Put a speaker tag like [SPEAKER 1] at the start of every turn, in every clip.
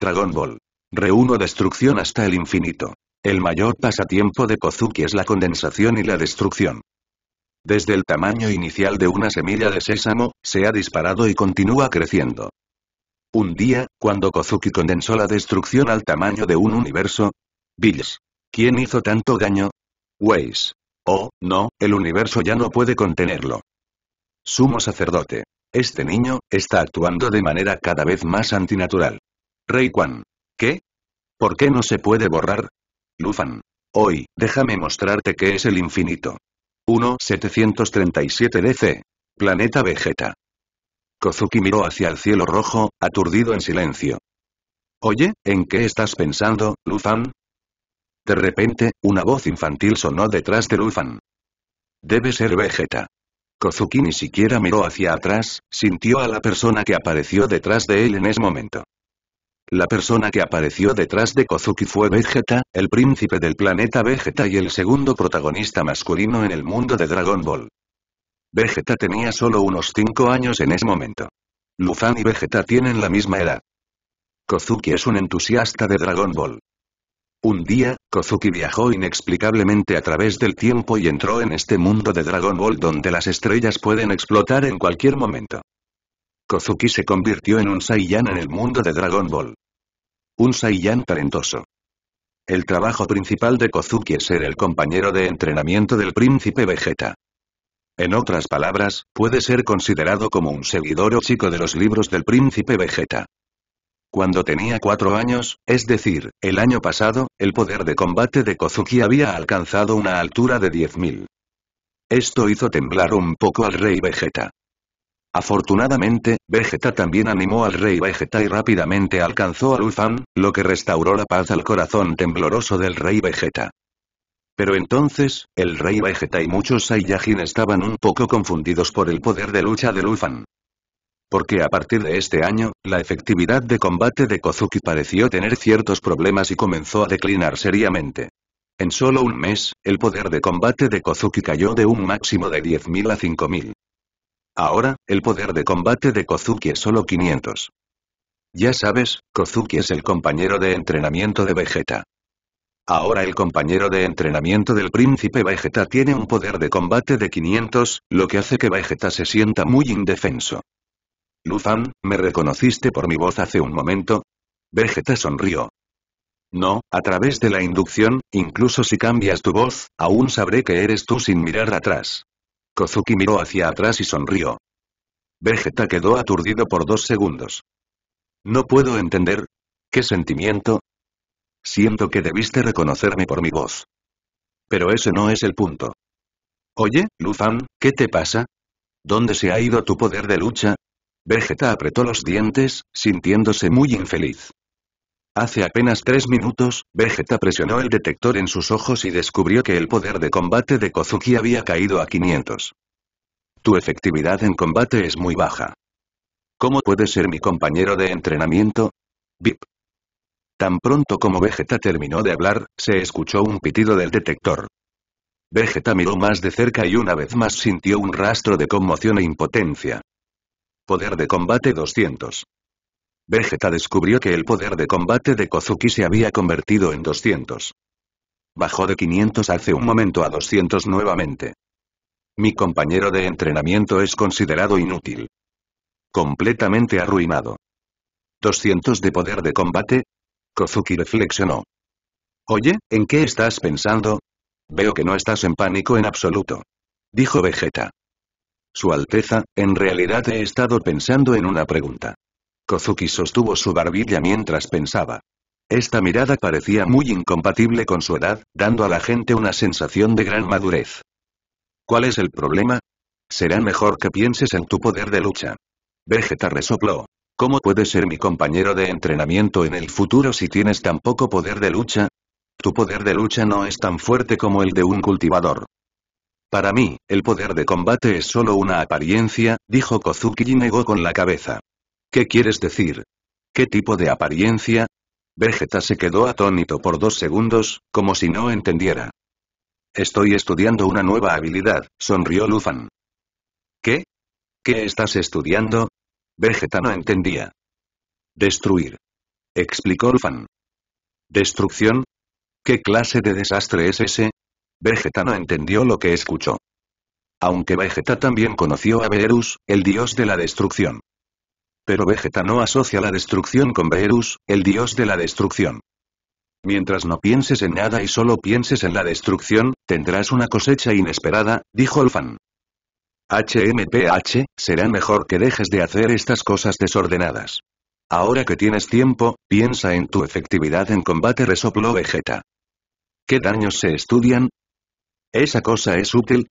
[SPEAKER 1] Dragon Ball. Reúno destrucción hasta el infinito. El mayor pasatiempo de Kozuki es la condensación y la destrucción. Desde el tamaño inicial de una semilla de sésamo, se ha disparado y continúa creciendo. Un día, cuando Kozuki condensó la destrucción al tamaño de un universo... Bills. ¿Quién hizo tanto daño? Waze. Oh, no, el universo ya no puede contenerlo. Sumo sacerdote. Este niño, está actuando de manera cada vez más antinatural. Rey Quan. ¿Qué? ¿Por qué no se puede borrar? Lufan. Hoy, déjame mostrarte qué es el infinito. 1737 DC. Planeta Vegeta. Kozuki miró hacia el cielo rojo, aturdido en silencio. Oye, ¿en qué estás pensando, Lufan? De repente, una voz infantil sonó detrás de Lufan. Debe ser Vegeta. Kozuki ni siquiera miró hacia atrás, sintió a la persona que apareció detrás de él en ese momento. La persona que apareció detrás de Kozuki fue Vegeta, el príncipe del planeta Vegeta y el segundo protagonista masculino en el mundo de Dragon Ball. Vegeta tenía solo unos 5 años en ese momento. Lufan y Vegeta tienen la misma edad. Kozuki es un entusiasta de Dragon Ball. Un día, Kozuki viajó inexplicablemente a través del tiempo y entró en este mundo de Dragon Ball donde las estrellas pueden explotar en cualquier momento. Kozuki se convirtió en un Saiyan en el mundo de Dragon Ball. Un Saiyan talentoso. El trabajo principal de Kozuki es ser el compañero de entrenamiento del príncipe Vegeta. En otras palabras, puede ser considerado como un seguidor o chico de los libros del príncipe Vegeta. Cuando tenía cuatro años, es decir, el año pasado, el poder de combate de Kozuki había alcanzado una altura de 10.000. Esto hizo temblar un poco al rey Vegeta. Afortunadamente, Vegeta también animó al rey Vegeta y rápidamente alcanzó a Lufan, lo que restauró la paz al corazón tembloroso del rey Vegeta. Pero entonces, el rey Vegeta y muchos Saiyajin estaban un poco confundidos por el poder de lucha de Lufan. Porque a partir de este año, la efectividad de combate de Kozuki pareció tener ciertos problemas y comenzó a declinar seriamente. En solo un mes, el poder de combate de Kozuki cayó de un máximo de 10.000 a 5.000. Ahora, el poder de combate de Kozuki es solo 500. Ya sabes, Kozuki es el compañero de entrenamiento de Vegeta. Ahora el compañero de entrenamiento del príncipe Vegeta tiene un poder de combate de 500, lo que hace que Vegeta se sienta muy indefenso. Lufan, ¿me reconociste por mi voz hace un momento? Vegeta sonrió. No, a través de la inducción, incluso si cambias tu voz, aún sabré que eres tú sin mirar atrás. Kozuki miró hacia atrás y sonrió. Vegeta quedó aturdido por dos segundos. No puedo entender. ¿Qué sentimiento? Siento que debiste reconocerme por mi voz. Pero ese no es el punto. Oye, Luzan, ¿qué te pasa? ¿Dónde se ha ido tu poder de lucha? Vegeta apretó los dientes, sintiéndose muy infeliz. Hace apenas tres minutos, Vegeta presionó el detector en sus ojos y descubrió que el poder de combate de Kozuki había caído a 500. Tu efectividad en combate es muy baja. ¿Cómo puede ser mi compañero de entrenamiento? Bip. Tan pronto como Vegeta terminó de hablar, se escuchó un pitido del detector. Vegeta miró más de cerca y una vez más sintió un rastro de conmoción e impotencia. Poder de combate 200. Vegeta descubrió que el poder de combate de Kozuki se había convertido en 200. Bajó de 500 hace un momento a 200 nuevamente. Mi compañero de entrenamiento es considerado inútil. Completamente arruinado. ¿200 de poder de combate? Kozuki reflexionó. Oye, ¿en qué estás pensando? Veo que no estás en pánico en absoluto. Dijo Vegeta. Su Alteza, en realidad he estado pensando en una pregunta. Kozuki sostuvo su barbilla mientras pensaba. Esta mirada parecía muy incompatible con su edad, dando a la gente una sensación de gran madurez. ¿Cuál es el problema? Será mejor que pienses en tu poder de lucha. Vegeta resopló. ¿Cómo puedes ser mi compañero de entrenamiento en el futuro si tienes tan poco poder de lucha? Tu poder de lucha no es tan fuerte como el de un cultivador. Para mí, el poder de combate es solo una apariencia, dijo Kozuki y negó con la cabeza. ¿Qué quieres decir? ¿Qué tipo de apariencia? Vegeta se quedó atónito por dos segundos, como si no entendiera. Estoy estudiando una nueva habilidad, sonrió Lufan. ¿Qué? ¿Qué estás estudiando? Vegeta no entendía. Destruir. Explicó Lufan. ¿Destrucción? ¿Qué clase de desastre es ese? Vegeta no entendió lo que escuchó. Aunque Vegeta también conoció a Beerus, el dios de la destrucción. Pero Vegeta no asocia la destrucción con Beerus, el dios de la destrucción. Mientras no pienses en nada y solo pienses en la destrucción, tendrás una cosecha inesperada, dijo el fan. HMPH, será mejor que dejes de hacer estas cosas desordenadas. Ahora que tienes tiempo, piensa en tu efectividad en combate resopló Vegeta. ¿Qué daños se estudian? ¿Esa cosa es útil?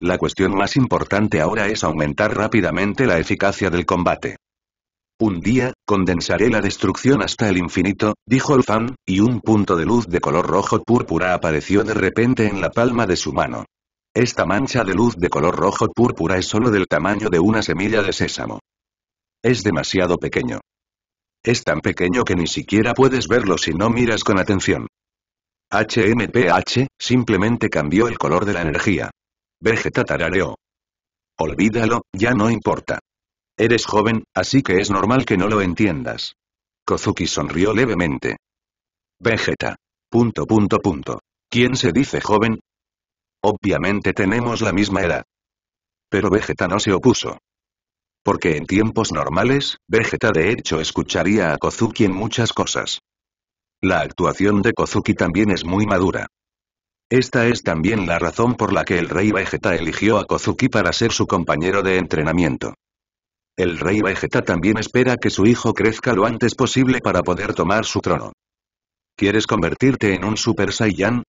[SPEAKER 1] La cuestión más importante ahora es aumentar rápidamente la eficacia del combate. Un día, condensaré la destrucción hasta el infinito, dijo el fan, y un punto de luz de color rojo púrpura apareció de repente en la palma de su mano. Esta mancha de luz de color rojo púrpura es solo del tamaño de una semilla de sésamo. Es demasiado pequeño. Es tan pequeño que ni siquiera puedes verlo si no miras con atención. HMPH, simplemente cambió el color de la energía. Vegeta tarareó. Olvídalo, ya no importa. Eres joven, así que es normal que no lo entiendas. Kozuki sonrió levemente. Vegeta. Punto punto punto. ¿Quién se dice joven? Obviamente tenemos la misma edad. Pero Vegeta no se opuso. Porque en tiempos normales, Vegeta de hecho escucharía a Kozuki en muchas cosas. La actuación de Kozuki también es muy madura. Esta es también la razón por la que el rey Vegeta eligió a Kozuki para ser su compañero de entrenamiento. El rey Vegeta también espera que su hijo crezca lo antes posible para poder tomar su trono. ¿Quieres convertirte en un Super Saiyan?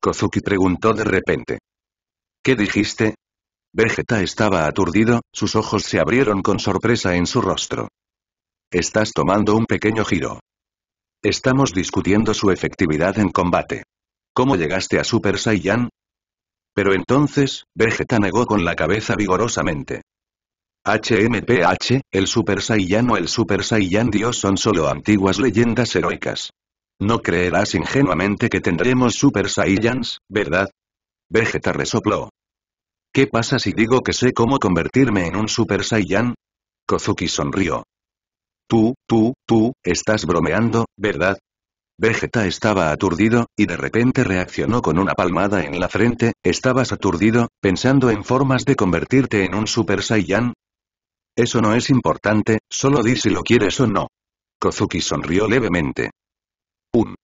[SPEAKER 1] Kozuki preguntó de repente. ¿Qué dijiste? Vegeta estaba aturdido, sus ojos se abrieron con sorpresa en su rostro. Estás tomando un pequeño giro. Estamos discutiendo su efectividad en combate. ¿Cómo llegaste a Super Saiyan? Pero entonces, Vegeta negó con la cabeza vigorosamente. HMPH, el Super Saiyan o el Super Saiyan Dios son solo antiguas leyendas heroicas. No creerás ingenuamente que tendremos Super Saiyans, ¿verdad? Vegeta resopló. ¿Qué pasa si digo que sé cómo convertirme en un Super Saiyan? Kozuki sonrió. Tú, tú, tú, estás bromeando, ¿verdad? Vegeta estaba aturdido, y de repente reaccionó con una palmada en la frente, estabas aturdido, pensando en formas de convertirte en un Super Saiyan, eso no es importante, solo di si lo quieres o no. Kozuki sonrió levemente. Un.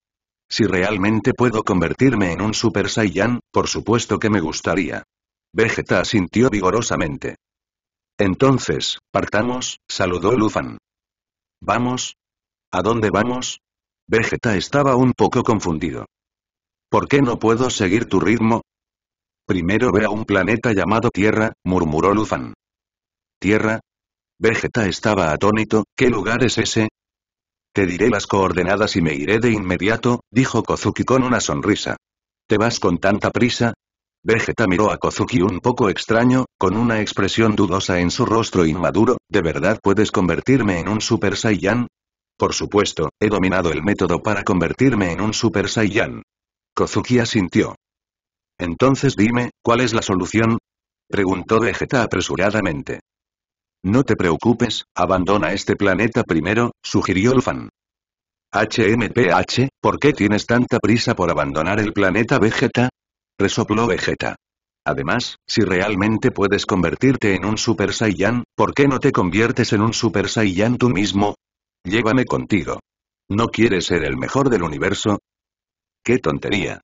[SPEAKER 1] Si realmente puedo convertirme en un Super Saiyan, por supuesto que me gustaría. Vegeta asintió vigorosamente. Entonces, partamos, saludó Lufan. ¿Vamos? ¿A dónde vamos? Vegeta estaba un poco confundido. ¿Por qué no puedo seguir tu ritmo? Primero ve a un planeta llamado Tierra, murmuró Lufan. ¿Tierra? Vegeta estaba atónito, ¿qué lugar es ese? Te diré las coordenadas y me iré de inmediato, dijo Kozuki con una sonrisa. ¿Te vas con tanta prisa? Vegeta miró a Kozuki un poco extraño, con una expresión dudosa en su rostro inmaduro, ¿de verdad puedes convertirme en un Super Saiyan? Por supuesto, he dominado el método para convertirme en un Super Saiyan. Kozuki asintió. Entonces dime, ¿cuál es la solución? Preguntó Vegeta apresuradamente. No te preocupes, abandona este planeta primero, sugirió el fan. HMPH, ¿por qué tienes tanta prisa por abandonar el planeta Vegeta? Resopló Vegeta. Además, si realmente puedes convertirte en un Super Saiyan, ¿por qué no te conviertes en un Super Saiyan tú mismo? Llévame contigo. ¿No quieres ser el mejor del universo? ¡Qué tontería!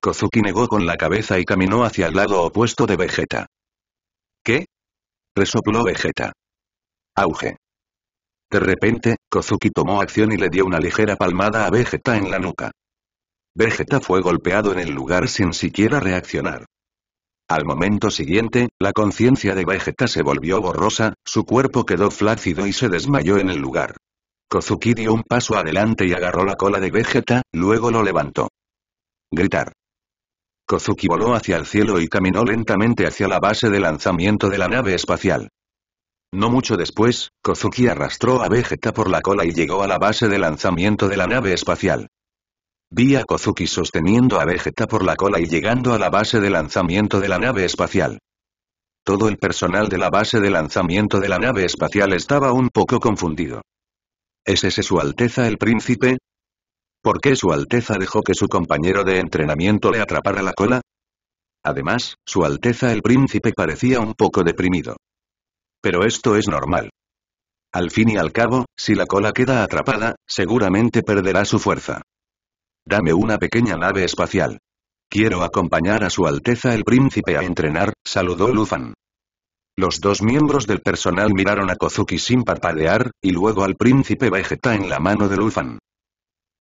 [SPEAKER 1] Kozuki negó con la cabeza y caminó hacia el lado opuesto de Vegeta. ¿Qué? resopló Vegeta. Auge. De repente, Kozuki tomó acción y le dio una ligera palmada a Vegeta en la nuca. Vegeta fue golpeado en el lugar sin siquiera reaccionar. Al momento siguiente, la conciencia de Vegeta se volvió borrosa, su cuerpo quedó flácido y se desmayó en el lugar. Kozuki dio un paso adelante y agarró la cola de Vegeta, luego lo levantó. Gritar. Kozuki voló hacia el cielo y caminó lentamente hacia la base de lanzamiento de la nave espacial. No mucho después, Kozuki arrastró a Vegeta por la cola y llegó a la base de lanzamiento de la nave espacial. Vi a Kozuki sosteniendo a Vegeta por la cola y llegando a la base de lanzamiento de la nave espacial. Todo el personal de la base de lanzamiento de la nave espacial estaba un poco confundido. ¿Es ese su Alteza el Príncipe? ¿Por qué Su Alteza dejó que su compañero de entrenamiento le atrapara la cola? Además, Su Alteza el Príncipe parecía un poco deprimido. Pero esto es normal. Al fin y al cabo, si la cola queda atrapada, seguramente perderá su fuerza. Dame una pequeña nave espacial. Quiero acompañar a Su Alteza el Príncipe a entrenar, saludó Lufan. Los dos miembros del personal miraron a Kozuki sin parpadear, y luego al príncipe Vegeta en la mano de Lufan.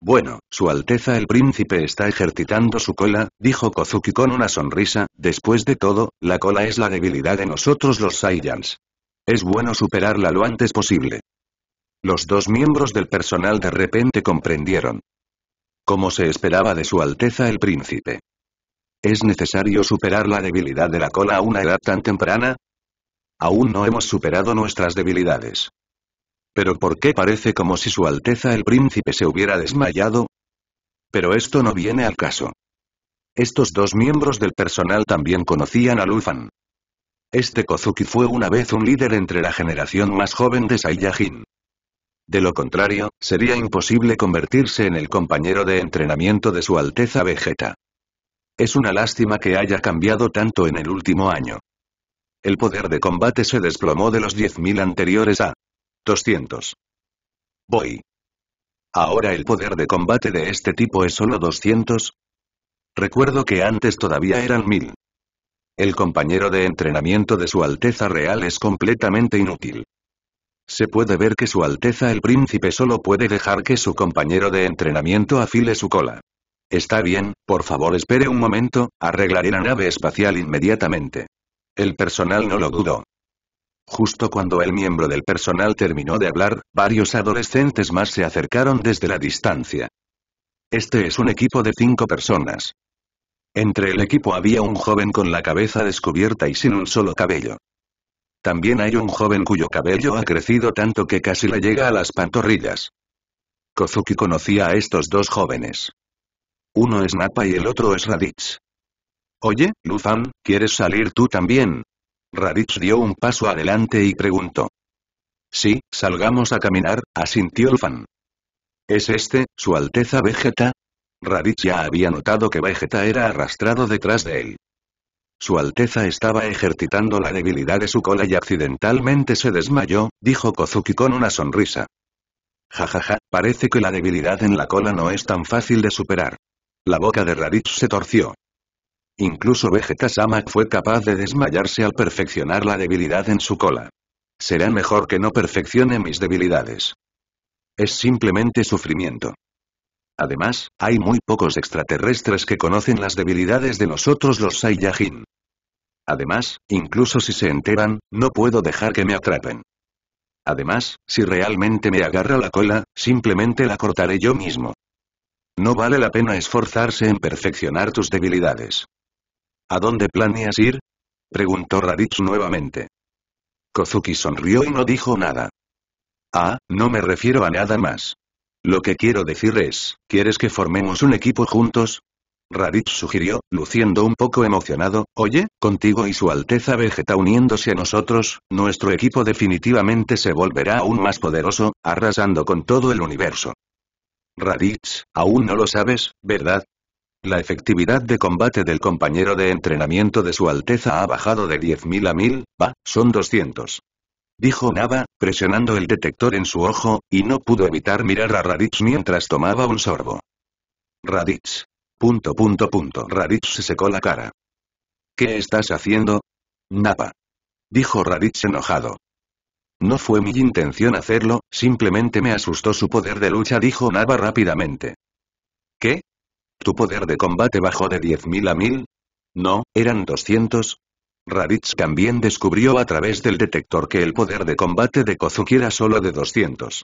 [SPEAKER 1] Bueno, Su Alteza el Príncipe está ejercitando su cola, dijo Kozuki con una sonrisa, después de todo, la cola es la debilidad de nosotros los Saiyans. Es bueno superarla lo antes posible. Los dos miembros del personal de repente comprendieron. Como se esperaba de Su Alteza el Príncipe. ¿Es necesario superar la debilidad de la cola a una edad tan temprana? Aún no hemos superado nuestras debilidades. ¿Pero por qué parece como si su Alteza el Príncipe se hubiera desmayado? Pero esto no viene al caso. Estos dos miembros del personal también conocían a Lufan. Este Kozuki fue una vez un líder entre la generación más joven de Saiyajin. De lo contrario, sería imposible convertirse en el compañero de entrenamiento de su Alteza Vegeta. Es una lástima que haya cambiado tanto en el último año. El poder de combate se desplomó de los 10.000 anteriores a 200. Voy. Ahora el poder de combate de este tipo es solo 200. Recuerdo que antes todavía eran 1000. El compañero de entrenamiento de Su Alteza Real es completamente inútil. Se puede ver que Su Alteza el Príncipe solo puede dejar que su compañero de entrenamiento afile su cola. Está bien, por favor espere un momento, arreglaré la nave espacial inmediatamente. El personal no lo dudó. Justo cuando el miembro del personal terminó de hablar, varios adolescentes más se acercaron desde la distancia. Este es un equipo de cinco personas. Entre el equipo había un joven con la cabeza descubierta y sin un solo cabello. También hay un joven cuyo cabello ha crecido tanto que casi le llega a las pantorrillas. Kozuki conocía a estos dos jóvenes. Uno es Napa y el otro es Raditz. Oye, Lufan, ¿quieres salir tú también? Raditz dio un paso adelante y preguntó. Sí, salgamos a caminar, asintió el fan. ¿Es este, su Alteza Vegeta? Raditz ya había notado que Vegeta era arrastrado detrás de él. Su Alteza estaba ejercitando la debilidad de su cola y accidentalmente se desmayó, dijo Kozuki con una sonrisa. Jajaja, ja, ja, parece que la debilidad en la cola no es tan fácil de superar. La boca de Raditz se torció. Incluso Vegeta Samak fue capaz de desmayarse al perfeccionar la debilidad en su cola. Será mejor que no perfeccione mis debilidades. Es simplemente sufrimiento. Además, hay muy pocos extraterrestres que conocen las debilidades de nosotros los Saiyajin. Además, incluso si se enteran, no puedo dejar que me atrapen. Además, si realmente me agarra la cola, simplemente la cortaré yo mismo. No vale la pena esforzarse en perfeccionar tus debilidades. ¿A dónde planeas ir? Preguntó Raditz nuevamente. Kozuki sonrió y no dijo nada. Ah, no me refiero a nada más. Lo que quiero decir es, ¿quieres que formemos un equipo juntos? Raditz sugirió, luciendo un poco emocionado, oye, contigo y su Alteza Vegeta uniéndose a nosotros, nuestro equipo definitivamente se volverá aún más poderoso, arrasando con todo el universo. Raditz, aún no lo sabes, ¿verdad? La efectividad de combate del compañero de entrenamiento de su Alteza ha bajado de 10.000 a 1.000, va, son 200. Dijo Nava, presionando el detector en su ojo, y no pudo evitar mirar a Raditz mientras tomaba un sorbo. Raditz. Punto punto punto. Raditz se secó la cara. ¿Qué estás haciendo? Nava. Dijo Raditz enojado. No fue mi intención hacerlo, simplemente me asustó su poder de lucha dijo Nava rápidamente. ¿Qué? ¿Tu poder de combate bajó de 10.000 a 1.000? No, eran 200. Raditz también descubrió a través del detector que el poder de combate de Kozuki era solo de 200.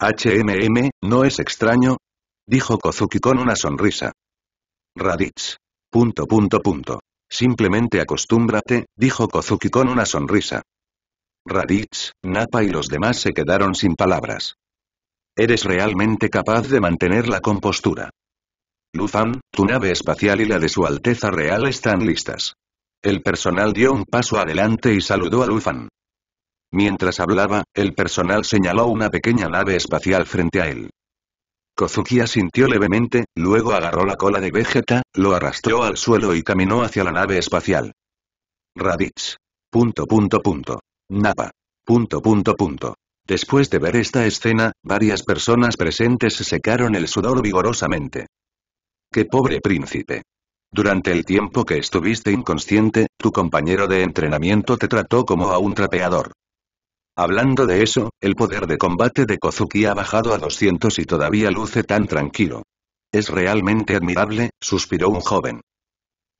[SPEAKER 1] HMM, ¿no es extraño? Dijo Kozuki con una sonrisa. Raditz. Punto punto punto. Simplemente acostúmbrate, dijo Kozuki con una sonrisa. Raditz, Napa y los demás se quedaron sin palabras. Eres realmente capaz de mantener la compostura. Lufan, tu nave espacial y la de su Alteza Real están listas. El personal dio un paso adelante y saludó a Lufan. Mientras hablaba, el personal señaló una pequeña nave espacial frente a él. Kozuki asintió levemente, luego agarró la cola de Vegeta, lo arrastró al suelo y caminó hacia la nave espacial. Raditz. Punto punto punto. Napa. Punto punto punto. Después de ver esta escena, varias personas presentes secaron el sudor vigorosamente. ¡Qué pobre príncipe! Durante el tiempo que estuviste inconsciente, tu compañero de entrenamiento te trató como a un trapeador. Hablando de eso, el poder de combate de Kozuki ha bajado a 200 y todavía luce tan tranquilo. Es realmente admirable, suspiró un joven.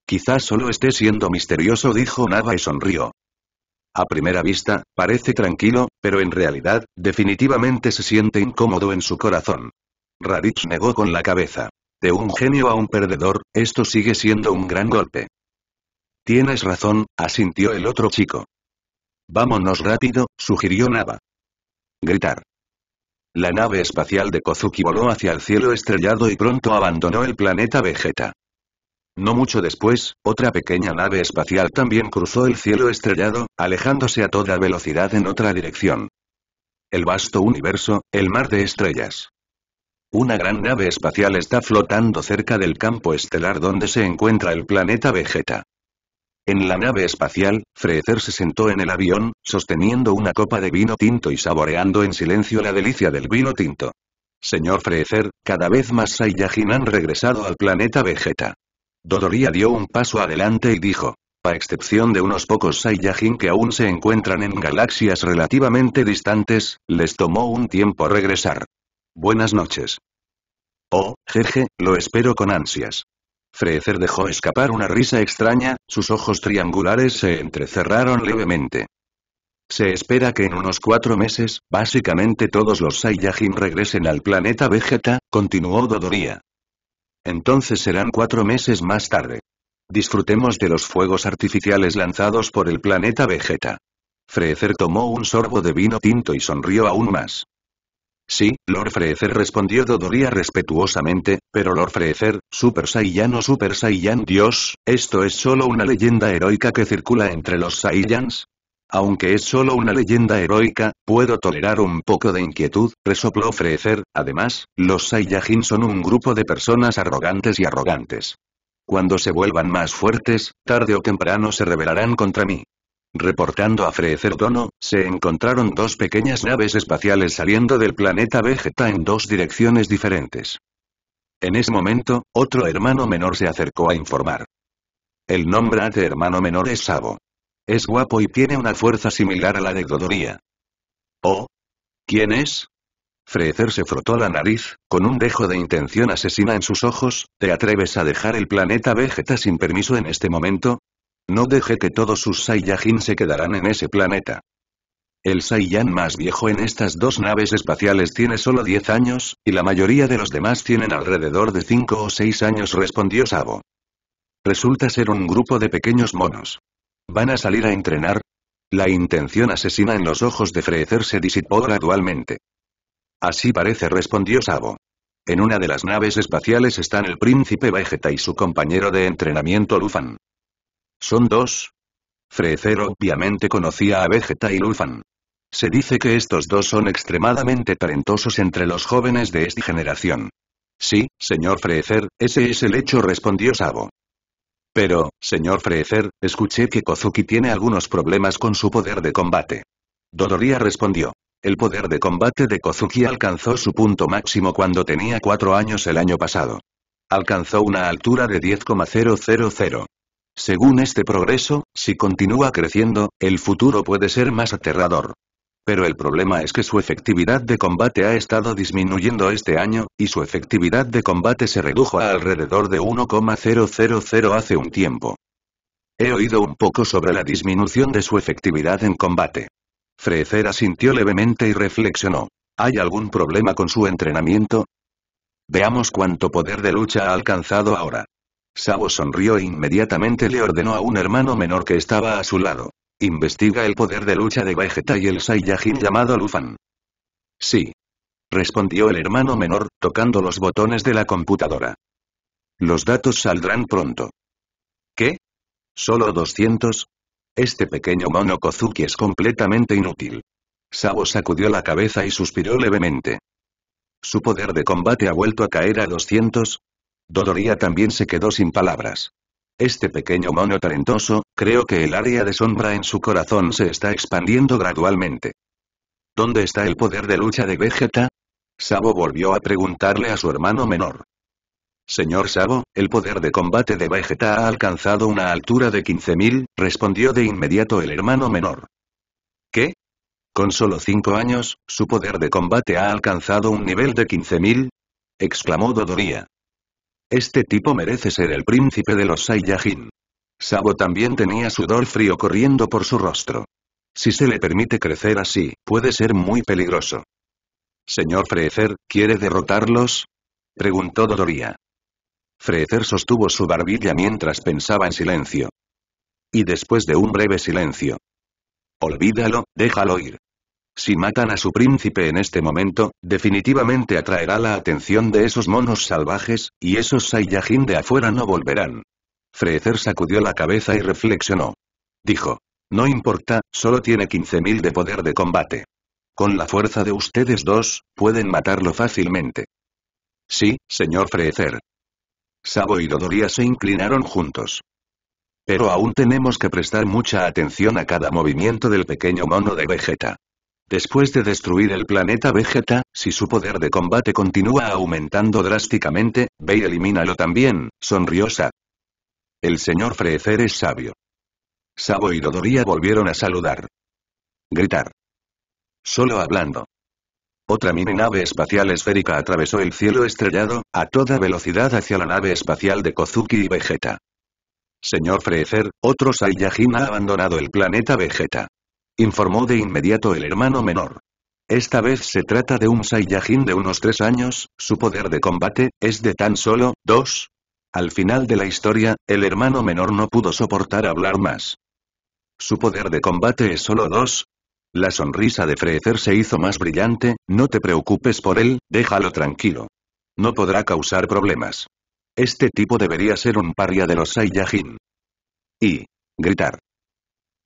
[SPEAKER 1] Quizás solo esté siendo misterioso, dijo Nava y sonrió. A primera vista, parece tranquilo, pero en realidad, definitivamente se siente incómodo en su corazón. Raditz negó con la cabeza. De un genio a un perdedor, esto sigue siendo un gran golpe. Tienes razón, asintió el otro chico. Vámonos rápido, sugirió Nava. Gritar. La nave espacial de Kozuki voló hacia el cielo estrellado y pronto abandonó el planeta Vegeta. No mucho después, otra pequeña nave espacial también cruzó el cielo estrellado, alejándose a toda velocidad en otra dirección. El vasto universo, el mar de estrellas. Una gran nave espacial está flotando cerca del campo estelar donde se encuentra el planeta Vegeta. En la nave espacial, Freezer se sentó en el avión, sosteniendo una copa de vino tinto y saboreando en silencio la delicia del vino tinto. Señor Freezer, cada vez más Saiyajin han regresado al planeta Vegeta. Dodoria dio un paso adelante y dijo. A excepción de unos pocos Saiyajin que aún se encuentran en galaxias relativamente distantes, les tomó un tiempo regresar. Buenas noches. Oh, jeje, lo espero con ansias. Freezer dejó escapar una risa extraña, sus ojos triangulares se entrecerraron levemente. Se espera que en unos cuatro meses, básicamente todos los Saiyajin regresen al planeta Vegeta, continuó Dodoria. Entonces serán cuatro meses más tarde. Disfrutemos de los fuegos artificiales lanzados por el planeta Vegeta. Freezer tomó un sorbo de vino tinto y sonrió aún más. Sí, Lord Freezer respondió Dodoria respetuosamente, pero Lord Freezer, Super Saiyan o Super Saiyan Dios, esto es solo una leyenda heroica que circula entre los Saiyans. Aunque es solo una leyenda heroica, puedo tolerar un poco de inquietud, resopló Freezer, además, los Saiyajin son un grupo de personas arrogantes y arrogantes. Cuando se vuelvan más fuertes, tarde o temprano se rebelarán contra mí. Reportando a Tono, se encontraron dos pequeñas naves espaciales saliendo del planeta Vegeta en dos direcciones diferentes. En ese momento, otro hermano menor se acercó a informar. El nombre de hermano menor es Sabo. Es guapo y tiene una fuerza similar a la de Dodoría. ¿O ¿Quién es? Frecer se frotó la nariz, con un dejo de intención asesina en sus ojos, ¿te atreves a dejar el planeta Vegeta sin permiso en este momento? No deje que todos sus Saiyajin se quedarán en ese planeta. El Saiyan más viejo en estas dos naves espaciales tiene solo 10 años, y la mayoría de los demás tienen alrededor de 5 o 6 años respondió Sabo. Resulta ser un grupo de pequeños monos. ¿Van a salir a entrenar? La intención asesina en los ojos de Freezer se disipó gradualmente. Así parece respondió Sabo. En una de las naves espaciales están el príncipe Vegeta y su compañero de entrenamiento Lufan. ¿Son dos? Freezer obviamente conocía a Vegeta y Lufan. Se dice que estos dos son extremadamente talentosos entre los jóvenes de esta generación. Sí, señor Freezer, ese es el hecho respondió Sabo. Pero, señor Freezer, escuché que Kozuki tiene algunos problemas con su poder de combate. Dodoria respondió. El poder de combate de Kozuki alcanzó su punto máximo cuando tenía cuatro años el año pasado. Alcanzó una altura de 10,000 según este progreso, si continúa creciendo, el futuro puede ser más aterrador. Pero el problema es que su efectividad de combate ha estado disminuyendo este año, y su efectividad de combate se redujo a alrededor de 1,000 hace un tiempo. He oído un poco sobre la disminución de su efectividad en combate. Frecer asintió levemente y reflexionó. ¿Hay algún problema con su entrenamiento? Veamos cuánto poder de lucha ha alcanzado ahora. Sabo sonrió e inmediatamente le ordenó a un hermano menor que estaba a su lado. Investiga el poder de lucha de Vegeta y el Saiyajin llamado Lufan. Sí. Respondió el hermano menor, tocando los botones de la computadora. Los datos saldrán pronto. ¿Qué? ¿Solo 200? Este pequeño mono Kozuki es completamente inútil. Sabo sacudió la cabeza y suspiró levemente. Su poder de combate ha vuelto a caer a 200, Dodoria también se quedó sin palabras. Este pequeño mono talentoso, creo que el área de sombra en su corazón se está expandiendo gradualmente. ¿Dónde está el poder de lucha de Vegeta? Sabo volvió a preguntarle a su hermano menor. Señor Sabo, el poder de combate de Vegeta ha alcanzado una altura de 15.000, respondió de inmediato el hermano menor. ¿Qué? Con solo cinco años, su poder de combate ha alcanzado un nivel de 15.000? exclamó Dodoria. Este tipo merece ser el príncipe de los Saiyajin. Sabo también tenía sudor frío corriendo por su rostro. Si se le permite crecer así, puede ser muy peligroso. Señor Freezer, ¿quiere derrotarlos? Preguntó Dodoria. Freezer sostuvo su barbilla mientras pensaba en silencio. Y después de un breve silencio. Olvídalo, déjalo ir. Si matan a su príncipe en este momento, definitivamente atraerá la atención de esos monos salvajes, y esos Saiyajin de afuera no volverán. Freezer sacudió la cabeza y reflexionó. Dijo. No importa, solo tiene 15.000 de poder de combate. Con la fuerza de ustedes dos, pueden matarlo fácilmente. Sí, señor Freezer. Sabo y Dodoria se inclinaron juntos. Pero aún tenemos que prestar mucha atención a cada movimiento del pequeño mono de Vegeta. Después de destruir el planeta Vegeta, si su poder de combate continúa aumentando drásticamente, ve y elimínalo también, sonriosa. El señor Freezer es sabio. Sabo y Dodoria volvieron a saludar. Gritar. Solo hablando. Otra mini nave espacial esférica atravesó el cielo estrellado, a toda velocidad hacia la nave espacial de Kozuki y Vegeta. Señor Freezer, otro Saiyajin ha abandonado el planeta Vegeta informó de inmediato el hermano menor. Esta vez se trata de un Saiyajin de unos tres años, su poder de combate, es de tan solo, dos. Al final de la historia, el hermano menor no pudo soportar hablar más. ¿Su poder de combate es solo dos? La sonrisa de Freezer se hizo más brillante, no te preocupes por él, déjalo tranquilo. No podrá causar problemas. Este tipo debería ser un paria de los Saiyajin. Y. Gritar.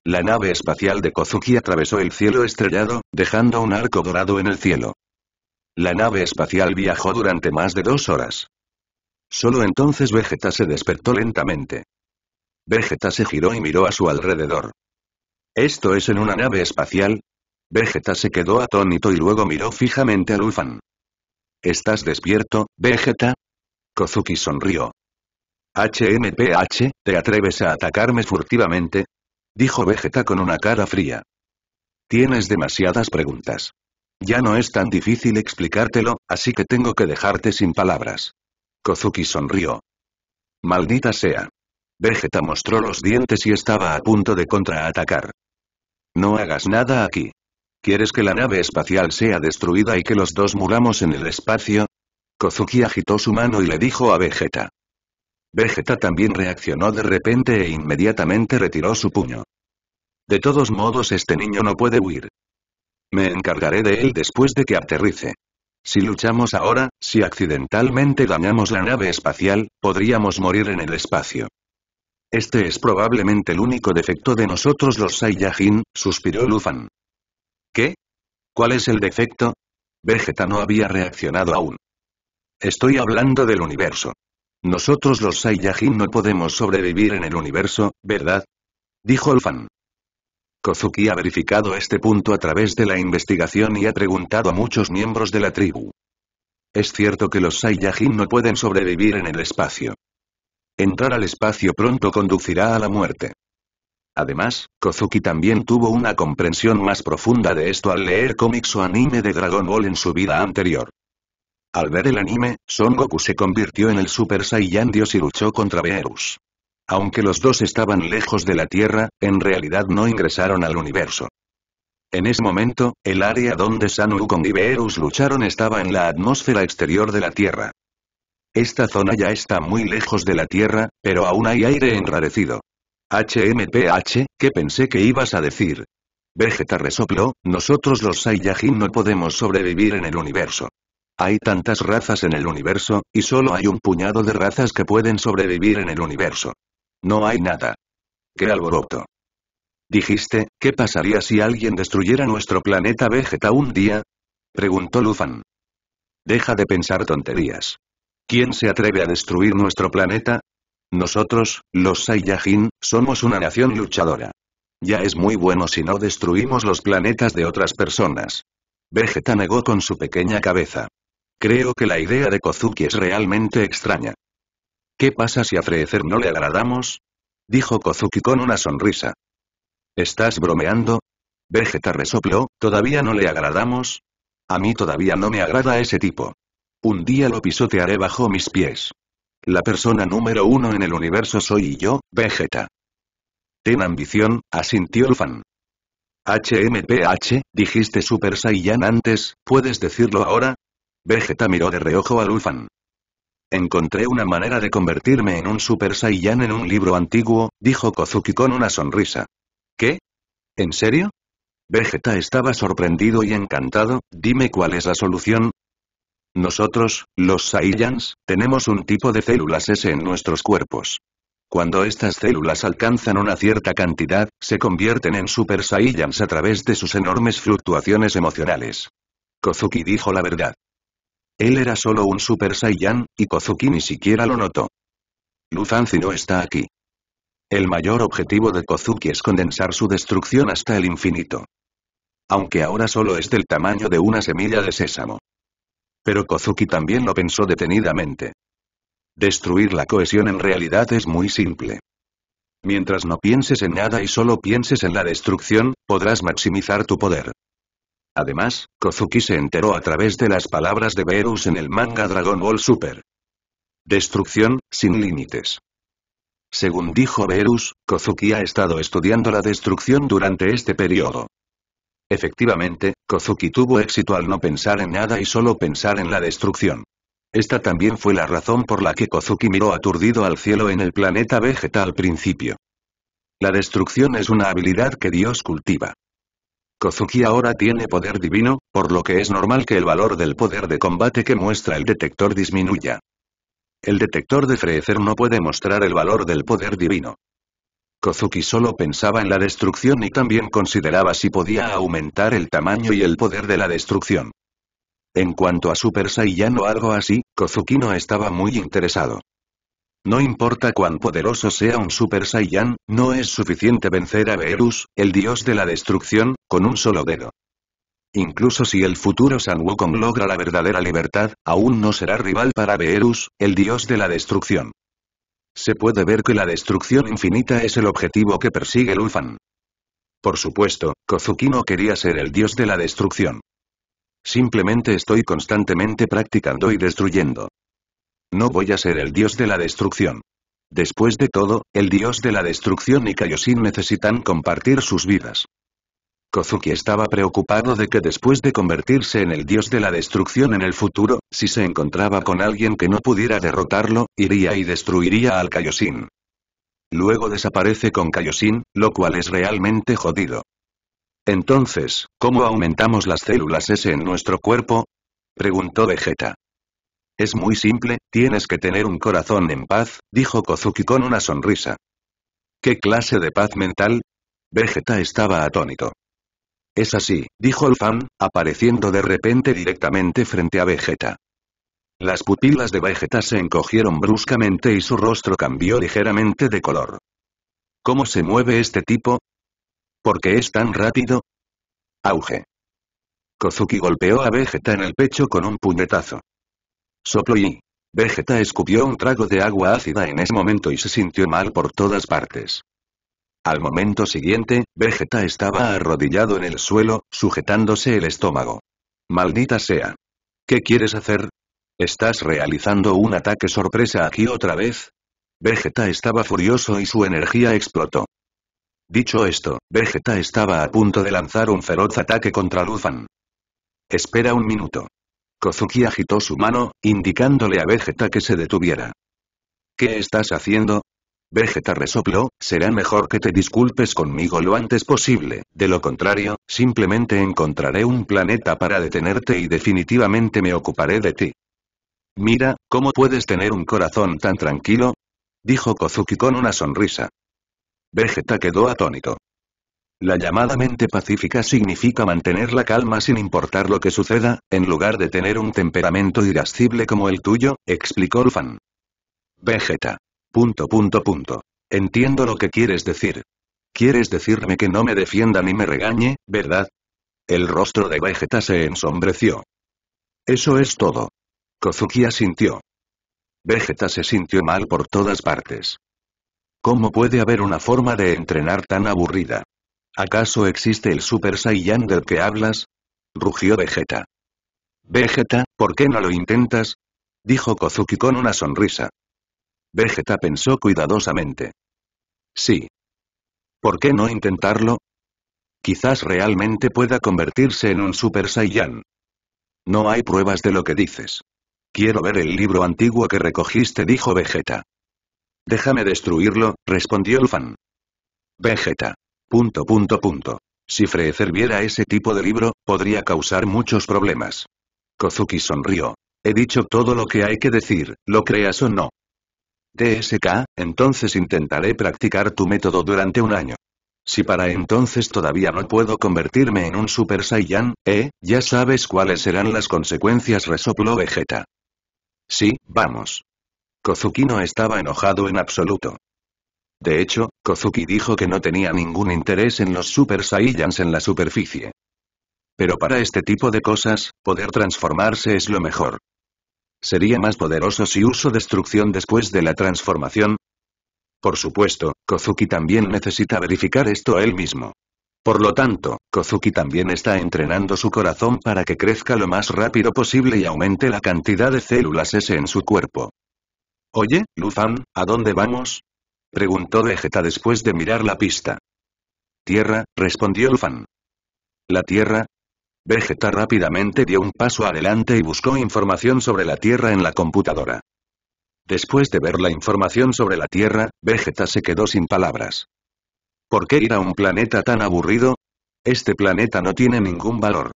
[SPEAKER 1] La nave espacial de Kozuki atravesó el cielo estrellado, dejando un arco dorado en el cielo. La nave espacial viajó durante más de dos horas. Solo entonces Vegeta se despertó lentamente. Vegeta se giró y miró a su alrededor. ¿Esto es en una nave espacial? Vegeta se quedó atónito y luego miró fijamente a Lufan. ¿Estás despierto, Vegeta? Kozuki sonrió. HMPH, ¿te atreves a atacarme furtivamente? Dijo Vegeta con una cara fría. Tienes demasiadas preguntas. Ya no es tan difícil explicártelo, así que tengo que dejarte sin palabras. Kozuki sonrió. Maldita sea. Vegeta mostró los dientes y estaba a punto de contraatacar. No hagas nada aquí. ¿Quieres que la nave espacial sea destruida y que los dos muramos en el espacio? Kozuki agitó su mano y le dijo a Vegeta. Vegeta también reaccionó de repente e inmediatamente retiró su puño. De todos modos este niño no puede huir. Me encargaré de él después de que aterrice. Si luchamos ahora, si accidentalmente dañamos la nave espacial, podríamos morir en el espacio. Este es probablemente el único defecto de nosotros los Saiyajin, suspiró Lufan. ¿Qué? ¿Cuál es el defecto? Vegeta no había reaccionado aún. Estoy hablando del universo. Nosotros los Saiyajin no podemos sobrevivir en el universo, ¿verdad? Dijo el fan. Kozuki ha verificado este punto a través de la investigación y ha preguntado a muchos miembros de la tribu. Es cierto que los Saiyajin no pueden sobrevivir en el espacio. Entrar al espacio pronto conducirá a la muerte. Además, Kozuki también tuvo una comprensión más profunda de esto al leer cómics o anime de Dragon Ball en su vida anterior. Al ver el anime, Son Goku se convirtió en el Super Saiyan Dios y luchó contra Beerus. Aunque los dos estaban lejos de la Tierra, en realidad no ingresaron al universo. En ese momento, el área donde San Wukong y Beerus lucharon estaba en la atmósfera exterior de la Tierra. Esta zona ya está muy lejos de la Tierra, pero aún hay aire enrarecido. HMPH, ¿qué pensé que ibas a decir? Vegeta resopló, nosotros los Saiyajin no podemos sobrevivir en el universo. Hay tantas razas en el universo, y solo hay un puñado de razas que pueden sobrevivir en el universo. No hay nada. ¡Qué alboroto! Dijiste, ¿qué pasaría si alguien destruyera nuestro planeta Vegeta un día? Preguntó Lufan. Deja de pensar tonterías. ¿Quién se atreve a destruir nuestro planeta? Nosotros, los Saiyajin, somos una nación luchadora. Ya es muy bueno si no destruimos los planetas de otras personas. Vegeta negó con su pequeña cabeza. Creo que la idea de Kozuki es realmente extraña. ¿Qué pasa si a Freezer no le agradamos? Dijo Kozuki con una sonrisa. ¿Estás bromeando? Vegeta resopló, ¿todavía no le agradamos? A mí todavía no me agrada ese tipo. Un día lo pisotearé bajo mis pies. La persona número uno en el universo soy yo, Vegeta. Ten ambición, asintió el fan. HMPH, dijiste Super Saiyan antes, ¿puedes decirlo ahora? Vegeta miró de reojo a Lufan. Encontré una manera de convertirme en un Super Saiyan en un libro antiguo, dijo Kozuki con una sonrisa. ¿Qué? ¿En serio? Vegeta estaba sorprendido y encantado, dime cuál es la solución. Nosotros, los Saiyans, tenemos un tipo de células S en nuestros cuerpos. Cuando estas células alcanzan una cierta cantidad, se convierten en Super Saiyans a través de sus enormes fluctuaciones emocionales. Kozuki dijo la verdad. Él era solo un Super Saiyan, y Kozuki ni siquiera lo notó. Luzanzi no está aquí. El mayor objetivo de Kozuki es condensar su destrucción hasta el infinito. Aunque ahora solo es del tamaño de una semilla de sésamo. Pero Kozuki también lo pensó detenidamente. Destruir la cohesión en realidad es muy simple. Mientras no pienses en nada y solo pienses en la destrucción, podrás maximizar tu poder. Además, Kozuki se enteró a través de las palabras de Beerus en el manga Dragon Ball Super. Destrucción, sin límites. Según dijo Beerus, Kozuki ha estado estudiando la destrucción durante este periodo. Efectivamente, Kozuki tuvo éxito al no pensar en nada y solo pensar en la destrucción. Esta también fue la razón por la que Kozuki miró aturdido al cielo en el planeta Vegeta al principio. La destrucción es una habilidad que Dios cultiva. Kozuki ahora tiene poder divino, por lo que es normal que el valor del poder de combate que muestra el detector disminuya. El detector de Freezer no puede mostrar el valor del poder divino. Kozuki solo pensaba en la destrucción y también consideraba si podía aumentar el tamaño y el poder de la destrucción. En cuanto a Super Saiyan o algo así, Kozuki no estaba muy interesado. No importa cuán poderoso sea un Super Saiyan, no es suficiente vencer a Beerus, el dios de la destrucción, con un solo dedo. Incluso si el futuro San Wukong logra la verdadera libertad, aún no será rival para Beerus, el dios de la destrucción. Se puede ver que la destrucción infinita es el objetivo que persigue Lufan. Por supuesto, Kozuki no quería ser el dios de la destrucción. Simplemente estoy constantemente practicando y destruyendo. No voy a ser el dios de la destrucción. Después de todo, el dios de la destrucción y Kaioshin necesitan compartir sus vidas. Kozuki estaba preocupado de que después de convertirse en el dios de la destrucción en el futuro, si se encontraba con alguien que no pudiera derrotarlo, iría y destruiría al Kaioshin. Luego desaparece con Kaioshin, lo cual es realmente jodido. Entonces, ¿cómo aumentamos las células S en nuestro cuerpo? Preguntó Vegeta. Es muy simple, tienes que tener un corazón en paz, dijo Kozuki con una sonrisa. ¿Qué clase de paz mental? Vegeta estaba atónito. Es así, dijo el fan, apareciendo de repente directamente frente a Vegeta. Las pupilas de Vegeta se encogieron bruscamente y su rostro cambió ligeramente de color. ¿Cómo se mueve este tipo? ¿Por qué es tan rápido? Auge. Kozuki golpeó a Vegeta en el pecho con un puñetazo. Soplo y... Vegeta escupió un trago de agua ácida en ese momento y se sintió mal por todas partes. Al momento siguiente, Vegeta estaba arrodillado en el suelo, sujetándose el estómago. Maldita sea. ¿Qué quieres hacer? ¿Estás realizando un ataque sorpresa aquí otra vez? Vegeta estaba furioso y su energía explotó. Dicho esto, Vegeta estaba a punto de lanzar un feroz ataque contra Lufan. Espera un minuto. Kozuki agitó su mano, indicándole a Vegeta que se detuviera. ¿Qué estás haciendo? Vegeta resopló, será mejor que te disculpes conmigo lo antes posible, de lo contrario, simplemente encontraré un planeta para detenerte y definitivamente me ocuparé de ti. Mira, ¿cómo puedes tener un corazón tan tranquilo? Dijo Kozuki con una sonrisa. Vegeta quedó atónito. La llamada mente pacífica significa mantener la calma sin importar lo que suceda, en lugar de tener un temperamento irascible como el tuyo, explicó el fan. Vegeta. Punto punto punto. Entiendo lo que quieres decir. Quieres decirme que no me defienda ni me regañe, ¿verdad? El rostro de Vegeta se ensombreció. Eso es todo. Kozuki asintió. Vegeta se sintió mal por todas partes. ¿Cómo puede haber una forma de entrenar tan aburrida? ¿Acaso existe el Super Saiyan del que hablas? Rugió Vegeta. Vegeta, ¿por qué no lo intentas? Dijo Kozuki con una sonrisa. Vegeta pensó cuidadosamente. Sí. ¿Por qué no intentarlo? Quizás realmente pueda convertirse en un Super Saiyan. No hay pruebas de lo que dices. Quiero ver el libro antiguo que recogiste, dijo Vegeta. Déjame destruirlo, respondió el fan. Vegeta. Punto punto punto. Si frecer viera ese tipo de libro, podría causar muchos problemas. Kozuki sonrió. He dicho todo lo que hay que decir, lo creas o no. TSK, entonces intentaré practicar tu método durante un año. Si para entonces todavía no puedo convertirme en un Super Saiyan, eh, ya sabes cuáles serán las consecuencias resopló Vegeta. Sí, vamos. Kozuki no estaba enojado en absoluto. De hecho, Kozuki dijo que no tenía ningún interés en los Super Saiyans en la superficie. Pero para este tipo de cosas, poder transformarse es lo mejor. ¿Sería más poderoso si uso destrucción después de la transformación? Por supuesto, Kozuki también necesita verificar esto él mismo. Por lo tanto, Kozuki también está entrenando su corazón para que crezca lo más rápido posible y aumente la cantidad de células S en su cuerpo. Oye, Lufan, ¿a dónde vamos? Preguntó Vegeta después de mirar la pista. Tierra, respondió fan. ¿La Tierra? Vegeta rápidamente dio un paso adelante y buscó información sobre la Tierra en la computadora. Después de ver la información sobre la Tierra, Vegeta se quedó sin palabras. ¿Por qué ir a un planeta tan aburrido? Este planeta no tiene ningún valor.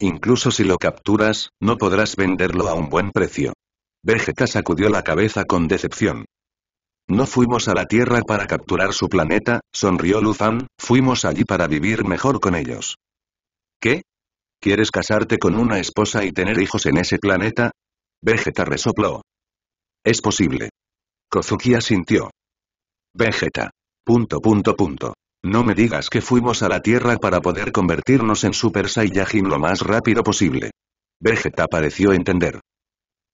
[SPEAKER 1] Incluso si lo capturas, no podrás venderlo a un buen precio. Vegeta sacudió la cabeza con decepción. No fuimos a la Tierra para capturar su planeta, sonrió Lufan, fuimos allí para vivir mejor con ellos. ¿Qué? ¿Quieres casarte con una esposa y tener hijos en ese planeta? Vegeta resopló. Es posible. Kozuki asintió. Vegeta. Punto punto punto. No me digas que fuimos a la Tierra para poder convertirnos en Super Saiyajin lo más rápido posible. Vegeta pareció entender.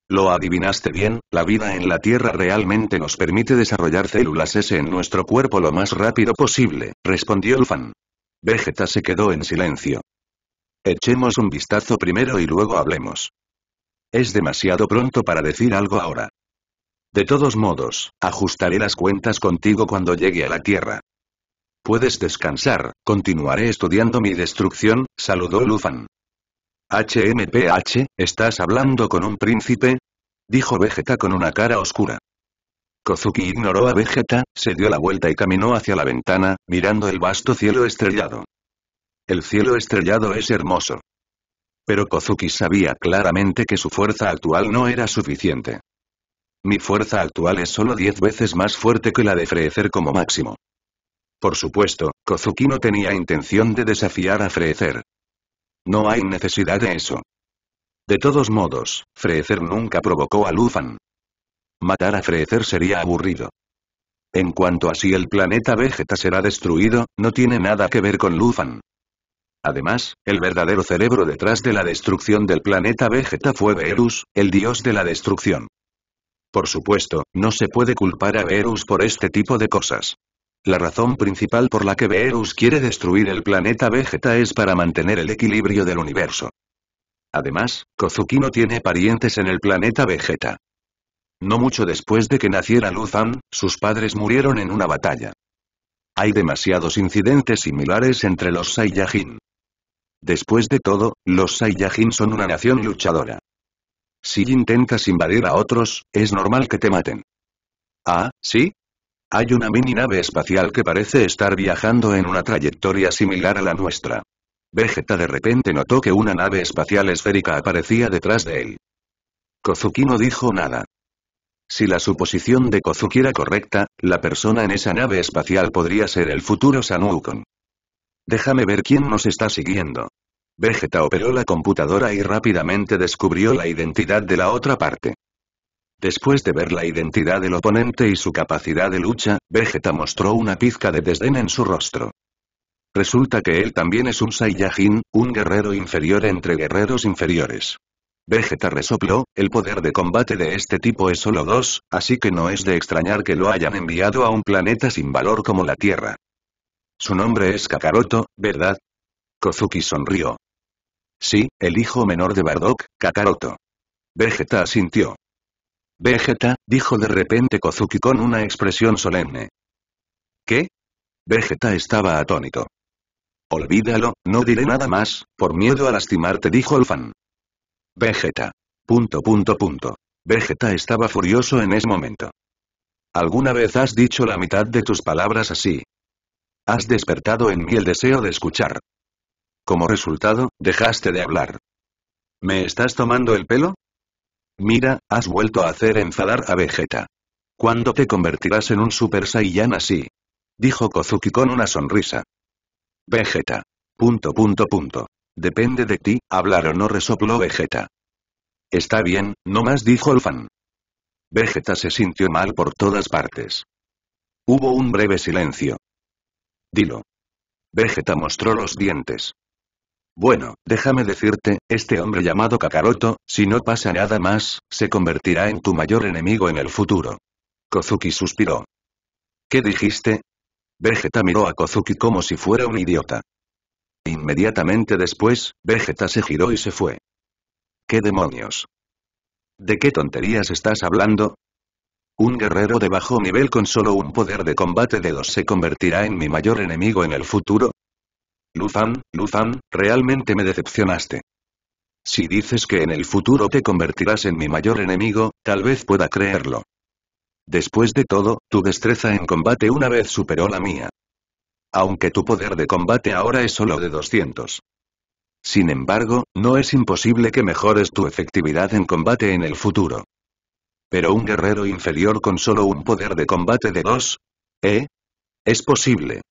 [SPEAKER 1] Lo adivinaste bien, la vida en la Tierra realmente nos permite desarrollar células S en nuestro cuerpo lo más rápido posible, respondió Lufan. Vegeta se quedó en silencio. Echemos un vistazo primero y luego hablemos. Es demasiado pronto para decir algo ahora. De todos modos, ajustaré las cuentas contigo cuando llegue a la Tierra. Puedes descansar, continuaré estudiando mi destrucción, saludó Lufan. HMPH, ¿estás hablando con un príncipe? Dijo Vegeta con una cara oscura. Kozuki ignoró a Vegeta, se dio la vuelta y caminó hacia la ventana, mirando el vasto cielo estrellado. El cielo estrellado es hermoso. Pero Kozuki sabía claramente que su fuerza actual no era suficiente. Mi fuerza actual es solo diez veces más fuerte que la de Frecer como máximo. Por supuesto, Kozuki no tenía intención de desafiar a Frecer. No hay necesidad de eso. De todos modos, Freezer nunca provocó a Lufan. Matar a Freezer sería aburrido. En cuanto a si el planeta Vegeta será destruido, no tiene nada que ver con Lufan. Además, el verdadero cerebro detrás de la destrucción del planeta Vegeta fue Verus, el dios de la destrucción. Por supuesto, no se puede culpar a Verus por este tipo de cosas. La razón principal por la que Beerus quiere destruir el planeta Vegeta es para mantener el equilibrio del universo. Además, Kozuki no tiene parientes en el planeta Vegeta. No mucho después de que naciera Luzan, sus padres murieron en una batalla. Hay demasiados incidentes similares entre los Saiyajin. Después de todo, los Saiyajin son una nación luchadora. Si intentas invadir a otros, es normal que te maten. Ah, ¿sí? Hay una mini nave espacial que parece estar viajando en una trayectoria similar a la nuestra. Vegeta de repente notó que una nave espacial esférica aparecía detrás de él. Kozuki no dijo nada. Si la suposición de Kozuki era correcta, la persona en esa nave espacial podría ser el futuro Sanukon. Déjame ver quién nos está siguiendo. Vegeta operó la computadora y rápidamente descubrió la identidad de la otra parte. Después de ver la identidad del oponente y su capacidad de lucha, Vegeta mostró una pizca de desdén en su rostro. Resulta que él también es un Saiyajin, un guerrero inferior entre guerreros inferiores. Vegeta resopló, el poder de combate de este tipo es solo dos, así que no es de extrañar que lo hayan enviado a un planeta sin valor como la Tierra. Su nombre es Kakaroto, ¿verdad? Kozuki sonrió. Sí, el hijo menor de Bardock, Kakaroto. Vegeta asintió. Vegeta, dijo de repente Kozuki con una expresión solemne. ¿Qué? Vegeta estaba atónito. Olvídalo, no diré nada más, por miedo a lastimarte dijo el fan. Vegeta. Punto punto punto. Vegeta estaba furioso en ese momento. ¿Alguna vez has dicho la mitad de tus palabras así? Has despertado en mí el deseo de escuchar. Como resultado, dejaste de hablar. ¿Me estás tomando el pelo? Mira, has vuelto a hacer enfadar a Vegeta. ¿Cuándo te convertirás en un Super Saiyan así? Dijo Kozuki con una sonrisa. Vegeta. Punto punto punto. Depende de ti, hablar o no resopló Vegeta. Está bien, no más dijo el fan. Vegeta se sintió mal por todas partes. Hubo un breve silencio. Dilo. Vegeta mostró los dientes. Bueno, déjame decirte, este hombre llamado Kakaroto, si no pasa nada más, se convertirá en tu mayor enemigo en el futuro. Kozuki suspiró. ¿Qué dijiste? Vegeta miró a Kozuki como si fuera un idiota. Inmediatamente después, Vegeta se giró y se fue. ¿Qué demonios? ¿De qué tonterías estás hablando? Un guerrero de bajo nivel con solo un poder de combate de dos se convertirá en mi mayor enemigo en el futuro, Luzan, Luzan, realmente me decepcionaste. Si dices que en el futuro te convertirás en mi mayor enemigo, tal vez pueda creerlo. Después de todo, tu destreza en combate una vez superó la mía. Aunque tu poder de combate ahora es solo de 200. Sin embargo, no es imposible que mejores tu efectividad en combate en el futuro. Pero un guerrero inferior con solo un poder de combate de 2? ¿Eh? Es posible.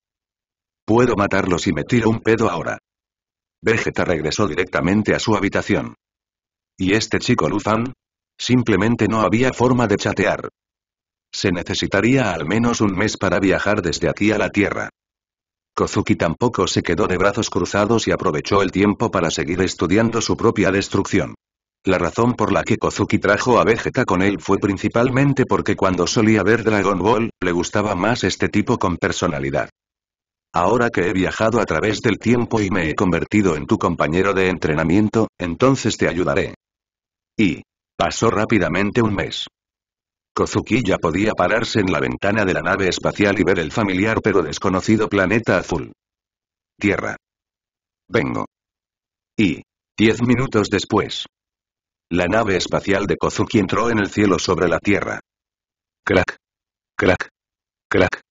[SPEAKER 1] Puedo matarlos y me tiro un pedo ahora. Vegeta regresó directamente a su habitación. ¿Y este chico Lufan? Simplemente no había forma de chatear. Se necesitaría al menos un mes para viajar desde aquí a la Tierra. Kozuki tampoco se quedó de brazos cruzados y aprovechó el tiempo para seguir estudiando su propia destrucción. La razón por la que Kozuki trajo a Vegeta con él fue principalmente porque cuando solía ver Dragon Ball, le gustaba más este tipo con personalidad. Ahora que he viajado a través del tiempo y me he convertido en tu compañero de entrenamiento, entonces te ayudaré. Y. Pasó rápidamente un mes. Kozuki ya podía pararse en la ventana de la nave espacial y ver el familiar pero desconocido planeta azul. Tierra. Vengo. Y. Diez minutos después. La nave espacial de Kozuki entró en el cielo sobre la Tierra. Crack. Crack. Crack.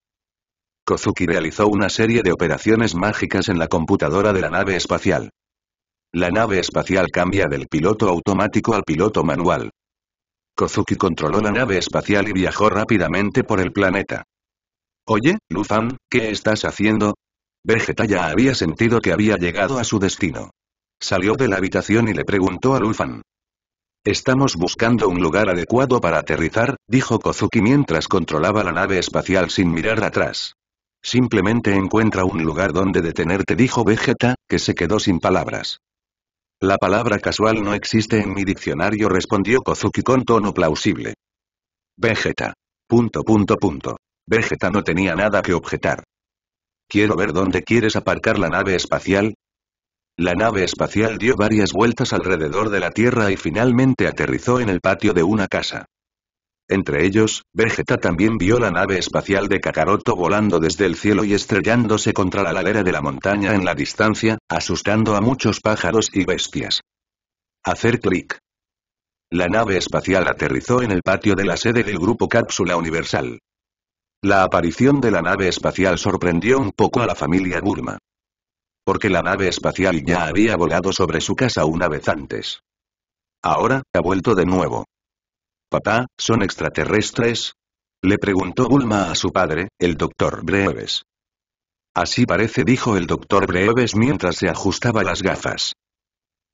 [SPEAKER 1] Kozuki realizó una serie de operaciones mágicas en la computadora de la nave espacial. La nave espacial cambia del piloto automático al piloto manual. Kozuki controló la nave espacial y viajó rápidamente por el planeta. Oye, Lufan, ¿qué estás haciendo? Vegeta ya había sentido que había llegado a su destino. Salió de la habitación y le preguntó a Lufan. Estamos buscando un lugar adecuado para aterrizar, dijo Kozuki mientras controlaba la nave espacial sin mirar atrás. Simplemente encuentra un lugar donde detenerte dijo Vegeta, que se quedó sin palabras. La palabra casual no existe en mi diccionario respondió Kozuki con tono plausible. Vegeta. Punto punto punto. Vegeta no tenía nada que objetar. Quiero ver dónde quieres aparcar la nave espacial. La nave espacial dio varias vueltas alrededor de la Tierra y finalmente aterrizó en el patio de una casa. Entre ellos, Vegeta también vio la nave espacial de Kakaroto volando desde el cielo y estrellándose contra la ladera de la montaña en la distancia, asustando a muchos pájaros y bestias. Hacer clic. La nave espacial aterrizó en el patio de la sede del grupo Cápsula Universal. La aparición de la nave espacial sorprendió un poco a la familia Burma. Porque la nave espacial ya había volado sobre su casa una vez antes. Ahora, ha vuelto de nuevo. Papá, ¿son extraterrestres? Le preguntó Bulma a su padre, el doctor Breves. Así parece dijo el doctor Breves mientras se ajustaba las gafas.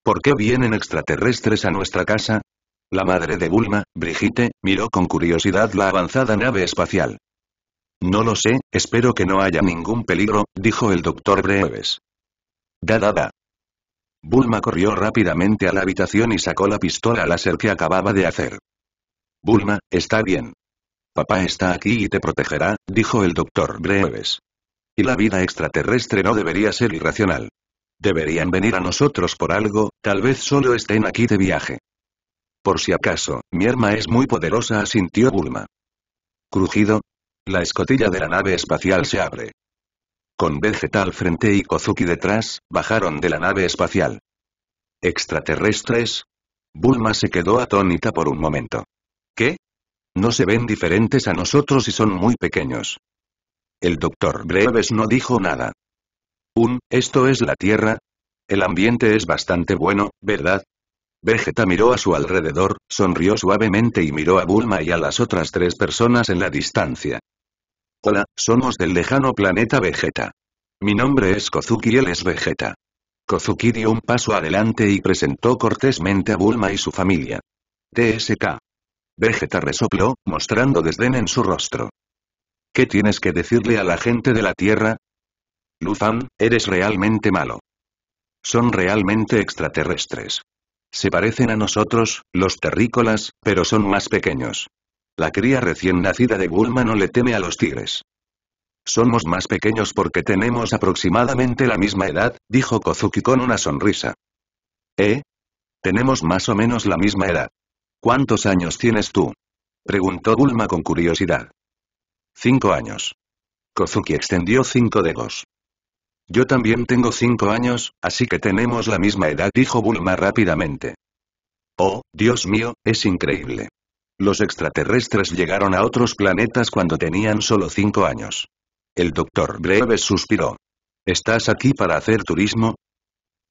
[SPEAKER 1] ¿Por qué vienen extraterrestres a nuestra casa? La madre de Bulma, Brigitte, miró con curiosidad la avanzada nave espacial. No lo sé, espero que no haya ningún peligro, dijo el doctor Breves. Da da da. Bulma corrió rápidamente a la habitación y sacó la pistola láser que acababa de hacer. Bulma, está bien. Papá está aquí y te protegerá, dijo el doctor Breves. Y la vida extraterrestre no debería ser irracional. Deberían venir a nosotros por algo, tal vez solo estén aquí de viaje. Por si acaso, mi arma es muy poderosa, asintió Bulma. Crujido. La escotilla de la nave espacial se abre. Con Vegeta al frente y Kozuki detrás, bajaron de la nave espacial. ¿Extraterrestres? Bulma se quedó atónita por un momento. ¿Qué? No se ven diferentes a nosotros y son muy pequeños. El doctor Breves no dijo nada. Un, esto es la Tierra. El ambiente es bastante bueno, ¿verdad? Vegeta miró a su alrededor, sonrió suavemente y miró a Bulma y a las otras tres personas en la distancia. Hola, somos del lejano planeta Vegeta. Mi nombre es Kozuki y él es Vegeta. Kozuki dio un paso adelante y presentó cortésmente a Bulma y su familia. TSK. Vegeta resopló, mostrando desdén en su rostro. ¿Qué tienes que decirle a la gente de la Tierra? Lufan, eres realmente malo. Son realmente extraterrestres. Se parecen a nosotros, los terrícolas, pero son más pequeños. La cría recién nacida de Bulma no le teme a los tigres. Somos más pequeños porque tenemos aproximadamente la misma edad, dijo Kozuki con una sonrisa. ¿Eh? Tenemos más o menos la misma edad. ¿Cuántos años tienes tú? Preguntó Bulma con curiosidad. Cinco años. Kozuki extendió cinco dedos. Yo también tengo cinco años, así que tenemos la misma edad, dijo Bulma rápidamente. Oh, Dios mío, es increíble. Los extraterrestres llegaron a otros planetas cuando tenían solo cinco años. El doctor Breves suspiró. ¿Estás aquí para hacer turismo?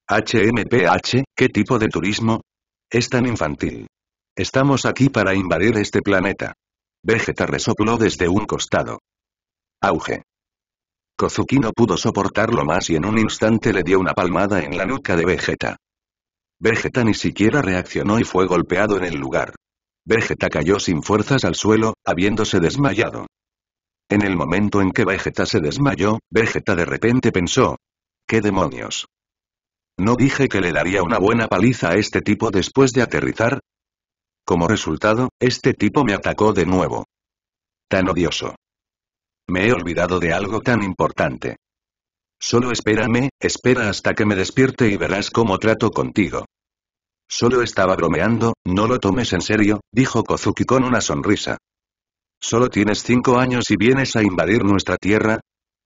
[SPEAKER 1] HMPH, ¿qué tipo de turismo? Es tan infantil. Estamos aquí para invadir este planeta. Vegeta resopló desde un costado. Auge. Kozuki no pudo soportarlo más y en un instante le dio una palmada en la nuca de Vegeta. Vegeta ni siquiera reaccionó y fue golpeado en el lugar. Vegeta cayó sin fuerzas al suelo, habiéndose desmayado. En el momento en que Vegeta se desmayó, Vegeta de repente pensó. ¿Qué demonios? ¿No dije que le daría una buena paliza a este tipo después de aterrizar? Como resultado, este tipo me atacó de nuevo. Tan odioso. Me he olvidado de algo tan importante. Solo espérame, espera hasta que me despierte y verás cómo trato contigo. Solo estaba bromeando, no lo tomes en serio, dijo Kozuki con una sonrisa. Solo tienes cinco años y vienes a invadir nuestra tierra.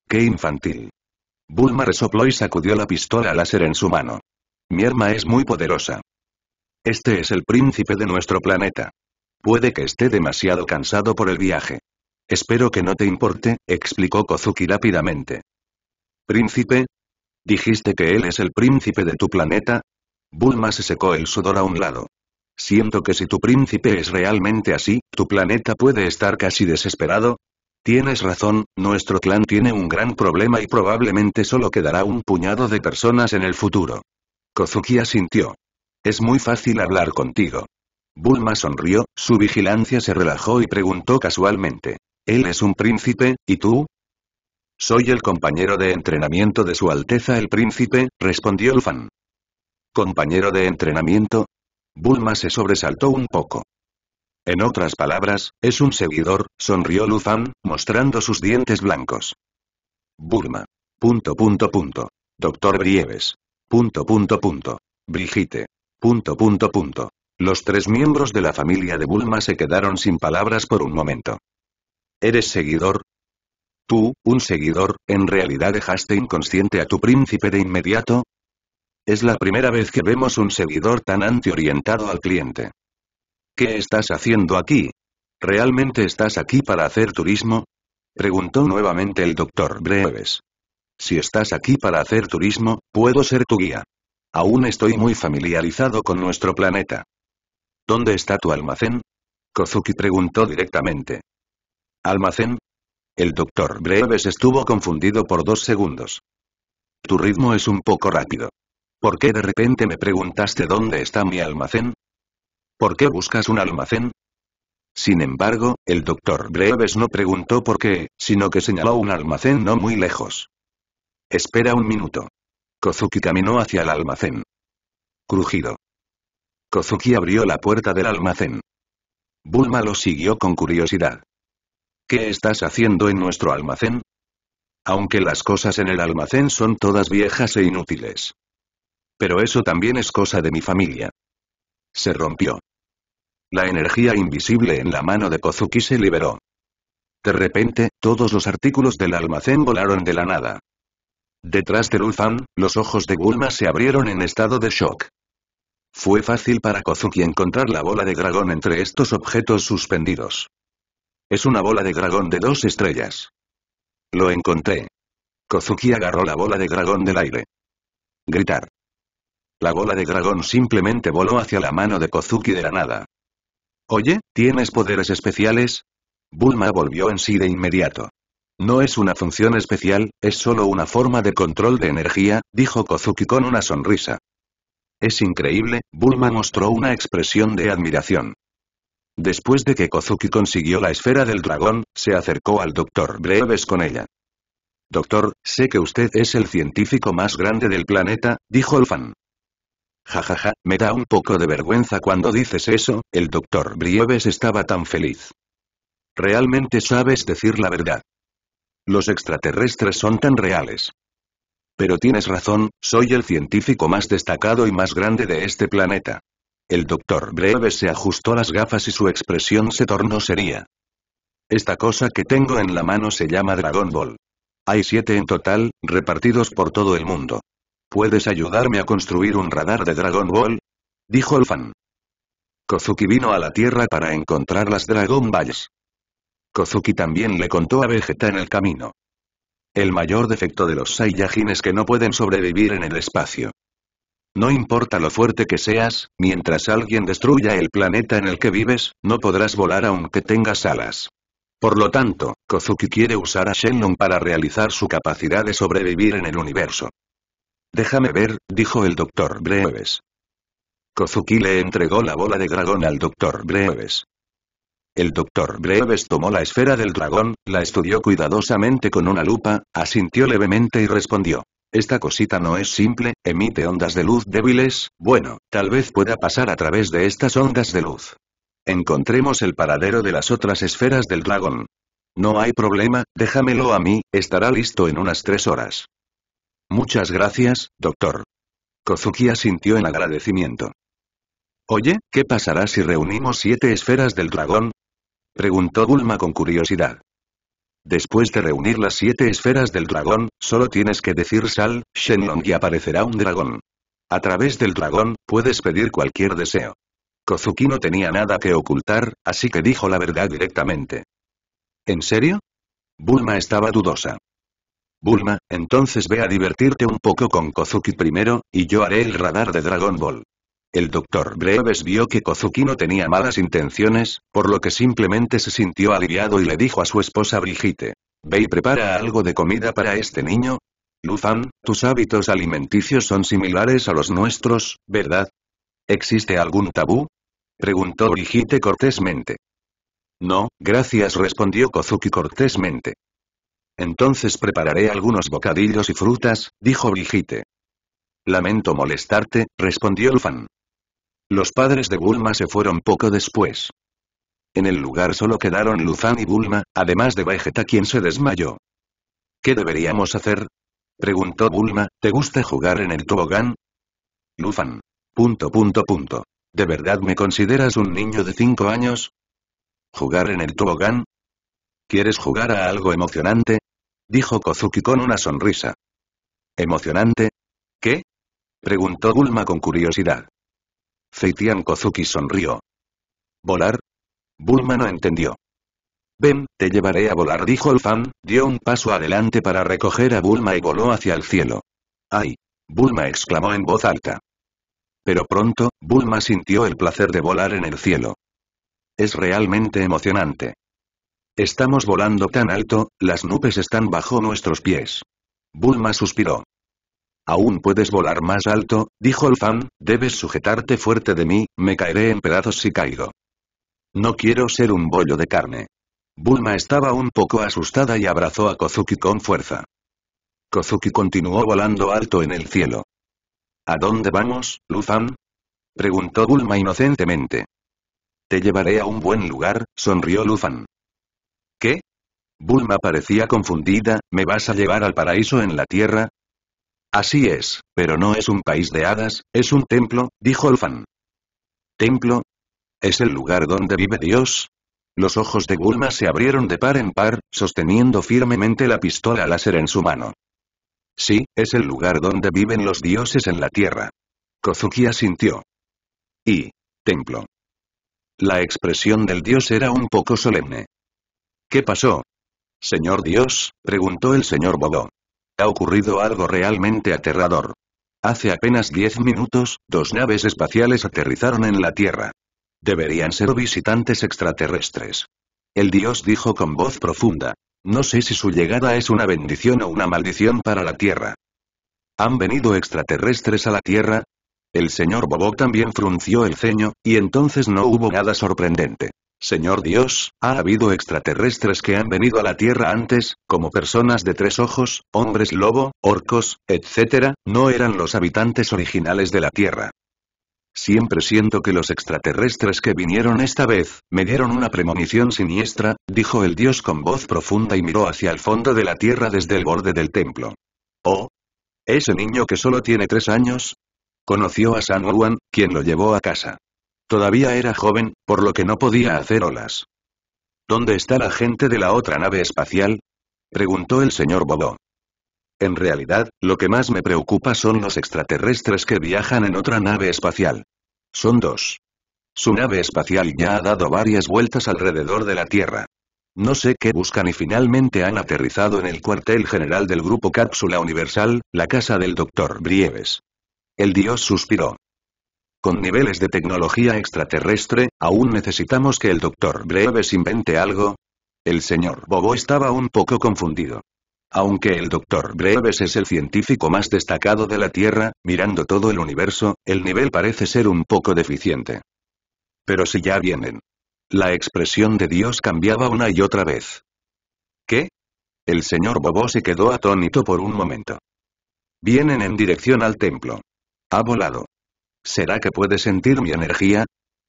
[SPEAKER 1] ¡Qué infantil! Bulma resopló y sacudió la pistola láser en su mano. Mi arma es muy poderosa. Este es el príncipe de nuestro planeta. Puede que esté demasiado cansado por el viaje. Espero que no te importe, explicó Kozuki rápidamente. ¿Príncipe? ¿Dijiste que él es el príncipe de tu planeta? Bulma se secó el sudor a un lado. Siento que si tu príncipe es realmente así, tu planeta puede estar casi desesperado. Tienes razón, nuestro clan tiene un gran problema y probablemente solo quedará un puñado de personas en el futuro. Kozuki asintió. Es muy fácil hablar contigo. Bulma sonrió, su vigilancia se relajó y preguntó casualmente. Él es un príncipe, ¿y tú? Soy el compañero de entrenamiento de Su Alteza el Príncipe, respondió Lufan. ¿Compañero de entrenamiento? Bulma se sobresaltó un poco. En otras palabras, es un seguidor, sonrió Lufan, mostrando sus dientes blancos. Bulma. Punto punto punto. Doctor Brieves. Punto punto punto. Brigitte. Punto punto punto. Los tres miembros de la familia de Bulma se quedaron sin palabras por un momento. ¿Eres seguidor? Tú, un seguidor, ¿en realidad dejaste inconsciente a tu príncipe de inmediato? Es la primera vez que vemos un seguidor tan antiorientado al cliente. ¿Qué estás haciendo aquí? ¿Realmente estás aquí para hacer turismo? Preguntó nuevamente el doctor Breves. Si estás aquí para hacer turismo, puedo ser tu guía. Aún estoy muy familiarizado con nuestro planeta. ¿Dónde está tu almacén? Kozuki preguntó directamente. ¿Almacén? El doctor Breves estuvo confundido por dos segundos. Tu ritmo es un poco rápido. ¿Por qué de repente me preguntaste dónde está mi almacén? ¿Por qué buscas un almacén? Sin embargo, el doctor Breves no preguntó por qué, sino que señaló un almacén no muy lejos. Espera un minuto. Kozuki caminó hacia el almacén. Crujido. Kozuki abrió la puerta del almacén. Bulma lo siguió con curiosidad. ¿Qué estás haciendo en nuestro almacén? Aunque las cosas en el almacén son todas viejas e inútiles. Pero eso también es cosa de mi familia. Se rompió. La energía invisible en la mano de Kozuki se liberó. De repente, todos los artículos del almacén volaron de la nada. Detrás de Rufan, los ojos de Bulma se abrieron en estado de shock. Fue fácil para Kozuki encontrar la bola de dragón entre estos objetos suspendidos. Es una bola de dragón de dos estrellas. Lo encontré. Kozuki agarró la bola de dragón del aire. Gritar. La bola de dragón simplemente voló hacia la mano de Kozuki de la nada. Oye, ¿tienes poderes especiales? Bulma volvió en sí de inmediato. No es una función especial, es solo una forma de control de energía, dijo Kozuki con una sonrisa. Es increíble, Bulma mostró una expresión de admiración. Después de que Kozuki consiguió la esfera del dragón, se acercó al doctor Breves con ella. Doctor, sé que usted es el científico más grande del planeta, dijo el fan. Jajaja, ja, ja, me da un poco de vergüenza cuando dices eso, el doctor Brieves estaba tan feliz. Realmente sabes decir la verdad. Los extraterrestres son tan reales. Pero tienes razón, soy el científico más destacado y más grande de este planeta. El doctor Breves se ajustó las gafas y su expresión se tornó seria. Esta cosa que tengo en la mano se llama Dragon Ball. Hay siete en total, repartidos por todo el mundo. ¿Puedes ayudarme a construir un radar de Dragon Ball? Dijo el fan. Kozuki vino a la Tierra para encontrar las Dragon Balls. Kozuki también le contó a Vegeta en el camino. El mayor defecto de los Saiyajin es que no pueden sobrevivir en el espacio. No importa lo fuerte que seas, mientras alguien destruya el planeta en el que vives, no podrás volar aunque tengas alas. Por lo tanto, Kozuki quiere usar a Shenlong para realizar su capacidad de sobrevivir en el universo. Déjame ver, dijo el doctor Breves. Kozuki le entregó la bola de dragón al doctor Breves. El doctor Breves tomó la esfera del dragón, la estudió cuidadosamente con una lupa, asintió levemente y respondió. Esta cosita no es simple, emite ondas de luz débiles, bueno, tal vez pueda pasar a través de estas ondas de luz. Encontremos el paradero de las otras esferas del dragón. No hay problema, déjamelo a mí, estará listo en unas tres horas. Muchas gracias, doctor. Kozuki asintió en agradecimiento. Oye, ¿qué pasará si reunimos siete esferas del dragón? Preguntó Bulma con curiosidad. Después de reunir las siete esferas del dragón, solo tienes que decir sal, Shenlong y aparecerá un dragón. A través del dragón, puedes pedir cualquier deseo. Kozuki no tenía nada que ocultar, así que dijo la verdad directamente. ¿En serio? Bulma estaba dudosa. Bulma, entonces ve a divertirte un poco con Kozuki primero, y yo haré el radar de Dragon Ball el doctor Breves vio que Kozuki no tenía malas intenciones, por lo que simplemente se sintió aliviado y le dijo a su esposa Brigitte. Ve y prepara algo de comida para este niño. Lufan, tus hábitos alimenticios son similares a los nuestros, ¿verdad? ¿Existe algún tabú? Preguntó Brigitte cortésmente. No, gracias respondió Kozuki cortésmente. Entonces prepararé algunos bocadillos y frutas, dijo Brigitte. Lamento molestarte, respondió Lufan. Los padres de Bulma se fueron poco después. En el lugar solo quedaron Lufan y Bulma, además de Vegeta quien se desmayó. ¿Qué deberíamos hacer? Preguntó Bulma, ¿te gusta jugar en el tobogán? Lufan. Punto punto punto. ¿De verdad me consideras un niño de cinco años? ¿Jugar en el tobogán? ¿Quieres jugar a algo emocionante? Dijo Kozuki con una sonrisa. ¿Emocionante? ¿Qué? Preguntó Bulma con curiosidad. Feitian Kozuki sonrió. ¿Volar? Bulma no entendió. Ven, te llevaré a volar dijo el fan, dio un paso adelante para recoger a Bulma y voló hacia el cielo. ¡Ay! Bulma exclamó en voz alta. Pero pronto, Bulma sintió el placer de volar en el cielo. Es realmente emocionante. Estamos volando tan alto, las nubes están bajo nuestros pies. Bulma suspiró. Aún puedes volar más alto, dijo Lufan, debes sujetarte fuerte de mí, me caeré en pedazos si caigo. No quiero ser un bollo de carne. Bulma estaba un poco asustada y abrazó a Kozuki con fuerza. Kozuki continuó volando alto en el cielo. ¿A dónde vamos, Lufan? preguntó Bulma inocentemente. Te llevaré a un buen lugar, sonrió Lufan. ¿Qué? Bulma parecía confundida, ¿me vas a llevar al paraíso en la tierra? Así es, pero no es un país de hadas, es un templo, dijo el ¿Templo? ¿Es el lugar donde vive Dios? Los ojos de Bulma se abrieron de par en par, sosteniendo firmemente la pistola láser en su mano. Sí, es el lugar donde viven los dioses en la tierra. Kozuki asintió. Y. Templo. La expresión del dios era un poco solemne. ¿Qué pasó? Señor Dios, preguntó el señor Bobo. Ha ocurrido algo realmente aterrador. Hace apenas diez minutos, dos naves espaciales aterrizaron en la Tierra. Deberían ser visitantes extraterrestres. El dios dijo con voz profunda. No sé si su llegada es una bendición o una maldición para la Tierra. ¿Han venido extraterrestres a la Tierra? El señor Bobo también frunció el ceño, y entonces no hubo nada sorprendente. Señor Dios, ha habido extraterrestres que han venido a la Tierra antes, como personas de tres ojos, hombres lobo, orcos, etc., no eran los habitantes originales de la Tierra. Siempre siento que los extraterrestres que vinieron esta vez, me dieron una premonición siniestra, dijo el dios con voz profunda y miró hacia el fondo de la Tierra desde el borde del templo. ¿Oh? ¿Ese niño que solo tiene tres años? Conoció a San Juan, quien lo llevó a casa. Todavía era joven, por lo que no podía hacer olas. ¿Dónde está la gente de la otra nave espacial? preguntó el señor Bobo. En realidad, lo que más me preocupa son los extraterrestres que viajan en otra nave espacial. Son dos. Su nave espacial ya ha dado varias vueltas alrededor de la Tierra. No sé qué buscan y finalmente han aterrizado en el cuartel general del Grupo Cápsula Universal, la casa del doctor Brieves. El dios suspiró. Con niveles de tecnología extraterrestre, aún necesitamos que el doctor Breves invente algo. El señor Bobo estaba un poco confundido. Aunque el doctor Breves es el científico más destacado de la Tierra, mirando todo el universo, el nivel parece ser un poco deficiente. Pero si ya vienen. La expresión de Dios cambiaba una y otra vez. ¿Qué? El señor Bobo se quedó atónito por un momento. Vienen en dirección al templo. Ha volado. ¿Será que puede sentir mi energía?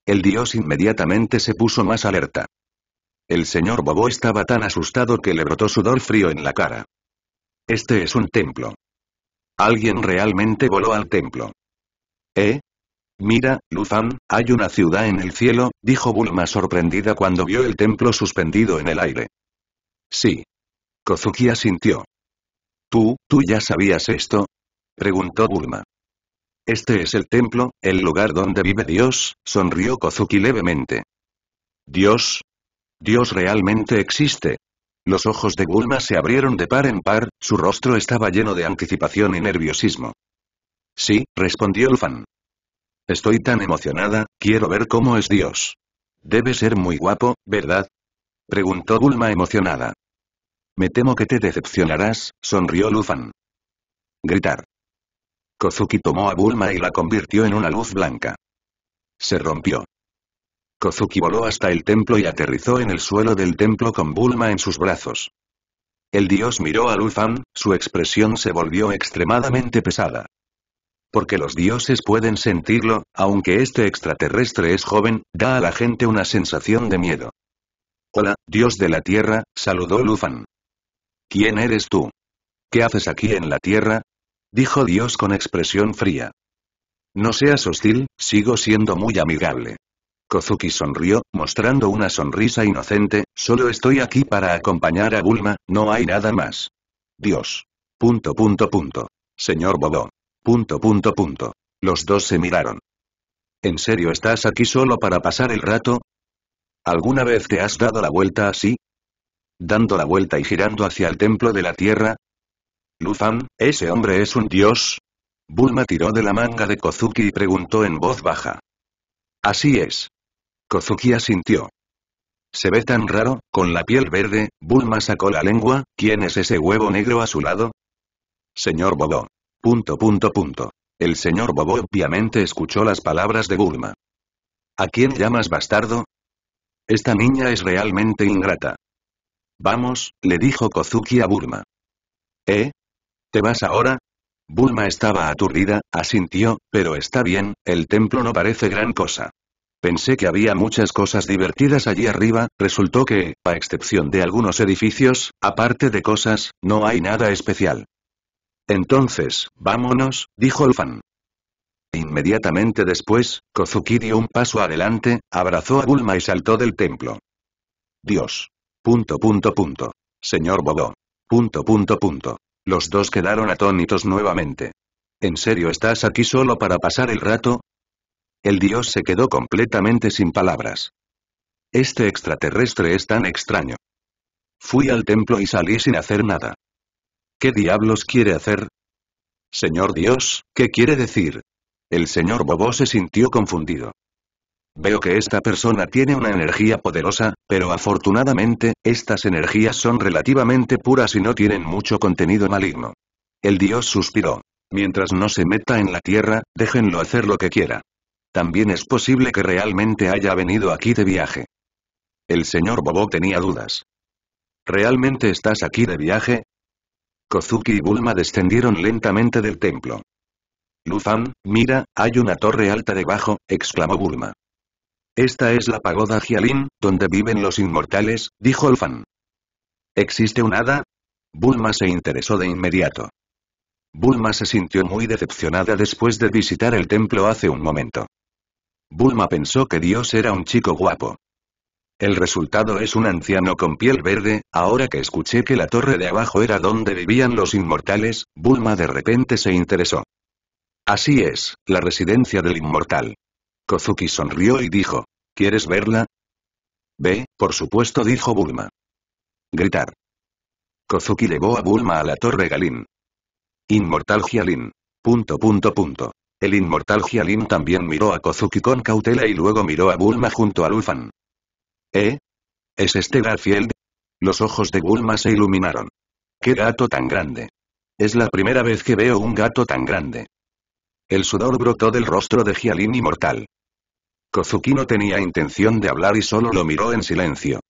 [SPEAKER 1] El dios inmediatamente se puso más alerta. El señor Bobo estaba tan asustado que le brotó sudor frío en la cara. Este es un templo. Alguien realmente voló al templo. ¿Eh? Mira, Luzan, hay una ciudad en el cielo, dijo Bulma sorprendida cuando vio el templo suspendido en el aire. Sí. Kozuki asintió. ¿Tú, tú ya sabías esto? preguntó Bulma. Este es el templo, el lugar donde vive Dios, sonrió Kozuki levemente. ¿Dios? ¿Dios realmente existe? Los ojos de Bulma se abrieron de par en par, su rostro estaba lleno de anticipación y nerviosismo. Sí, respondió Lufan. Estoy tan emocionada, quiero ver cómo es Dios. Debe ser muy guapo, ¿verdad? Preguntó Bulma emocionada. Me temo que te decepcionarás, sonrió Lufan. Gritar. Kozuki tomó a Bulma y la convirtió en una luz blanca. Se rompió. Kozuki voló hasta el templo y aterrizó en el suelo del templo con Bulma en sus brazos. El dios miró a Lufan, su expresión se volvió extremadamente pesada. Porque los dioses pueden sentirlo, aunque este extraterrestre es joven, da a la gente una sensación de miedo. Hola, dios de la tierra, saludó Lufan. ¿Quién eres tú? ¿Qué haces aquí en la tierra? dijo Dios con expresión fría. No seas hostil, sigo siendo muy amigable. Kozuki sonrió, mostrando una sonrisa inocente, solo estoy aquí para acompañar a Bulma, no hay nada más. Dios. Punto punto punto. Señor Bobo. Punto punto punto. Los dos se miraron. ¿En serio estás aquí solo para pasar el rato? ¿Alguna vez te has dado la vuelta así? Dando la vuelta y girando hacia el templo de la tierra, Luzan, ¿ese hombre es un dios? Bulma tiró de la manga de Kozuki y preguntó en voz baja. Así es. Kozuki asintió. Se ve tan raro, con la piel verde, Bulma sacó la lengua, ¿quién es ese huevo negro a su lado? Señor Bobo. Punto punto punto. El señor Bobo obviamente escuchó las palabras de Bulma. ¿A quién llamas bastardo? Esta niña es realmente ingrata. Vamos, le dijo Kozuki a Burma. ¿Eh? ¿Te vas ahora? Bulma estaba aturdida, asintió, pero está bien, el templo no parece gran cosa. Pensé que había muchas cosas divertidas allí arriba, resultó que, a excepción de algunos edificios, aparte de cosas, no hay nada especial. Entonces, vámonos, dijo el fan. Inmediatamente después, Kozuki dio un paso adelante, abrazó a Bulma y saltó del templo. Dios. Punto punto punto. Señor Bobo. Punto punto punto. Los dos quedaron atónitos nuevamente. ¿En serio estás aquí solo para pasar el rato? El dios se quedó completamente sin palabras. Este extraterrestre es tan extraño. Fui al templo y salí sin hacer nada. ¿Qué diablos quiere hacer? Señor Dios, ¿qué quiere decir? El señor Bobo se sintió confundido. Veo que esta persona tiene una energía poderosa, pero afortunadamente, estas energías son relativamente puras y no tienen mucho contenido maligno. El dios suspiró. Mientras no se meta en la tierra, déjenlo hacer lo que quiera. También es posible que realmente haya venido aquí de viaje. El señor Bobo tenía dudas. ¿Realmente estás aquí de viaje? Kozuki y Bulma descendieron lentamente del templo. Lufan, mira, hay una torre alta debajo, exclamó Bulma. Esta es la pagoda Jialin, donde viven los inmortales, dijo el ¿Existe un hada? Bulma se interesó de inmediato. Bulma se sintió muy decepcionada después de visitar el templo hace un momento. Bulma pensó que Dios era un chico guapo. El resultado es un anciano con piel verde, ahora que escuché que la torre de abajo era donde vivían los inmortales, Bulma de repente se interesó. Así es, la residencia del inmortal. Kozuki sonrió y dijo. ¿Quieres verla? Ve, por supuesto dijo Bulma. Gritar. Kozuki llevó a Bulma a la torre Galín. Inmortal Gialin. Punto punto punto. El inmortal Gialin también miró a Kozuki con cautela y luego miró a Bulma junto a Lufan. ¿Eh? ¿Es este Garfield? Los ojos de Bulma se iluminaron. ¡Qué gato tan grande! Es la primera vez que veo un gato tan grande. El sudor brotó del rostro de Gialin inmortal. Kozuki no tenía intención de hablar y solo lo miró en silencio.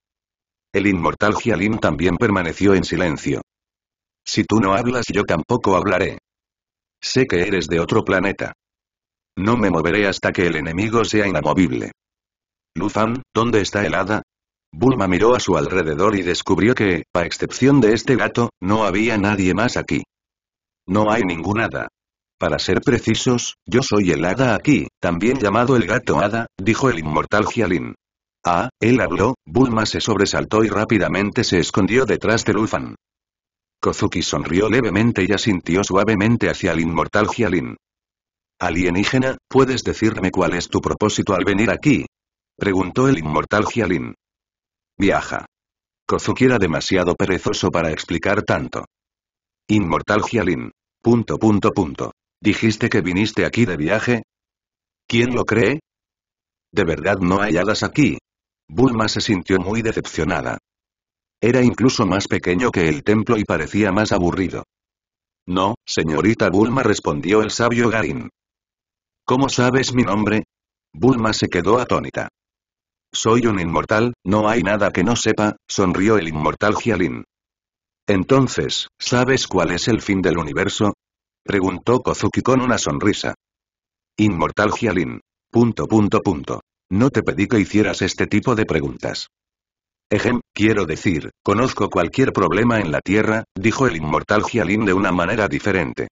[SPEAKER 1] El inmortal Jialin también permaneció en silencio. Si tú no hablas yo tampoco hablaré. Sé que eres de otro planeta. No me moveré hasta que el enemigo sea inamovible. Lufan, ¿dónde está el hada? Bulma miró a su alrededor y descubrió que, a excepción de este gato, no había nadie más aquí. No hay ningún hada. Para ser precisos, yo soy el hada aquí, también llamado el gato hada, dijo el inmortal Gialin. Ah, él habló, Bulma se sobresaltó y rápidamente se escondió detrás del Lufan. Kozuki sonrió levemente y asintió suavemente hacia el inmortal Gialin. Alienígena, ¿puedes decirme cuál es tu propósito al venir aquí? Preguntó el inmortal Gialin. Viaja. Kozuki era demasiado perezoso para explicar tanto. Inmortal Gialin. Punto punto punto. ¿Dijiste que viniste aquí de viaje? ¿Quién lo cree? De verdad no hay hadas aquí. Bulma se sintió muy decepcionada. Era incluso más pequeño que el templo y parecía más aburrido. No, señorita Bulma respondió el sabio Garin. ¿Cómo sabes mi nombre? Bulma se quedó atónita. Soy un inmortal, no hay nada que no sepa, sonrió el inmortal Gialin. Entonces, ¿sabes cuál es el fin del universo? Preguntó Kozuki con una sonrisa. Inmortal Jialin. Punto punto punto. No te pedí que hicieras este tipo de preguntas. Ejem, quiero decir, conozco cualquier problema en la Tierra, dijo el inmortal Jialin de una manera diferente.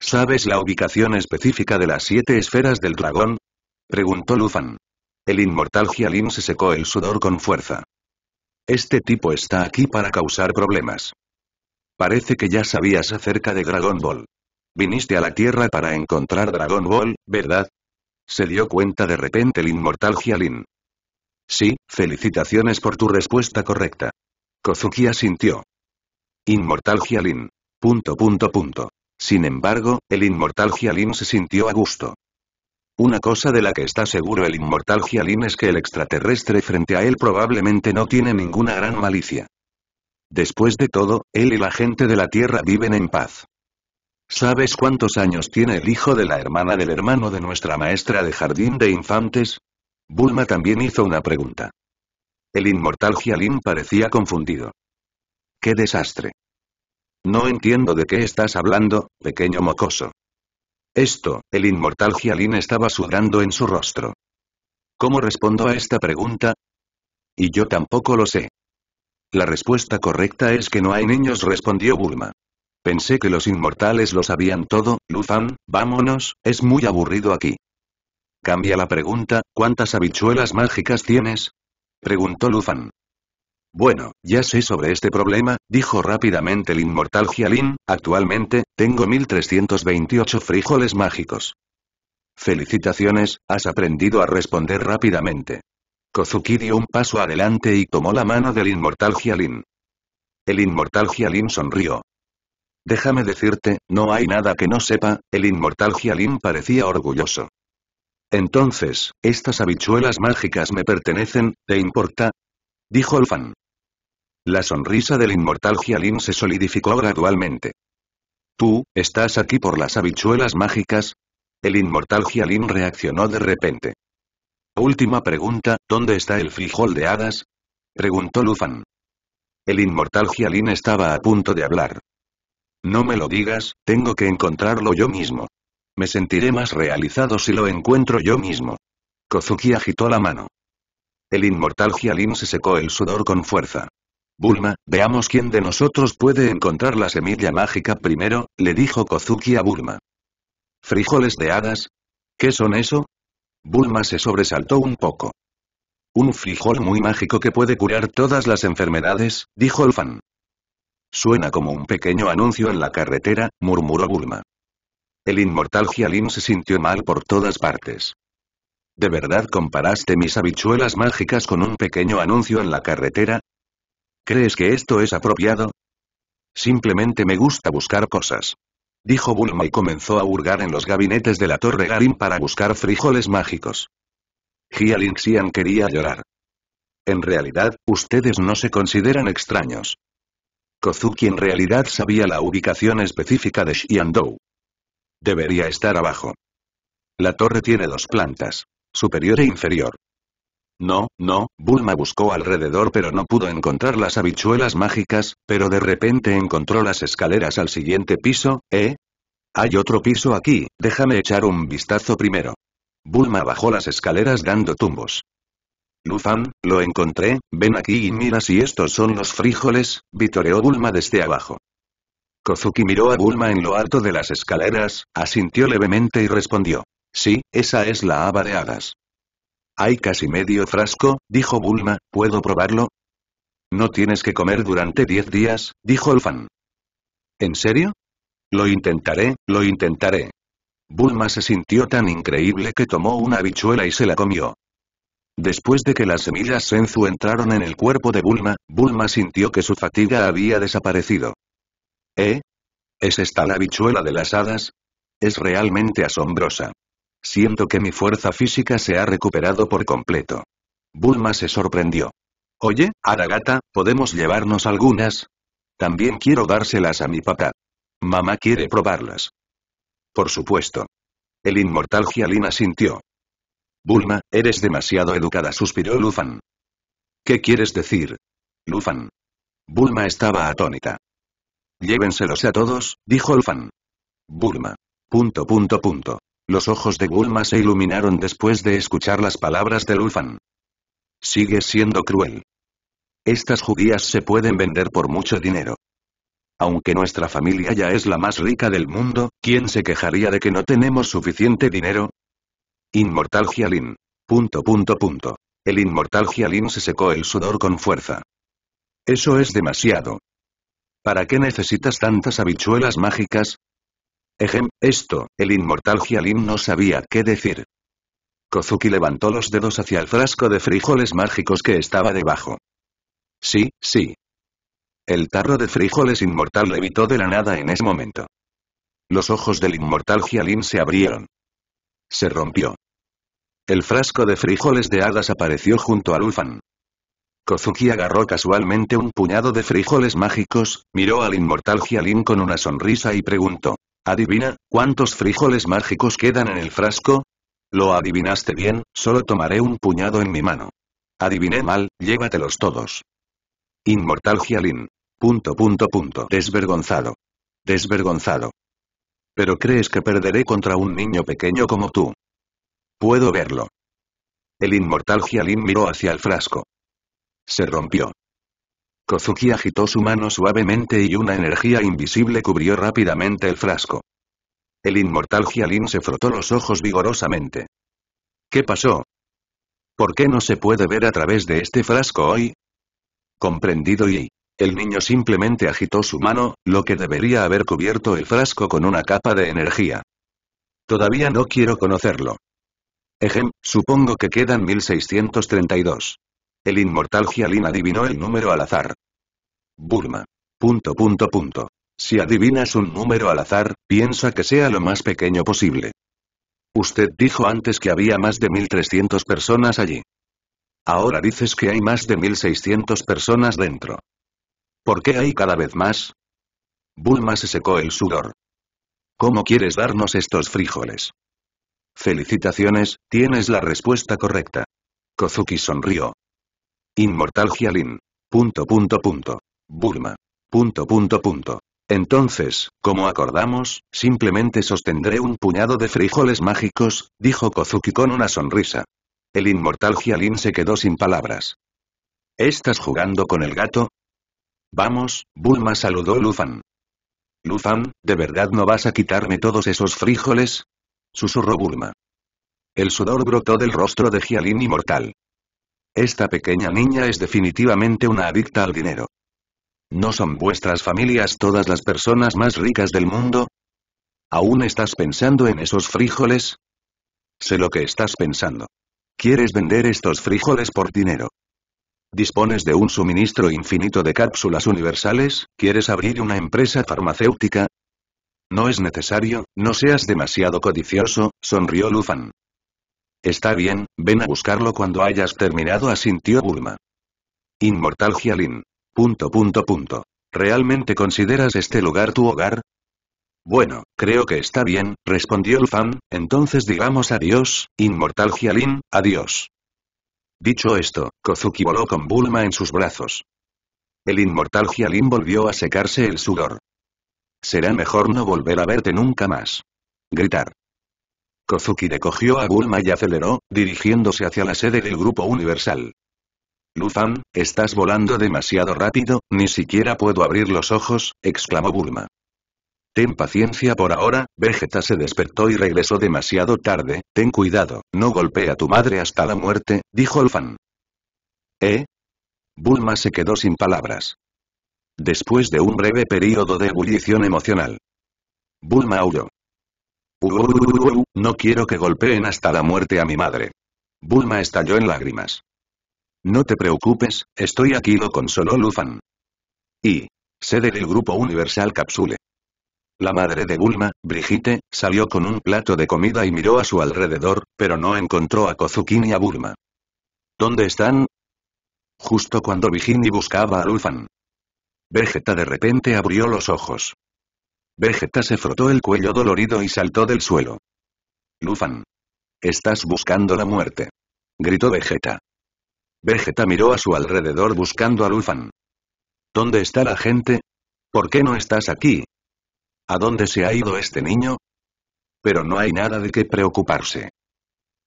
[SPEAKER 1] ¿Sabes la ubicación específica de las siete esferas del dragón? Preguntó Lufan. El inmortal Jialin se secó el sudor con fuerza. Este tipo está aquí para causar problemas. Parece que ya sabías acerca de Dragon Ball. Viniste a la Tierra para encontrar Dragon Ball, ¿verdad? Se dio cuenta de repente el inmortal Hialin. Sí, felicitaciones por tu respuesta correcta. Kozuki asintió. Inmortal Hialin. Punto punto punto. Sin embargo, el inmortal Hialin se sintió a gusto. Una cosa de la que está seguro el inmortal Hialin es que el extraterrestre frente a él probablemente no tiene ninguna gran malicia. Después de todo, él y la gente de la Tierra viven en paz. ¿Sabes cuántos años tiene el hijo de la hermana del hermano de nuestra maestra de jardín de infantes? Bulma también hizo una pregunta. El inmortal Jialin parecía confundido. ¡Qué desastre! No entiendo de qué estás hablando, pequeño mocoso. Esto, el inmortal Jialin estaba sudando en su rostro. ¿Cómo respondo a esta pregunta? Y yo tampoco lo sé. La respuesta correcta es que no hay niños, respondió Bulma. Pensé que los inmortales lo sabían todo, Lufan, vámonos, es muy aburrido aquí. Cambia la pregunta, ¿cuántas habichuelas mágicas tienes? Preguntó Lufan. Bueno, ya sé sobre este problema, dijo rápidamente el inmortal Gialin, actualmente, tengo 1328 frijoles mágicos. Felicitaciones, has aprendido a responder rápidamente. Kozuki dio un paso adelante y tomó la mano del inmortal Gialin. El inmortal Gialin sonrió. Déjame decirte, no hay nada que no sepa, el inmortal Gialin parecía orgulloso. Entonces, estas habichuelas mágicas me pertenecen, ¿te importa? Dijo Lufan. La sonrisa del inmortal Gialin se solidificó gradualmente. ¿Tú, estás aquí por las habichuelas mágicas? El inmortal Gialin reaccionó de repente. Última pregunta, ¿dónde está el frijol de hadas? Preguntó Lufan. El inmortal Gialin estaba a punto de hablar, no me lo digas, tengo que encontrarlo yo mismo. Me sentiré más realizado si lo encuentro yo mismo. Kozuki agitó la mano. El inmortal Hialin se secó el sudor con fuerza. Bulma, veamos quién de nosotros puede encontrar la semilla mágica primero, le dijo Kozuki a Bulma. ¿Frijoles de hadas? ¿Qué son eso? Bulma se sobresaltó un poco. Un frijol muy mágico que puede curar todas las enfermedades, dijo el fan. Suena como un pequeño anuncio en la carretera, murmuró Bulma. El inmortal Gialin se sintió mal por todas partes. ¿De verdad comparaste mis habichuelas mágicas con un pequeño anuncio en la carretera? ¿Crees que esto es apropiado? Simplemente me gusta buscar cosas. Dijo Bulma y comenzó a hurgar en los gabinetes de la Torre Garín para buscar frijoles mágicos. Gialin Xian quería llorar. En realidad, ustedes no se consideran extraños. Kozuki en realidad sabía la ubicación específica de Xiandou. Debería estar abajo. La torre tiene dos plantas. Superior e inferior. No, no, Bulma buscó alrededor pero no pudo encontrar las habichuelas mágicas, pero de repente encontró las escaleras al siguiente piso, ¿eh? Hay otro piso aquí, déjame echar un vistazo primero. Bulma bajó las escaleras dando tumbos. Lufan, lo encontré, ven aquí y mira si estos son los frijoles, vitoreó Bulma desde abajo. Kozuki miró a Bulma en lo alto de las escaleras, asintió levemente y respondió. Sí, esa es la haba de hadas. Hay casi medio frasco, dijo Bulma, ¿puedo probarlo? No tienes que comer durante diez días, dijo Lufan. ¿En serio? Lo intentaré, lo intentaré. Bulma se sintió tan increíble que tomó una habichuela y se la comió. Después de que las semillas Senzu entraron en el cuerpo de Bulma, Bulma sintió que su fatiga había desaparecido. ¿Eh? ¿Es esta la bichuela de las hadas? Es realmente asombrosa. Siento que mi fuerza física se ha recuperado por completo. Bulma se sorprendió. Oye, Aragata, ¿podemos llevarnos algunas? También quiero dárselas a mi papá. Mamá quiere probarlas. Por supuesto. El inmortal Gialina sintió. Bulma, eres demasiado educada, suspiró Lufan. ¿Qué quieres decir? Lufan. Bulma estaba atónita. Llévenselos a todos, dijo Lufan. Bulma. Punto punto punto. Los ojos de Bulma se iluminaron después de escuchar las palabras de Lufan. Sigue siendo cruel. Estas judías se pueden vender por mucho dinero. Aunque nuestra familia ya es la más rica del mundo, ¿quién se quejaría de que no tenemos suficiente dinero? Inmortal Gialin. Punto punto punto. El inmortal Gialin se secó el sudor con fuerza. Eso es demasiado. ¿Para qué necesitas tantas habichuelas mágicas? Ejem, esto, el inmortal Gialin no sabía qué decir. Kozuki levantó los dedos hacia el frasco de frijoles mágicos que estaba debajo. Sí, sí. El tarro de frijoles inmortal levitó de la nada en ese momento. Los ojos del inmortal Gialin se abrieron. Se rompió. El frasco de frijoles de hadas apareció junto al Ulfan. Kozuki agarró casualmente un puñado de frijoles mágicos, miró al inmortal Jialin con una sonrisa y preguntó. Adivina, ¿cuántos frijoles mágicos quedan en el frasco? Lo adivinaste bien, solo tomaré un puñado en mi mano. Adiviné mal, llévatelos todos. Inmortal Jialín. Punto punto punto. Desvergonzado. Desvergonzado. Pero crees que perderé contra un niño pequeño como tú. Puedo verlo. El inmortal Jialin miró hacia el frasco. Se rompió. Kozuki agitó su mano suavemente y una energía invisible cubrió rápidamente el frasco. El inmortal Jialin se frotó los ojos vigorosamente. ¿Qué pasó? ¿Por qué no se puede ver a través de este frasco hoy? Comprendido y... El niño simplemente agitó su mano, lo que debería haber cubierto el frasco con una capa de energía. Todavía no quiero conocerlo. Ejem, supongo que quedan 1632. El inmortal Gialin adivinó el número al azar. Burma. Punto punto punto. Si adivinas un número al azar, piensa que sea lo más pequeño posible. Usted dijo antes que había más de 1300 personas allí. Ahora dices que hay más de 1600 personas dentro. ¿Por qué hay cada vez más? Bulma se secó el sudor. ¿Cómo quieres darnos estos frijoles? Felicitaciones, tienes la respuesta correcta. Kozuki sonrió. Inmortal Hialin. Punto punto punto. Burma. Punto punto punto. Entonces, como acordamos, simplemente sostendré un puñado de frijoles mágicos, dijo Kozuki con una sonrisa. El inmortal Hialin se quedó sin palabras. ¿Estás jugando con el gato? Vamos, Bulma saludó Lufan. Lufan, ¿de verdad no vas a quitarme todos esos frijoles? Susurró Burma. El sudor brotó del rostro de Gialin inmortal. Esta pequeña niña es definitivamente una adicta al dinero. ¿No son vuestras familias todas las personas más ricas del mundo? ¿Aún estás pensando en esos frijoles? Sé lo que estás pensando. Quieres vender estos frijoles por dinero. Dispones de un suministro infinito de cápsulas universales, quieres abrir una empresa farmacéutica, no es necesario, no seas demasiado codicioso, sonrió Lufan. Está bien, ven a buscarlo cuando hayas terminado, asintió Bulma. Inmortal Gialin. Punto punto punto. ¿Realmente consideras este lugar tu hogar? Bueno, creo que está bien, respondió Lufan, entonces digamos adiós, inmortal Gialin, adiós. Dicho esto, Kozuki voló con Bulma en sus brazos. El inmortal Gialin volvió a secarse el sudor. Será mejor no volver a verte nunca más. Gritar. Kozuki recogió a Bulma y aceleró, dirigiéndose hacia la sede del Grupo Universal. Lufan, estás volando demasiado rápido, ni siquiera puedo abrir los ojos, exclamó Bulma. Ten paciencia por ahora, Vegeta se despertó y regresó demasiado tarde, ten cuidado, no golpee a tu madre hasta la muerte, dijo Lufan. ¿Eh? Bulma se quedó sin palabras. Después de un breve periodo de ebullición emocional. Bulma huyó. no quiero que golpeen hasta la muerte a mi madre. Bulma estalló en lágrimas. No te preocupes, estoy aquí lo consoló Lufan. Y. Sede del grupo Universal Capsule. La madre de Bulma, Brigitte, salió con un plato de comida y miró a su alrededor, pero no encontró a Kozuki ni a Bulma. ¿Dónde están? Justo cuando Vigini buscaba a Lufan, Vegeta de repente abrió los ojos. Vegeta se frotó el cuello dolorido y saltó del suelo. Lufan. Estás buscando la muerte. Gritó Vegeta. Vegeta miró a su alrededor buscando a Lufan. ¿Dónde está la gente? ¿Por qué no estás aquí? ¿A dónde se ha ido este niño? Pero no hay nada de qué preocuparse.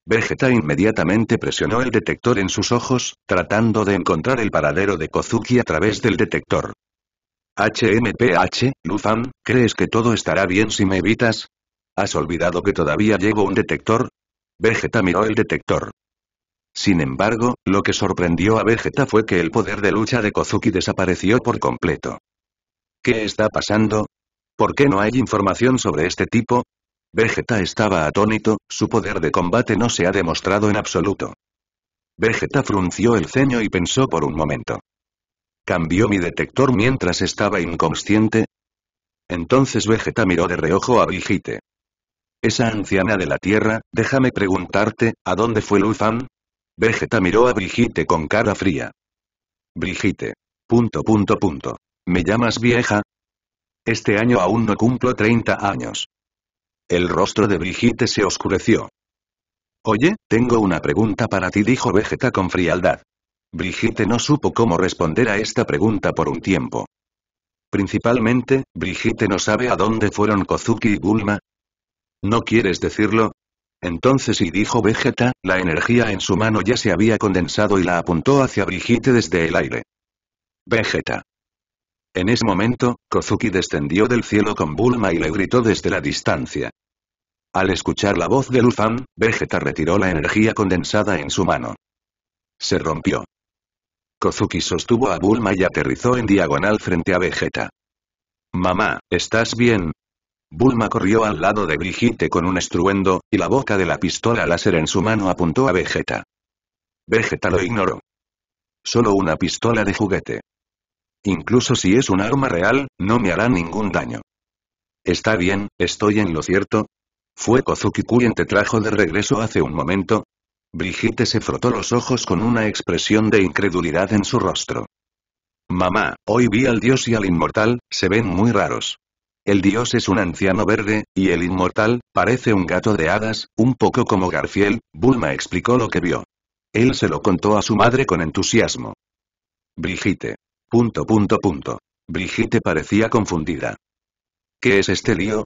[SPEAKER 1] Vegeta inmediatamente presionó el detector en sus ojos, tratando de encontrar el paradero de Kozuki a través del detector. HMPH, Lufan, ¿crees que todo estará bien si me evitas? ¿Has olvidado que todavía llevo un detector? Vegeta miró el detector. Sin embargo, lo que sorprendió a Vegeta fue que el poder de lucha de Kozuki desapareció por completo. ¿Qué está pasando? ¿Por qué no hay información sobre este tipo? Vegeta estaba atónito, su poder de combate no se ha demostrado en absoluto. Vegeta frunció el ceño y pensó por un momento. ¿Cambió mi detector mientras estaba inconsciente? Entonces Vegeta miró de reojo a Brigitte. Esa anciana de la Tierra, déjame preguntarte, ¿a dónde fue Luzan? Vegeta miró a Brigitte con cara fría. Brigitte. Punto punto punto. ¿Me llamas vieja? Este año aún no cumplo 30 años. El rostro de Brigitte se oscureció. Oye, tengo una pregunta para ti dijo Vegeta con frialdad. Brigitte no supo cómo responder a esta pregunta por un tiempo. Principalmente, Brigitte no sabe a dónde fueron Kozuki y Bulma. ¿No quieres decirlo? Entonces y dijo Vegeta, la energía en su mano ya se había condensado y la apuntó hacia Brigitte desde el aire. Vegeta. En ese momento, Kozuki descendió del cielo con Bulma y le gritó desde la distancia. Al escuchar la voz de Lufan, Vegeta retiró la energía condensada en su mano. Se rompió. Kozuki sostuvo a Bulma y aterrizó en diagonal frente a Vegeta. «Mamá, ¿estás bien?» Bulma corrió al lado de Brigitte con un estruendo, y la boca de la pistola láser en su mano apuntó a Vegeta. Vegeta lo ignoró. Solo una pistola de juguete. Incluso si es un arma real, no me hará ningún daño. Está bien, estoy en lo cierto. ¿Fue Kozuki quien te trajo de regreso hace un momento? Brigitte se frotó los ojos con una expresión de incredulidad en su rostro. Mamá, hoy vi al dios y al inmortal, se ven muy raros. El dios es un anciano verde, y el inmortal, parece un gato de hadas, un poco como Garfiel. Bulma explicó lo que vio. Él se lo contó a su madre con entusiasmo. Brigitte. Punto punto punto. Brigitte parecía confundida. ¿Qué es este lío?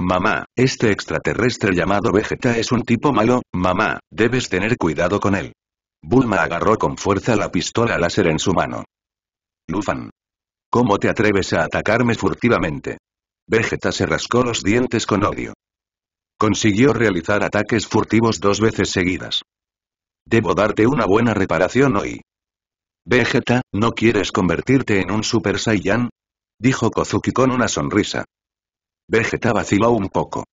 [SPEAKER 1] Mamá, este extraterrestre llamado Vegeta es un tipo malo, mamá, debes tener cuidado con él. Bulma agarró con fuerza la pistola láser en su mano. Lufan. ¿Cómo te atreves a atacarme furtivamente? Vegeta se rascó los dientes con odio. Consiguió realizar ataques furtivos dos veces seguidas. Debo darte una buena reparación hoy. Vegeta, ¿no quieres convertirte en un Super Saiyan? Dijo Kozuki con una sonrisa. Vegeta vaciló un poco.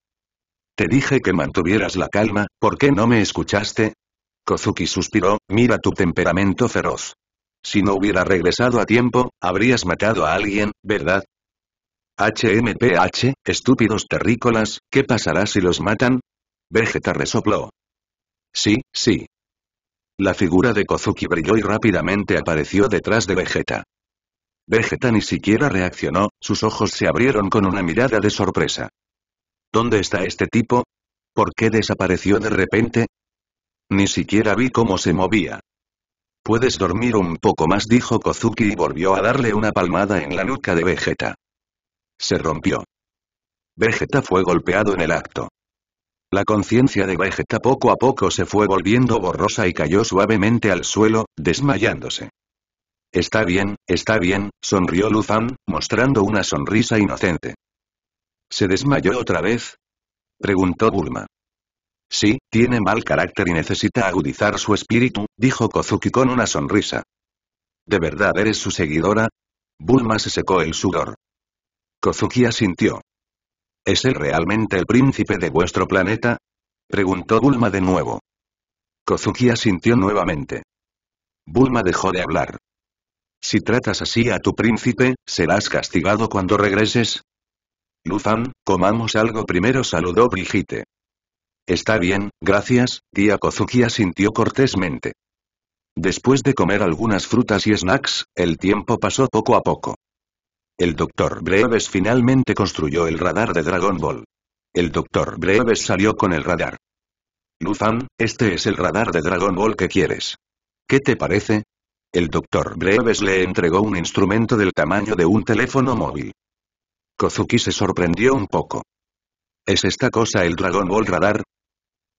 [SPEAKER 1] Te dije que mantuvieras la calma, ¿por qué no me escuchaste? Kozuki suspiró, mira tu temperamento feroz. Si no hubiera regresado a tiempo, habrías matado a alguien, ¿verdad? HMPH, estúpidos terrícolas, ¿qué pasará si los matan? Vegeta resopló. Sí, sí. La figura de Kozuki brilló y rápidamente apareció detrás de Vegeta. Vegeta ni siquiera reaccionó, sus ojos se abrieron con una mirada de sorpresa. ¿Dónde está este tipo? ¿Por qué desapareció de repente? Ni siquiera vi cómo se movía. Puedes dormir un poco más dijo Kozuki y volvió a darle una palmada en la nuca de Vegeta. Se rompió. Vegeta fue golpeado en el acto. La conciencia de Vegeta poco a poco se fue volviendo borrosa y cayó suavemente al suelo, desmayándose. Está bien, está bien, sonrió Luzán, mostrando una sonrisa inocente. ¿Se desmayó otra vez? preguntó Bulma. Sí, tiene mal carácter y necesita agudizar su espíritu, dijo Kozuki con una sonrisa. ¿De verdad eres su seguidora? Bulma se secó el sudor. Kozuki asintió. ¿Es él realmente el príncipe de vuestro planeta? preguntó Bulma de nuevo. Kozuki asintió nuevamente. Bulma dejó de hablar. Si tratas así a tu príncipe, serás castigado cuando regreses. Lufan, comamos algo primero saludó Brigitte. Está bien, gracias, tía Kozuki asintió cortésmente. Después de comer algunas frutas y snacks, el tiempo pasó poco a poco. El doctor Breves finalmente construyó el radar de Dragon Ball. El doctor Breves salió con el radar. Lufan, este es el radar de Dragon Ball que quieres. ¿Qué te parece? el doctor Breves le entregó un instrumento del tamaño de un teléfono móvil. Kozuki se sorprendió un poco. ¿Es esta cosa el Dragon Ball Radar?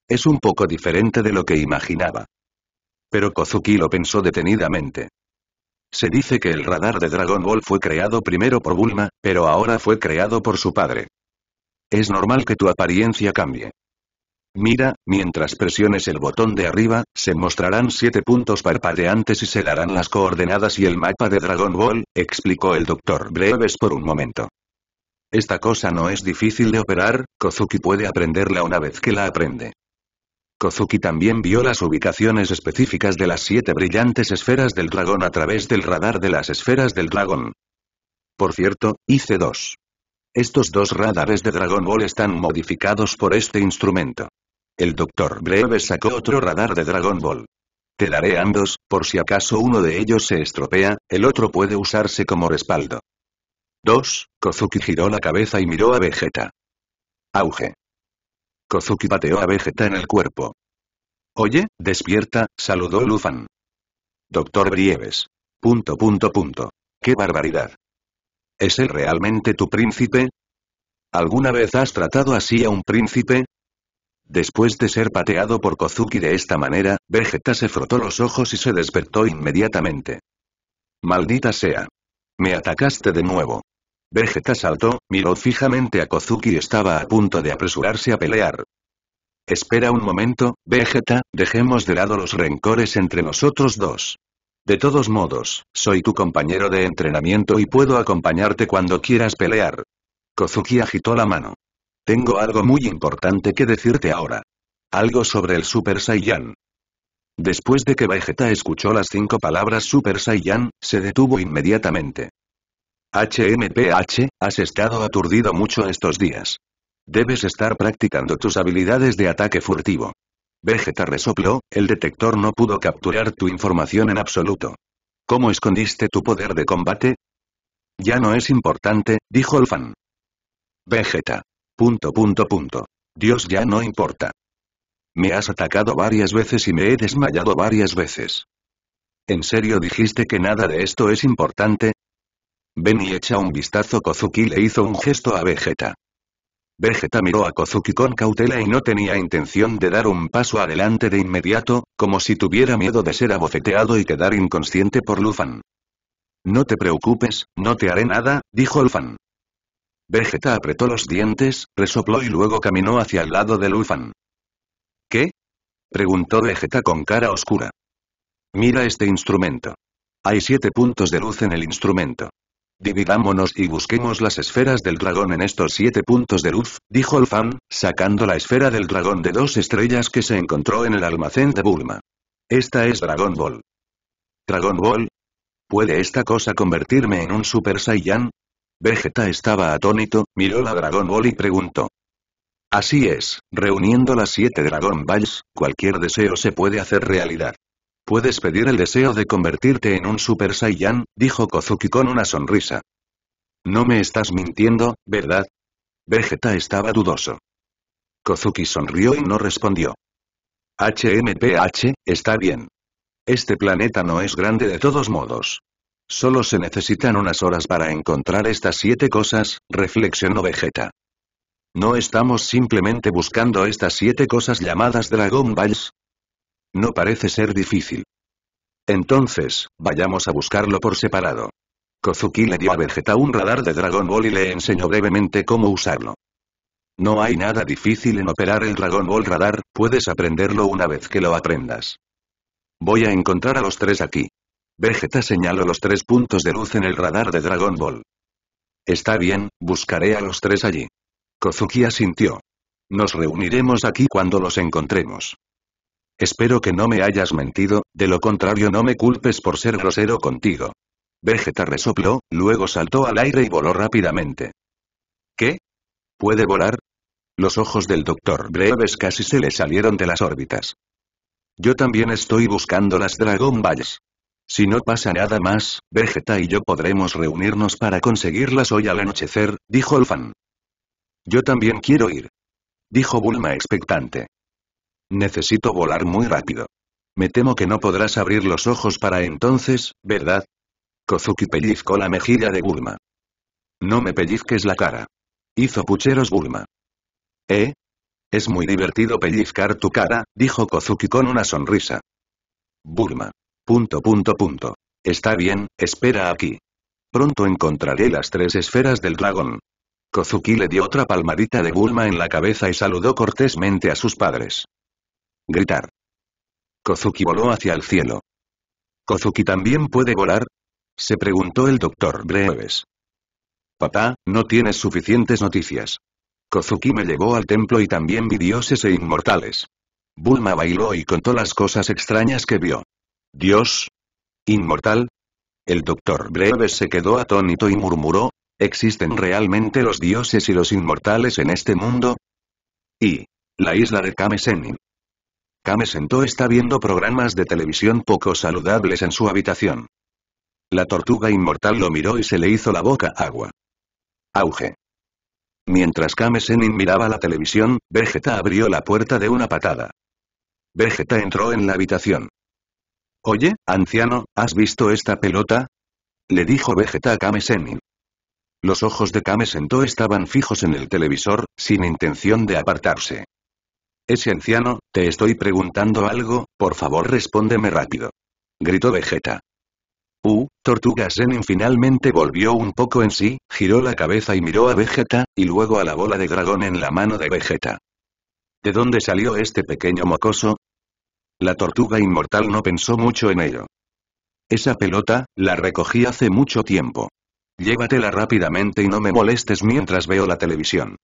[SPEAKER 1] Es un poco diferente de lo que imaginaba. Pero Kozuki lo pensó detenidamente. Se dice que el radar de Dragon Ball fue creado primero por Bulma, pero ahora fue creado por su padre. Es normal que tu apariencia cambie. Mira, mientras presiones el botón de arriba, se mostrarán siete puntos parpadeantes y se darán las coordenadas y el mapa de Dragon Ball, explicó el doctor. Breves por un momento. Esta cosa no es difícil de operar, Kozuki puede aprenderla una vez que la aprende. Kozuki también vio las ubicaciones específicas de las siete brillantes esferas del dragón a través del radar de las esferas del dragón. Por cierto, hice dos. Estos dos radares de Dragon Ball están modificados por este instrumento. El doctor Brieves sacó otro radar de Dragon Ball. Te daré ambos, por si acaso uno de ellos se estropea, el otro puede usarse como respaldo. 2. Kozuki giró la cabeza y miró a Vegeta. Auge. Kozuki pateó a Vegeta en el cuerpo. Oye, despierta, saludó Lufan. Doctor Brieves. Punto punto punto. ¡Qué barbaridad! ¿Es él realmente tu príncipe? ¿Alguna vez has tratado así a un príncipe? Después de ser pateado por Kozuki de esta manera, Vegeta se frotó los ojos y se despertó inmediatamente. Maldita sea. Me atacaste de nuevo. Vegeta saltó, miró fijamente a Kozuki y estaba a punto de apresurarse a pelear. Espera un momento, Vegeta, dejemos de lado los rencores entre nosotros dos. De todos modos, soy tu compañero de entrenamiento y puedo acompañarte cuando quieras pelear. Kozuki agitó la mano. Tengo algo muy importante que decirte ahora. Algo sobre el Super Saiyan. Después de que Vegeta escuchó las cinco palabras Super Saiyan, se detuvo inmediatamente. HMPH, has estado aturdido mucho estos días. Debes estar practicando tus habilidades de ataque furtivo. Vegeta resopló, el detector no pudo capturar tu información en absoluto. ¿Cómo escondiste tu poder de combate? Ya no es importante, dijo el fan. Vegeta. Punto punto punto. Dios ya no importa. Me has atacado varias veces y me he desmayado varias veces. ¿En serio dijiste que nada de esto es importante? Ven y echa un vistazo Kozuki le hizo un gesto a Vegeta. Vegeta miró a Kozuki con cautela y no tenía intención de dar un paso adelante de inmediato, como si tuviera miedo de ser abofeteado y quedar inconsciente por Lufan. No te preocupes, no te haré nada, dijo Lufan. Vegeta apretó los dientes, resopló y luego caminó hacia el lado de Lufan. ¿Qué? Preguntó Vegeta con cara oscura. Mira este instrumento. Hay siete puntos de luz en el instrumento. Dividámonos y busquemos las esferas del dragón en estos siete puntos de luz, dijo Lufan, sacando la esfera del dragón de dos estrellas que se encontró en el almacén de Bulma. Esta es Dragon Ball. ¿Dragon Ball? ¿Puede esta cosa convertirme en un Super Saiyan? Vegeta estaba atónito, miró la Dragon Ball y preguntó. Así es, reuniendo las siete Dragon Balls, cualquier deseo se puede hacer realidad. Puedes pedir el deseo de convertirte en un Super Saiyan, dijo Kozuki con una sonrisa. No me estás mintiendo, ¿verdad? Vegeta estaba dudoso. Kozuki sonrió y no respondió. HMPH, está bien. Este planeta no es grande de todos modos. Solo se necesitan unas horas para encontrar estas siete cosas, reflexionó Vegeta. ¿No estamos simplemente buscando estas siete cosas llamadas Dragon Balls? No parece ser difícil. Entonces, vayamos a buscarlo por separado. Kozuki le dio a Vegeta un radar de Dragon Ball y le enseñó brevemente cómo usarlo. No hay nada difícil en operar el Dragon Ball radar, puedes aprenderlo una vez que lo aprendas. Voy a encontrar a los tres aquí. Vegeta señaló los tres puntos de luz en el radar de Dragon Ball. Está bien, buscaré a los tres allí. Kozuki asintió. Nos reuniremos aquí cuando los encontremos. Espero que no me hayas mentido, de lo contrario no me culpes por ser grosero contigo. Vegeta resopló, luego saltó al aire y voló rápidamente. ¿Qué? ¿Puede volar? Los ojos del doctor Breves casi se le salieron de las órbitas. Yo también estoy buscando las Dragon Balls. Si no pasa nada más, Vegeta y yo podremos reunirnos para conseguirlas hoy al anochecer, dijo el fan. Yo también quiero ir. Dijo Bulma expectante. Necesito volar muy rápido. Me temo que no podrás abrir los ojos para entonces, ¿verdad? Kozuki pellizcó la mejilla de Bulma. No me pellizques la cara. Hizo pucheros Bulma. ¿Eh? Es muy divertido pellizcar tu cara, dijo Kozuki con una sonrisa. Bulma. Punto punto punto. Está bien, espera aquí. Pronto encontraré las tres esferas del dragón. Kozuki le dio otra palmadita de Bulma en la cabeza y saludó cortésmente a sus padres. Gritar. Kozuki voló hacia el cielo. ¿Kozuki también puede volar? Se preguntó el doctor Breves. Papá, no tienes suficientes noticias. Kozuki me llevó al templo y también vi dioses e inmortales. Bulma bailó y contó las cosas extrañas que vio. Dios. Inmortal. El doctor breves se quedó atónito y murmuró, ¿existen realmente los dioses y los inmortales en este mundo? Y. La isla de Kamesenin. Kamesento está viendo programas de televisión poco saludables en su habitación. La tortuga inmortal lo miró y se le hizo la boca agua. Auge. Mientras Kamesenin miraba la televisión, Vegeta abrió la puerta de una patada. Vegeta entró en la habitación. Oye, anciano, ¿has visto esta pelota? Le dijo Vegeta a Kame Los ojos de Kame estaban fijos en el televisor, sin intención de apartarse. Ese anciano, te estoy preguntando algo, por favor respóndeme rápido. Gritó Vegeta. Uh, Tortuga Senin finalmente volvió un poco en sí, giró la cabeza y miró a Vegeta, y luego a la bola de dragón en la mano de Vegeta. ¿De dónde salió este pequeño mocoso? La tortuga inmortal no pensó mucho en ello. Esa pelota, la recogí hace mucho tiempo. Llévatela rápidamente y no me molestes mientras veo la televisión.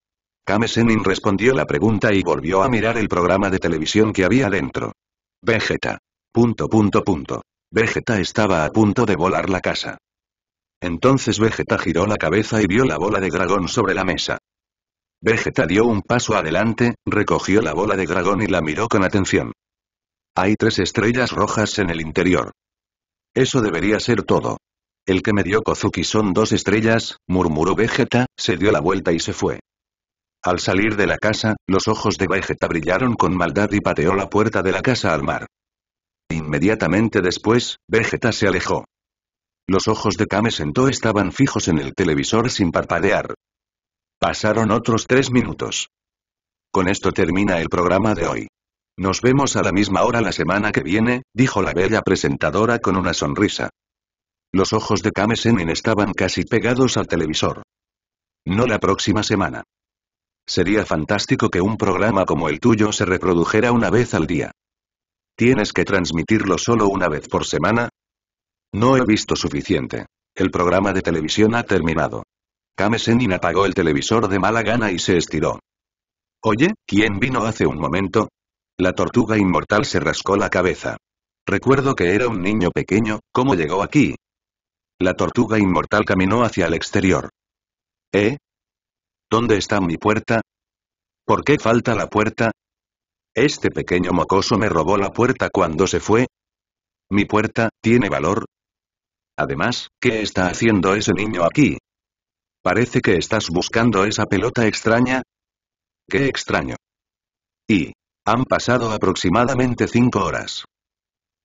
[SPEAKER 1] Kamesenin respondió la pregunta y volvió a mirar el programa de televisión que había dentro. Vegeta. Punto punto punto. Vegeta estaba a punto de volar la casa. Entonces Vegeta giró la cabeza y vio la bola de dragón sobre la mesa. Vegeta dio un paso adelante, recogió la bola de dragón y la miró con atención. Hay tres estrellas rojas en el interior. Eso debería ser todo. El que me dio Kozuki son dos estrellas, murmuró Vegeta, se dio la vuelta y se fue. Al salir de la casa, los ojos de Vegeta brillaron con maldad y pateó la puerta de la casa al mar. Inmediatamente después, Vegeta se alejó. Los ojos de Kame sentó estaban fijos en el televisor sin parpadear. Pasaron otros tres minutos. Con esto termina el programa de hoy. Nos vemos a la misma hora la semana que viene, dijo la bella presentadora con una sonrisa. Los ojos de Kamesenin estaban casi pegados al televisor. No la próxima semana. Sería fantástico que un programa como el tuyo se reprodujera una vez al día. ¿Tienes que transmitirlo solo una vez por semana? No he visto suficiente. El programa de televisión ha terminado. Kamesenin apagó el televisor de mala gana y se estiró. Oye, ¿quién vino hace un momento? La tortuga inmortal se rascó la cabeza. Recuerdo que era un niño pequeño, ¿cómo llegó aquí? La tortuga inmortal caminó hacia el exterior. ¿Eh? ¿Dónde está mi puerta? ¿Por qué falta la puerta? ¿Este pequeño mocoso me robó la puerta cuando se fue? ¿Mi puerta, tiene valor? Además, ¿qué está haciendo ese niño aquí? Parece que estás buscando esa pelota extraña. ¡Qué extraño! Y, han pasado aproximadamente cinco horas.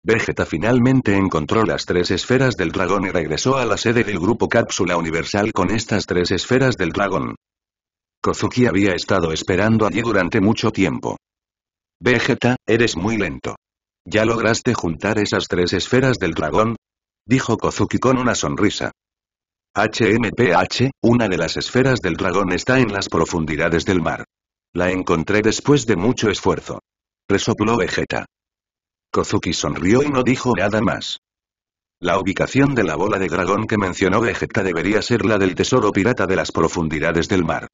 [SPEAKER 1] Vegeta finalmente encontró las tres esferas del dragón y regresó a la sede del grupo Cápsula Universal con estas tres esferas del dragón. Kozuki había estado esperando allí durante mucho tiempo. Vegeta, eres muy lento. ¿Ya lograste juntar esas tres esferas del dragón? Dijo Kozuki con una sonrisa. HMPH, una de las esferas del dragón está en las profundidades del mar. La encontré después de mucho esfuerzo. Resopló Vegeta. Kozuki sonrió y no dijo nada más. La ubicación de la bola de dragón que mencionó Vegeta debería ser la del tesoro pirata de las profundidades del mar.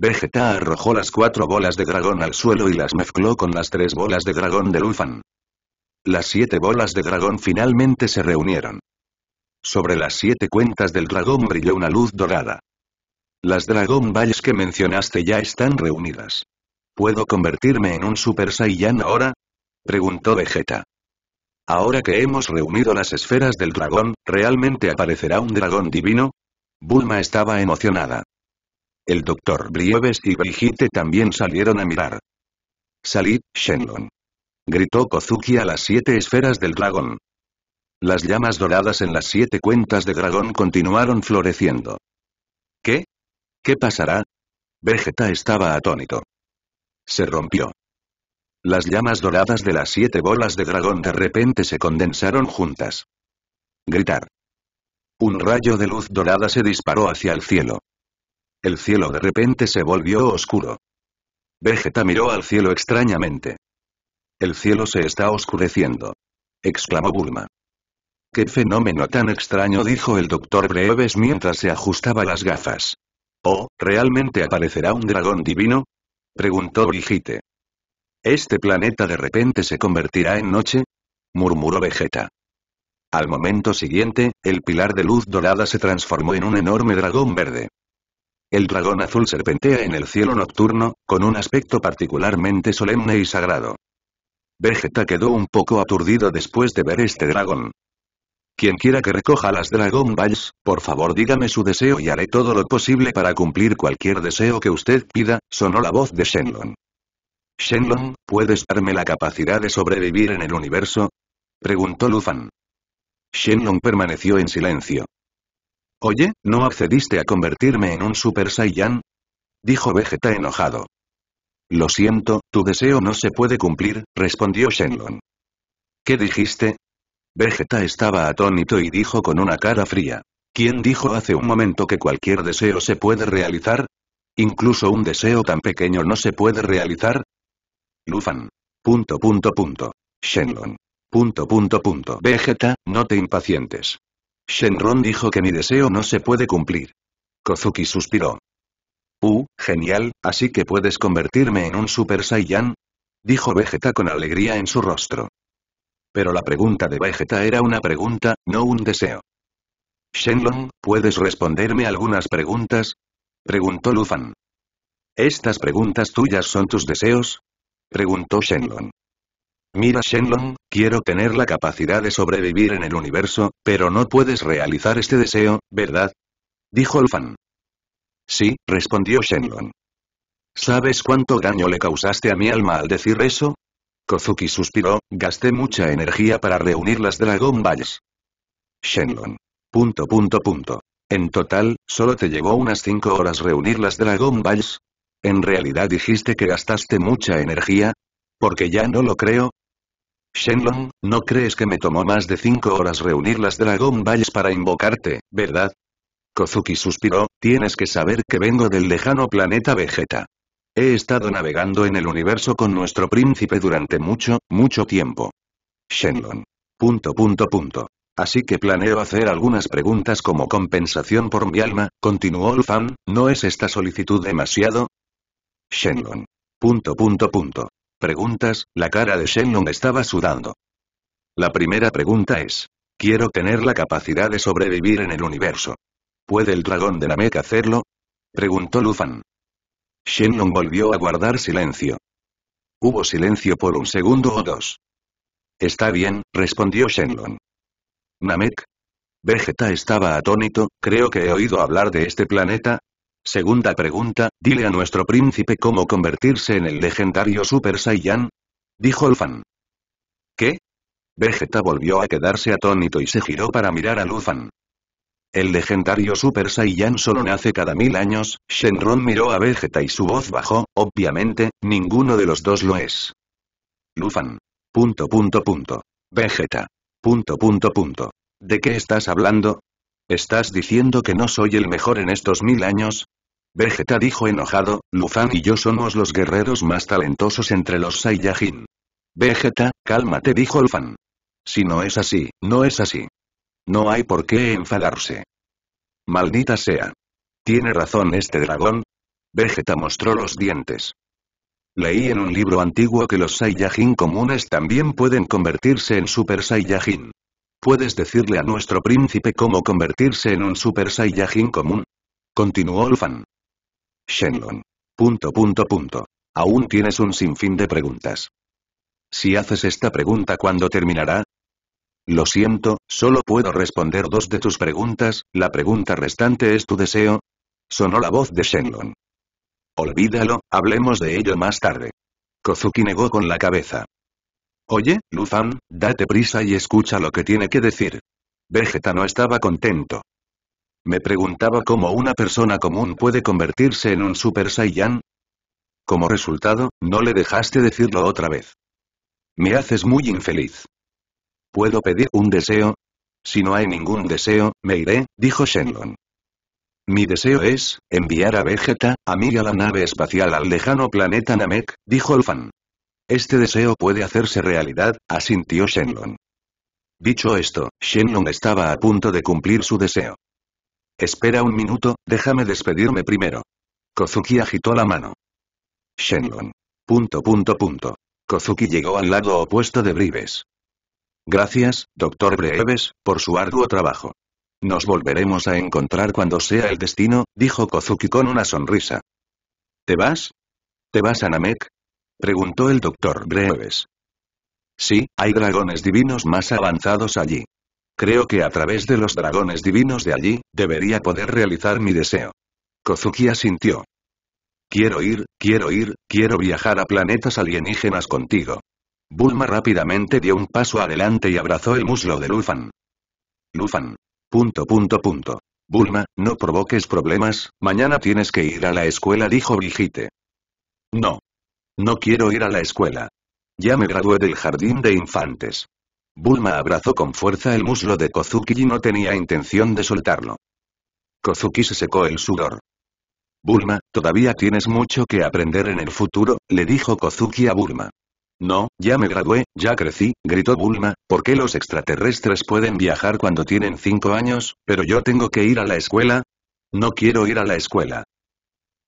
[SPEAKER 1] Vegeta arrojó las cuatro bolas de dragón al suelo y las mezcló con las tres bolas de dragón de Lufan. Las siete bolas de dragón finalmente se reunieron. Sobre las siete cuentas del dragón brilló una luz dorada. Las Dragon Balls que mencionaste ya están reunidas. ¿Puedo convertirme en un Super Saiyan ahora? Preguntó Vegeta. Ahora que hemos reunido las esferas del dragón, ¿realmente aparecerá un dragón divino? Bulma estaba emocionada. El doctor Brieves y Brigitte también salieron a mirar. Salid, Shenlong. Gritó Kozuki a las siete esferas del dragón. Las llamas doradas en las siete cuentas de dragón continuaron floreciendo. ¿Qué pasará? Vegeta estaba atónito. Se rompió. Las llamas doradas de las siete bolas de dragón de repente se condensaron juntas. Gritar. Un rayo de luz dorada se disparó hacia el cielo. El cielo de repente se volvió oscuro. Vegeta miró al cielo extrañamente. El cielo se está oscureciendo. Exclamó Bulma. ¡Qué fenómeno tan extraño! dijo el doctor Breves mientras se ajustaba las gafas. ¿Oh, realmente aparecerá un dragón divino? preguntó Brigitte. ¿Este planeta de repente se convertirá en noche? murmuró Vegeta. Al momento siguiente, el pilar de luz dorada se transformó en un enorme dragón verde. El dragón azul serpentea en el cielo nocturno, con un aspecto particularmente solemne y sagrado. Vegeta quedó un poco aturdido después de ver este dragón. Quien quiera que recoja las Dragon Balls, por favor dígame su deseo y haré todo lo posible para cumplir cualquier deseo que usted pida, sonó la voz de Shenlong. Shenlong, ¿puedes darme la capacidad de sobrevivir en el universo? Preguntó Lufan. Shenlong permaneció en silencio. Oye, ¿no accediste a convertirme en un Super Saiyan? Dijo Vegeta enojado. Lo siento, tu deseo no se puede cumplir, respondió Shenlong. ¿Qué dijiste? Vegeta estaba atónito y dijo con una cara fría. ¿Quién dijo hace un momento que cualquier deseo se puede realizar? ¿Incluso un deseo tan pequeño no se puede realizar? Lufan. Punto punto punto. punto punto. Vegeta, no te impacientes. Shenron dijo que mi deseo no se puede cumplir. Kozuki suspiró. Uh, genial, así que puedes convertirme en un Super Saiyan? Dijo Vegeta con alegría en su rostro pero la pregunta de Vegeta era una pregunta, no un deseo. Shenlong, ¿puedes responderme algunas preguntas? Preguntó Lufan. ¿Estas preguntas tuyas son tus deseos? Preguntó Shenlong. Mira Shenlong, quiero tener la capacidad de sobrevivir en el universo, pero no puedes realizar este deseo, ¿verdad? Dijo Lufan. Sí, respondió Shenlong. ¿Sabes cuánto daño le causaste a mi alma al decir eso? Kozuki suspiró, gasté mucha energía para reunir las Dragon Balls. Shenlong. Punto punto punto. En total, solo te llevó unas 5 horas reunir las Dragon Balls. ¿En realidad dijiste que gastaste mucha energía? Porque ya no lo creo. Shenlong, ¿no crees que me tomó más de 5 horas reunir las Dragon Balls para invocarte, verdad? Kozuki suspiró, tienes que saber que vengo del lejano planeta Vegeta. He estado navegando en el universo con nuestro príncipe durante mucho, mucho tiempo. Shenlong. Punto punto punto. Así que planeo hacer algunas preguntas como compensación por mi alma, continuó Lufan, ¿no es esta solicitud demasiado? Shenlong. Punto punto punto. Preguntas, la cara de Shenlong estaba sudando. La primera pregunta es. Quiero tener la capacidad de sobrevivir en el universo. ¿Puede el dragón de Namek hacerlo? Preguntó Lufan. Shenlong volvió a guardar silencio. Hubo silencio por un segundo o dos. Está bien, respondió Shenlong. Namek. Vegeta estaba atónito, creo que he oído hablar de este planeta. Segunda pregunta, dile a nuestro príncipe cómo convertirse en el legendario Super Saiyan. Dijo Lufan. ¿Qué? Vegeta volvió a quedarse atónito y se giró para mirar a Lufan. El legendario Super Saiyan solo nace cada mil años, Shenron miró a Vegeta y su voz bajó, obviamente, ninguno de los dos lo es. Lufan. Punto punto punto. Vegeta. Punto punto punto. ¿De qué estás hablando? ¿Estás diciendo que no soy el mejor en estos mil años? Vegeta dijo enojado, Lufan y yo somos los guerreros más talentosos entre los Saiyajin. Vegeta, cálmate dijo Lufan. Si no es así, no es así. No hay por qué enfadarse. Maldita sea. ¿Tiene razón este dragón? Vegeta mostró los dientes. Leí en un libro antiguo que los Saiyajin comunes también pueden convertirse en Super Saiyajin. ¿Puedes decirle a nuestro príncipe cómo convertirse en un Super Saiyajin común? Continuó Olfan. Shenlong. Punto punto punto. Aún tienes un sinfín de preguntas. Si haces esta pregunta ¿cuándo terminará? Lo siento, solo puedo responder dos de tus preguntas, la pregunta restante es tu deseo. Sonó la voz de Shenlong. Olvídalo, hablemos de ello más tarde. Kozuki negó con la cabeza. Oye, Luzan, date prisa y escucha lo que tiene que decir. Vegeta no estaba contento. Me preguntaba cómo una persona común puede convertirse en un Super Saiyan. Como resultado, no le dejaste decirlo otra vez. Me haces muy infeliz. ¿Puedo pedir un deseo? Si no hay ningún deseo, me iré, dijo Shenlong. Mi deseo es, enviar a Vegeta, a mí a la nave espacial al lejano planeta Namek, dijo el fan. Este deseo puede hacerse realidad, asintió Shenlong. Dicho esto, Shenlong estaba a punto de cumplir su deseo. Espera un minuto, déjame despedirme primero. Kozuki agitó la mano. Shenlong. Punto punto punto. Kozuki llegó al lado opuesto de Brives. Gracias, doctor Breves, por su arduo trabajo. Nos volveremos a encontrar cuando sea el destino, dijo Kozuki con una sonrisa. ¿Te vas? ¿Te vas a Namek? Preguntó el doctor Breves. Sí, hay dragones divinos más avanzados allí. Creo que a través de los dragones divinos de allí, debería poder realizar mi deseo. Kozuki asintió. Quiero ir, quiero ir, quiero viajar a planetas alienígenas contigo. Bulma rápidamente dio un paso adelante y abrazó el muslo de Lufan. Lufan. Punto punto punto. Bulma, no provoques problemas, mañana tienes que ir a la escuela dijo Brigitte. No. No quiero ir a la escuela. Ya me gradué del jardín de infantes. Bulma abrazó con fuerza el muslo de Kozuki y no tenía intención de soltarlo. Kozuki se secó el sudor. Bulma, todavía tienes mucho que aprender en el futuro, le dijo Kozuki a Bulma. No, ya me gradué, ya crecí, gritó Bulma, ¿por qué los extraterrestres pueden viajar cuando tienen cinco años, pero yo tengo que ir a la escuela? No quiero ir a la escuela.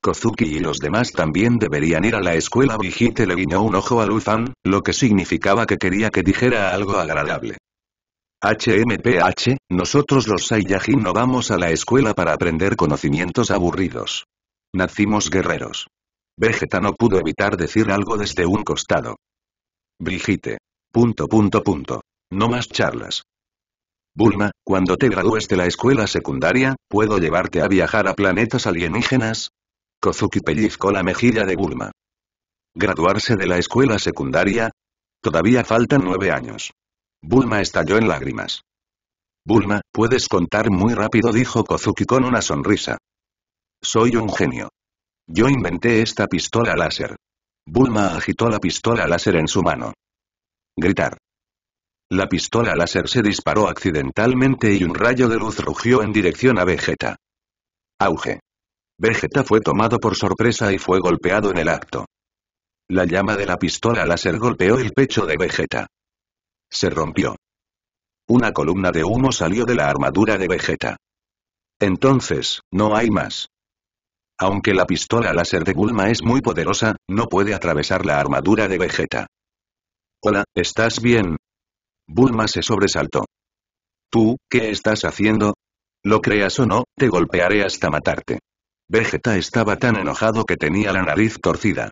[SPEAKER 1] Kozuki y los demás también deberían ir a la escuela Brigitte le guiñó un ojo a Luzan, lo que significaba que quería que dijera algo agradable. HMPH, nosotros los Saiyajin no vamos a la escuela para aprender conocimientos aburridos. Nacimos guerreros. Vegeta no pudo evitar decir algo desde un costado. Brigitte. Punto punto punto. No más charlas. Bulma, cuando te gradúes de la escuela secundaria, ¿puedo llevarte a viajar a planetas alienígenas? Kozuki pellizcó la mejilla de Bulma. ¿Graduarse de la escuela secundaria? Todavía faltan nueve años. Bulma estalló en lágrimas. Bulma, puedes contar muy rápido dijo Kozuki con una sonrisa. Soy un genio. Yo inventé esta pistola láser. Bulma agitó la pistola láser en su mano. Gritar. La pistola láser se disparó accidentalmente y un rayo de luz rugió en dirección a Vegeta. Auge. Vegeta fue tomado por sorpresa y fue golpeado en el acto. La llama de la pistola láser golpeó el pecho de Vegeta. Se rompió. Una columna de humo salió de la armadura de Vegeta. Entonces, no hay más. Aunque la pistola láser de Bulma es muy poderosa, no puede atravesar la armadura de Vegeta. Hola, ¿estás bien? Bulma se sobresaltó. ¿Tú, qué estás haciendo? Lo creas o no, te golpearé hasta matarte. Vegeta estaba tan enojado que tenía la nariz torcida.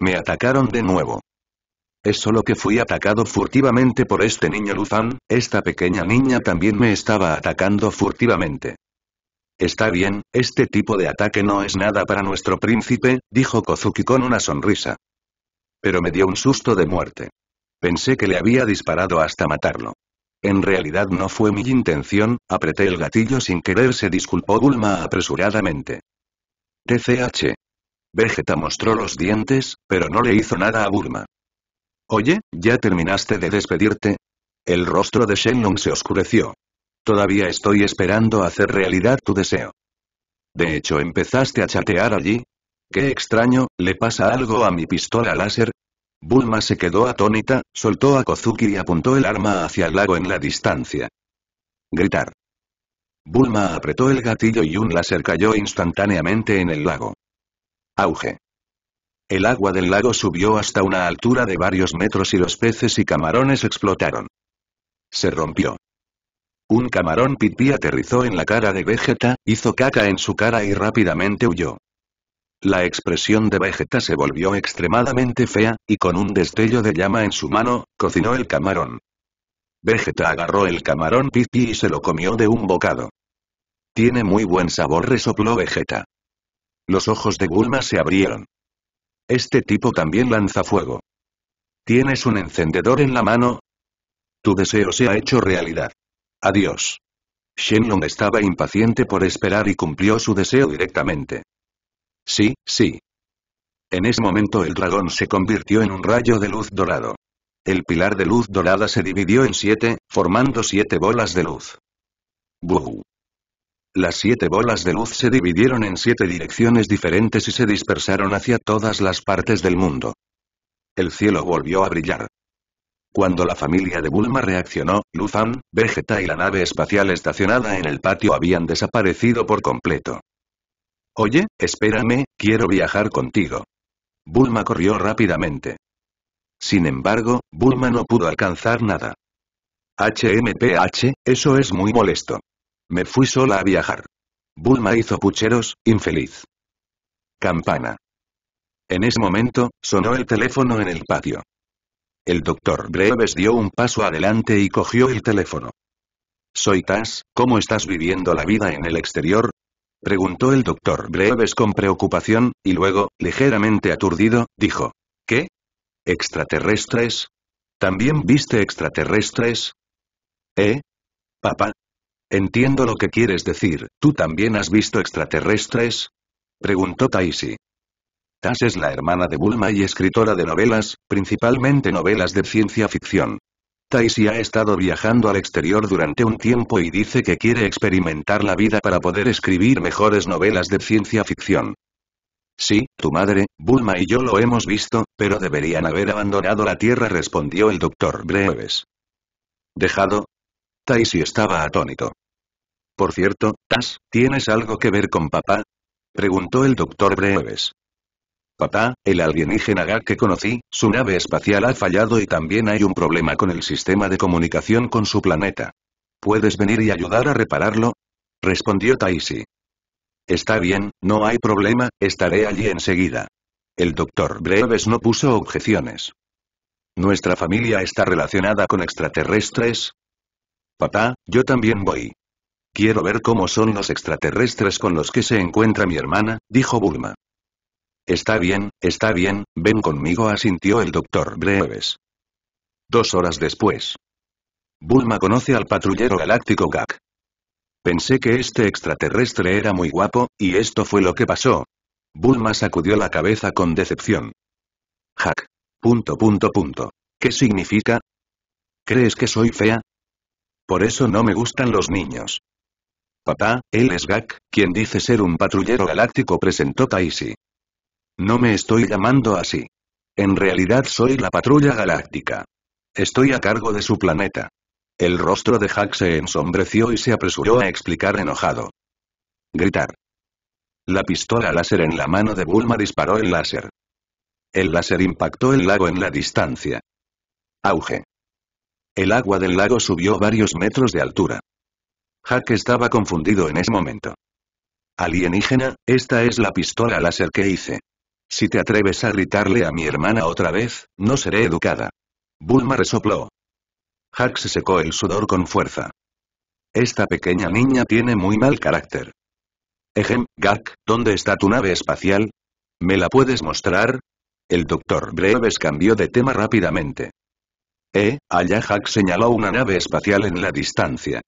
[SPEAKER 1] Me atacaron de nuevo. Es solo que fui atacado furtivamente por este niño Luzán, esta pequeña niña también me estaba atacando furtivamente. Está bien, este tipo de ataque no es nada para nuestro príncipe, dijo Kozuki con una sonrisa. Pero me dio un susto de muerte. Pensé que le había disparado hasta matarlo. En realidad no fue mi intención, apreté el gatillo sin querer se disculpó Bulma apresuradamente. TCH. Vegeta mostró los dientes, pero no le hizo nada a Bulma. Oye, ¿ya terminaste de despedirte? El rostro de Shenlong se oscureció. Todavía estoy esperando hacer realidad tu deseo. De hecho, empezaste a chatear allí. Qué extraño, ¿le pasa algo a mi pistola láser? Bulma se quedó atónita, soltó a Kozuki y apuntó el arma hacia el lago en la distancia. Gritar. Bulma apretó el gatillo y un láser cayó instantáneamente en el lago. Auge. El agua del lago subió hasta una altura de varios metros y los peces y camarones explotaron. Se rompió. Un camarón pipí aterrizó en la cara de Vegeta, hizo caca en su cara y rápidamente huyó. La expresión de Vegeta se volvió extremadamente fea, y con un destello de llama en su mano, cocinó el camarón. Vegeta agarró el camarón pipí y se lo comió de un bocado. Tiene muy buen sabor resopló Vegeta. Los ojos de Bulma se abrieron. Este tipo también lanza fuego. ¿Tienes un encendedor en la mano? Tu deseo se ha hecho realidad. Adiós. Shenlong estaba impaciente por esperar y cumplió su deseo directamente. Sí, sí. En ese momento el dragón se convirtió en un rayo de luz dorado. El pilar de luz dorada se dividió en siete, formando siete bolas de luz. ¡Buu! Las siete bolas de luz se dividieron en siete direcciones diferentes y se dispersaron hacia todas las partes del mundo. El cielo volvió a brillar. Cuando la familia de Bulma reaccionó, Lufan, Vegeta y la nave espacial estacionada en el patio habían desaparecido por completo. Oye, espérame, quiero viajar contigo. Bulma corrió rápidamente. Sin embargo, Bulma no pudo alcanzar nada. HMPH, eso es muy molesto. Me fui sola a viajar. Bulma hizo pucheros, infeliz. Campana. En ese momento, sonó el teléfono en el patio. El doctor Breves dio un paso adelante y cogió el teléfono. Soy Taz, ¿cómo estás viviendo la vida en el exterior? Preguntó el doctor Breves con preocupación, y luego, ligeramente aturdido, dijo. ¿Qué? ¿Extraterrestres? ¿También viste extraterrestres? ¿Eh? Papá. Entiendo lo que quieres decir, ¿tú también has visto extraterrestres? Preguntó Taisi. Tas es la hermana de Bulma y escritora de novelas, principalmente novelas de ciencia ficción. Taisi ha estado viajando al exterior durante un tiempo y dice que quiere experimentar la vida para poder escribir mejores novelas de ciencia ficción. Sí, tu madre, Bulma y yo lo hemos visto, pero deberían haber abandonado la Tierra respondió el doctor Breves. ¿Dejado? Taisi estaba atónito. Por cierto, Tas, ¿tienes algo que ver con papá? Preguntó el doctor Breves. Papá, el alienígena Gak que conocí, su nave espacial ha fallado y también hay un problema con el sistema de comunicación con su planeta. ¿Puedes venir y ayudar a repararlo? Respondió Taisi. Está bien, no hay problema, estaré allí enseguida. El doctor Breves no puso objeciones. ¿Nuestra familia está relacionada con extraterrestres? Papá, yo también voy. Quiero ver cómo son los extraterrestres con los que se encuentra mi hermana, dijo Bulma. Está bien, está bien, ven conmigo asintió el doctor Breves. Dos horas después. Bulma conoce al patrullero galáctico Gak. Pensé que este extraterrestre era muy guapo, y esto fue lo que pasó. Bulma sacudió la cabeza con decepción. «Hak. Punto punto punto. ¿Qué significa? ¿Crees que soy fea? Por eso no me gustan los niños. Papá, él es Gak, quien dice ser un patrullero galáctico presentó Taisi. No me estoy llamando así. En realidad soy la patrulla galáctica. Estoy a cargo de su planeta. El rostro de Hack se ensombreció y se apresuró a explicar enojado. Gritar. La pistola láser en la mano de Bulma disparó el láser. El láser impactó el lago en la distancia. Auge. El agua del lago subió varios metros de altura. Hack estaba confundido en ese momento. Alienígena, esta es la pistola láser que hice. Si te atreves a gritarle a mi hermana otra vez, no seré educada. Bulma resopló. Hack se secó el sudor con fuerza. Esta pequeña niña tiene muy mal carácter. Ejem, Gak, ¿dónde está tu nave espacial? ¿Me la puedes mostrar? El doctor Breves cambió de tema rápidamente. Eh, allá Hack señaló una nave espacial en la distancia.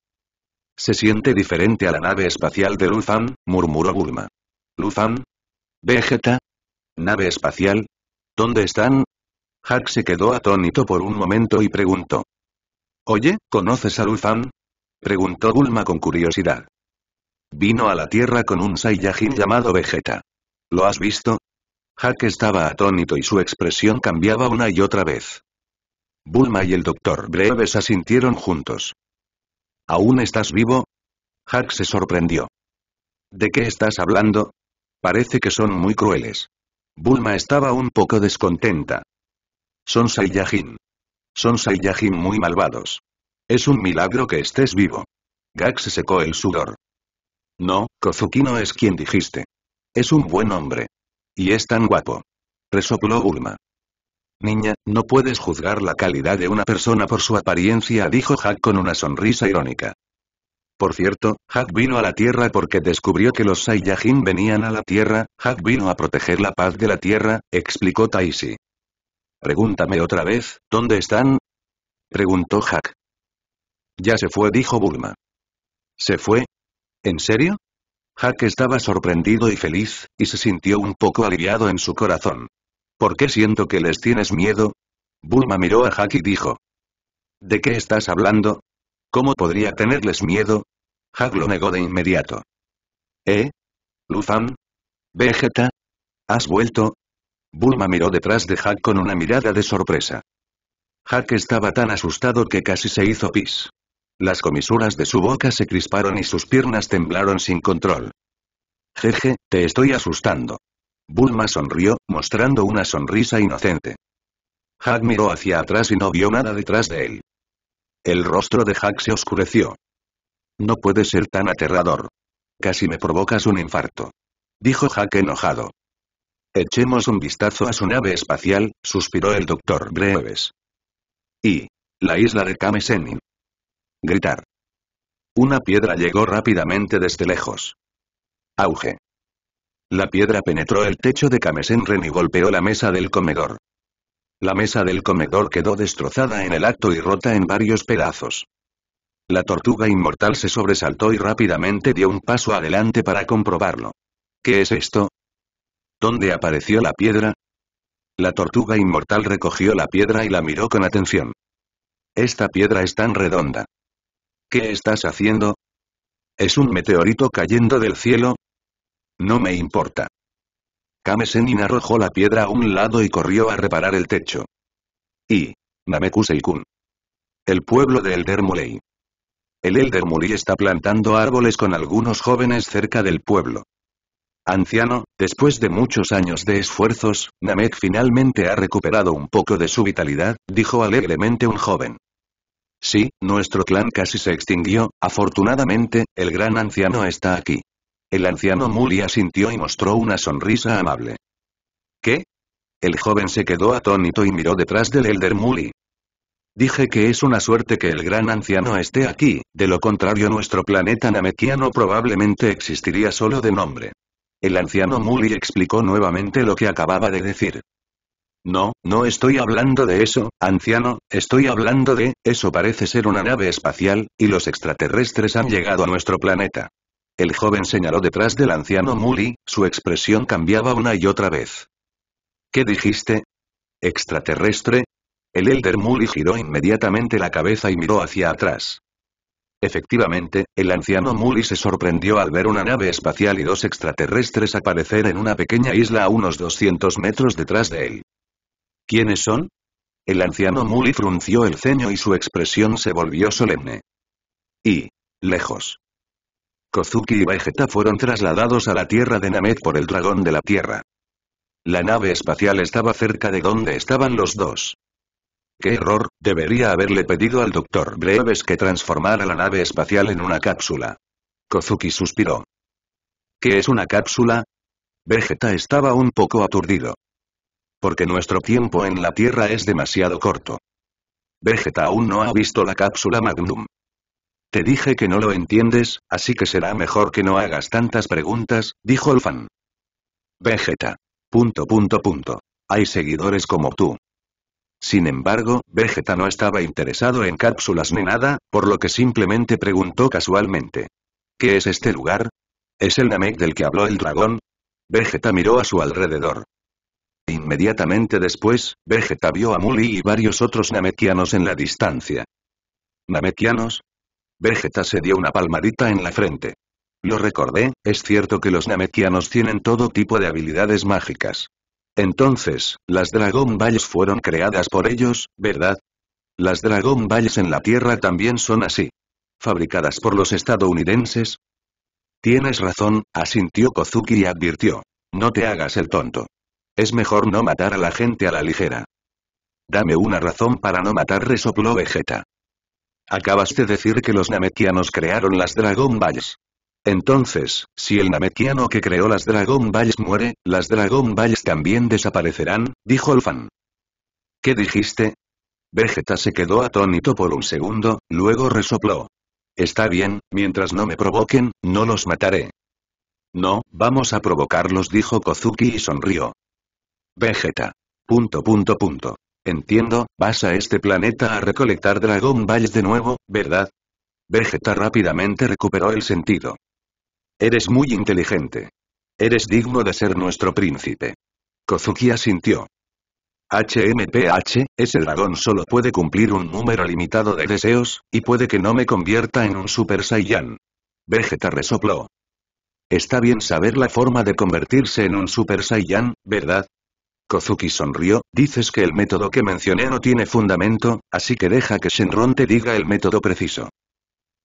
[SPEAKER 1] Se siente diferente a la nave espacial de Lufan, murmuró Bulma. ¿Luzan? Vegeta, ¿Nave espacial? ¿Dónde están? Hack se quedó atónito por un momento y preguntó. Oye, ¿conoces a Lufan? Preguntó Bulma con curiosidad. Vino a la Tierra con un Saiyajin llamado Vegeta. ¿Lo has visto? Hack estaba atónito y su expresión cambiaba una y otra vez. Bulma y el Doctor se asintieron juntos. ¿Aún estás vivo? Hack se sorprendió. ¿De qué estás hablando? Parece que son muy crueles. Bulma estaba un poco descontenta. Son Saiyajin. Son Saiyajin muy malvados. Es un milagro que estés vivo. Gax secó el sudor. No, Kozuki no es quien dijiste. Es un buen hombre. Y es tan guapo. Resopló Bulma. Niña, no puedes juzgar la calidad de una persona por su apariencia dijo Hack con una sonrisa irónica. Por cierto, Hak vino a la Tierra porque descubrió que los Saiyajin venían a la Tierra, Hak vino a proteger la paz de la Tierra, explicó Taisi. Pregúntame otra vez, ¿dónde están? Preguntó Hack. Ya se fue dijo Bulma. ¿Se fue? ¿En serio? Hack estaba sorprendido y feliz, y se sintió un poco aliviado en su corazón. ¿Por qué siento que les tienes miedo? Bulma miró a Hack y dijo. ¿De qué estás hablando? ¿Cómo podría tenerles miedo? Hag lo negó de inmediato. ¿Eh? ¿Lufan? ¿Vegeta? ¿Has vuelto? Bulma miró detrás de Hag con una mirada de sorpresa. Hag estaba tan asustado que casi se hizo pis. Las comisuras de su boca se crisparon y sus piernas temblaron sin control. Jeje, te estoy asustando. Bulma sonrió, mostrando una sonrisa inocente. Hag miró hacia atrás y no vio nada detrás de él. El rostro de Hack se oscureció. No puede ser tan aterrador. Casi me provocas un infarto. Dijo Hack enojado. Echemos un vistazo a su nave espacial, suspiró el doctor Breves. Y. La isla de Kamesenin. Gritar. Una piedra llegó rápidamente desde lejos. Auge. La piedra penetró el techo de Kamesenren y golpeó la mesa del comedor. La mesa del comedor quedó destrozada en el acto y rota en varios pedazos. La tortuga inmortal se sobresaltó y rápidamente dio un paso adelante para comprobarlo. ¿Qué es esto? ¿Dónde apareció la piedra? La tortuga inmortal recogió la piedra y la miró con atención. Esta piedra es tan redonda. ¿Qué estás haciendo? ¿Es un meteorito cayendo del cielo? No me importa. Kamesenin arrojó la piedra a un lado y corrió a reparar el techo. Y. Nameku El pueblo de Elder El Elder está plantando árboles con algunos jóvenes cerca del pueblo. Anciano, después de muchos años de esfuerzos, Namek finalmente ha recuperado un poco de su vitalidad, dijo alegremente un joven. Sí, nuestro clan casi se extinguió, afortunadamente, el gran anciano está aquí. El anciano Muli asintió y mostró una sonrisa amable. ¿Qué? El joven se quedó atónito y miró detrás del Elder Muli. Dije que es una suerte que el gran anciano esté aquí, de lo contrario nuestro planeta namekiano probablemente existiría solo de nombre. El anciano Muli explicó nuevamente lo que acababa de decir. No, no estoy hablando de eso, anciano, estoy hablando de, eso parece ser una nave espacial, y los extraterrestres han llegado a nuestro planeta. El joven señaló detrás del anciano Muli, su expresión cambiaba una y otra vez. ¿Qué dijiste? ¿Extraterrestre? El Elder Muli giró inmediatamente la cabeza y miró hacia atrás. Efectivamente, el anciano Muli se sorprendió al ver una nave espacial y dos extraterrestres aparecer en una pequeña isla a unos 200 metros detrás de él. ¿Quiénes son? El anciano Muli frunció el ceño y su expresión se volvió solemne. Y, lejos. Kozuki y Vegeta fueron trasladados a la Tierra de Namek por el Dragón de la Tierra. La nave espacial estaba cerca de donde estaban los dos. ¡Qué error! Debería haberle pedido al Dr. Breves que transformara la nave espacial en una cápsula. Kozuki suspiró. ¿Qué es una cápsula? Vegeta estaba un poco aturdido. Porque nuestro tiempo en la Tierra es demasiado corto. Vegeta aún no ha visto la cápsula Magnum. Te dije que no lo entiendes, así que será mejor que no hagas tantas preguntas, dijo el fan. Vegeta. Punto punto punto. Hay seguidores como tú. Sin embargo, Vegeta no estaba interesado en cápsulas ni nada, por lo que simplemente preguntó casualmente. ¿Qué es este lugar? ¿Es el Namek del que habló el dragón? Vegeta miró a su alrededor. Inmediatamente después, Vegeta vio a Muli y varios otros namekianos en la distancia. ¿Namekianos? Vegeta se dio una palmadita en la frente. Lo recordé, es cierto que los namekianos tienen todo tipo de habilidades mágicas. Entonces, las Dragon Balls fueron creadas por ellos, ¿verdad? Las Dragon Balls en la Tierra también son así. Fabricadas por los estadounidenses. Tienes razón, asintió Kozuki y advirtió. No te hagas el tonto. Es mejor no matar a la gente a la ligera. Dame una razón para no matar resopló Vegeta. Acabas de decir que los namekianos crearon las Dragon Balls. Entonces, si el namekiano que creó las Dragon Balls muere, las Dragon Balls también desaparecerán, dijo el fan. ¿Qué dijiste? Vegeta se quedó atónito por un segundo, luego resopló. Está bien, mientras no me provoquen, no los mataré. No, vamos a provocarlos dijo Kozuki y sonrió. Vegeta. Punto punto punto. Entiendo, vas a este planeta a recolectar Dragon Balls de nuevo, ¿verdad? Vegeta rápidamente recuperó el sentido. Eres muy inteligente. Eres digno de ser nuestro príncipe. Kozuki asintió. HMPH, ese dragón solo puede cumplir un número limitado de deseos, y puede que no me convierta en un Super Saiyan. Vegeta resopló. Está bien saber la forma de convertirse en un Super Saiyan, ¿verdad? Kozuki sonrió, dices que el método que mencioné no tiene fundamento, así que deja que Shenron te diga el método preciso.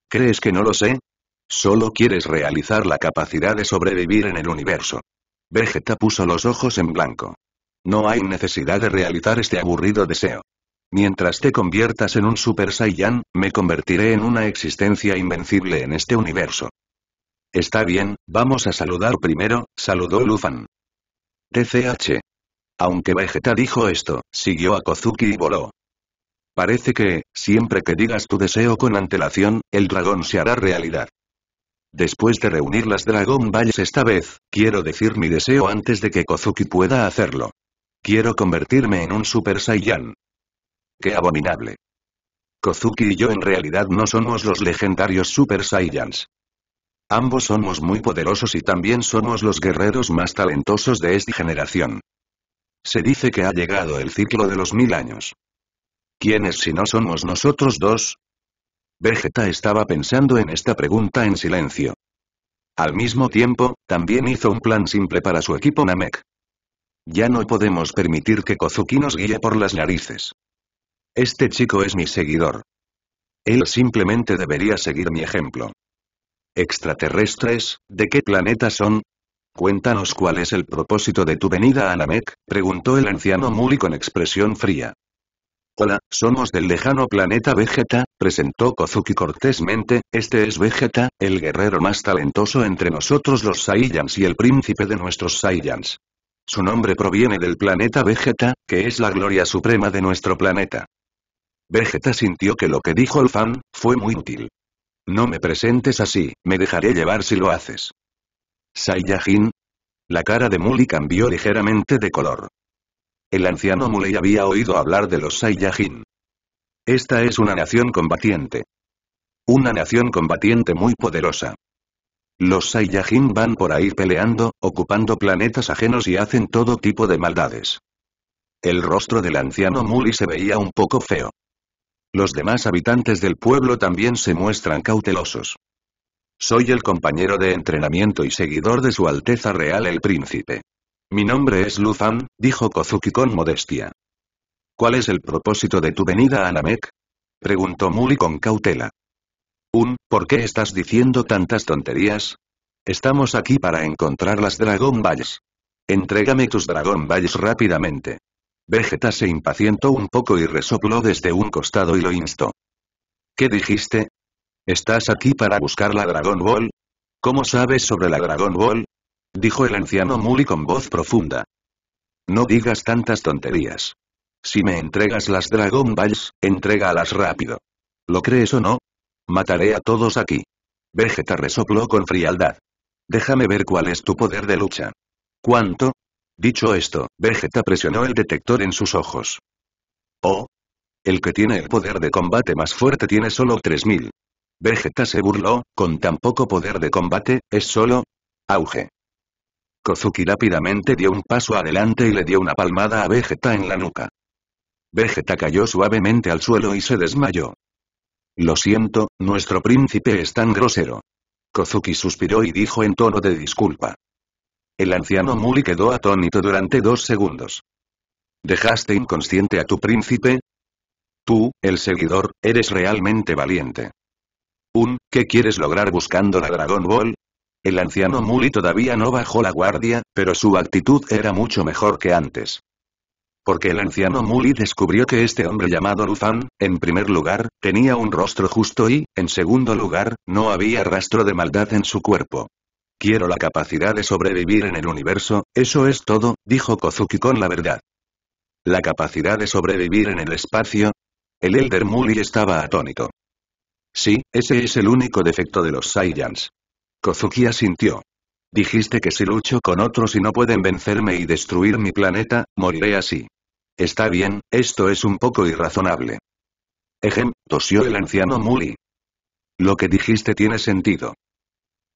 [SPEAKER 1] ¿Crees que no lo sé? Solo quieres realizar la capacidad de sobrevivir en el universo. Vegeta puso los ojos en blanco. No hay necesidad de realizar este aburrido deseo. Mientras te conviertas en un Super Saiyan, me convertiré en una existencia invencible en este universo. Está bien, vamos a saludar primero, saludó Lufan. TCH, aunque Vegeta dijo esto, siguió a Kozuki y voló. Parece que, siempre que digas tu deseo con antelación, el dragón se hará realidad. Después de reunir las Dragon Balls esta vez, quiero decir mi deseo antes de que Kozuki pueda hacerlo. Quiero convertirme en un Super Saiyan. ¡Qué abominable! Kozuki y yo en realidad no somos los legendarios Super Saiyans. Ambos somos muy poderosos y también somos los guerreros más talentosos de esta generación. Se dice que ha llegado el ciclo de los mil años. ¿Quiénes si no somos nosotros dos? Vegeta estaba pensando en esta pregunta en silencio. Al mismo tiempo, también hizo un plan simple para su equipo Namek. Ya no podemos permitir que Kozuki nos guíe por las narices. Este chico es mi seguidor. Él simplemente debería seguir mi ejemplo. Extraterrestres, ¿de qué planeta son? Cuéntanos cuál es el propósito de tu venida a Namek, preguntó el anciano Muli con expresión fría. Hola, somos del lejano planeta Vegeta, presentó Kozuki cortésmente, este es Vegeta, el guerrero más talentoso entre nosotros los Saiyans y el príncipe de nuestros Saiyans. Su nombre proviene del planeta Vegeta, que es la gloria suprema de nuestro planeta. Vegeta sintió que lo que dijo el fan, fue muy útil. No me presentes así, me dejaré llevar si lo haces. Saiyajin. La cara de Muli cambió ligeramente de color. El anciano Muli había oído hablar de los Saiyajin. Esta es una nación combatiente. Una nación combatiente muy poderosa. Los Saiyajin van por ahí peleando, ocupando planetas ajenos y hacen todo tipo de maldades. El rostro del anciano Muli se veía un poco feo. Los demás habitantes del pueblo también se muestran cautelosos. Soy el compañero de entrenamiento y seguidor de Su Alteza Real el Príncipe. Mi nombre es luzan dijo Kozuki con modestia. ¿Cuál es el propósito de tu venida a Namek? preguntó Muli con cautela. Un, ¿por qué estás diciendo tantas tonterías? Estamos aquí para encontrar las Dragon Balls. Entrégame tus Dragon Balls rápidamente. Vegeta se impacientó un poco y resopló desde un costado y lo instó. ¿Qué dijiste? ¿Estás aquí para buscar la Dragon Ball? ¿Cómo sabes sobre la Dragon Ball? Dijo el anciano Muli con voz profunda. No digas tantas tonterías. Si me entregas las Dragon Balls, las rápido. ¿Lo crees o no? Mataré a todos aquí. Vegeta resopló con frialdad. Déjame ver cuál es tu poder de lucha. ¿Cuánto? Dicho esto, Vegeta presionó el detector en sus ojos. Oh. El que tiene el poder de combate más fuerte tiene solo 3000. Vegeta se burló, con tan poco poder de combate, es solo... auge. Kozuki rápidamente dio un paso adelante y le dio una palmada a Vegeta en la nuca. Vegeta cayó suavemente al suelo y se desmayó. Lo siento, nuestro príncipe es tan grosero. Kozuki suspiró y dijo en tono de disculpa. El anciano Muli quedó atónito durante dos segundos. ¿Dejaste inconsciente a tu príncipe? Tú, el seguidor, eres realmente valiente. Un, ¿qué quieres lograr buscando la Dragon Ball? El anciano Muli todavía no bajó la guardia, pero su actitud era mucho mejor que antes. Porque el anciano Muli descubrió que este hombre llamado Rufan, en primer lugar, tenía un rostro justo y, en segundo lugar, no había rastro de maldad en su cuerpo. Quiero la capacidad de sobrevivir en el universo, eso es todo, dijo Kozuki con la verdad. La capacidad de sobrevivir en el espacio. El Elder Muli estaba atónito. Sí, ese es el único defecto de los Saiyans. Kozuki asintió. Dijiste que si lucho con otros y no pueden vencerme y destruir mi planeta, moriré así. Está bien, esto es un poco irrazonable. Ejem, tosió el anciano Muli. Lo que dijiste tiene sentido.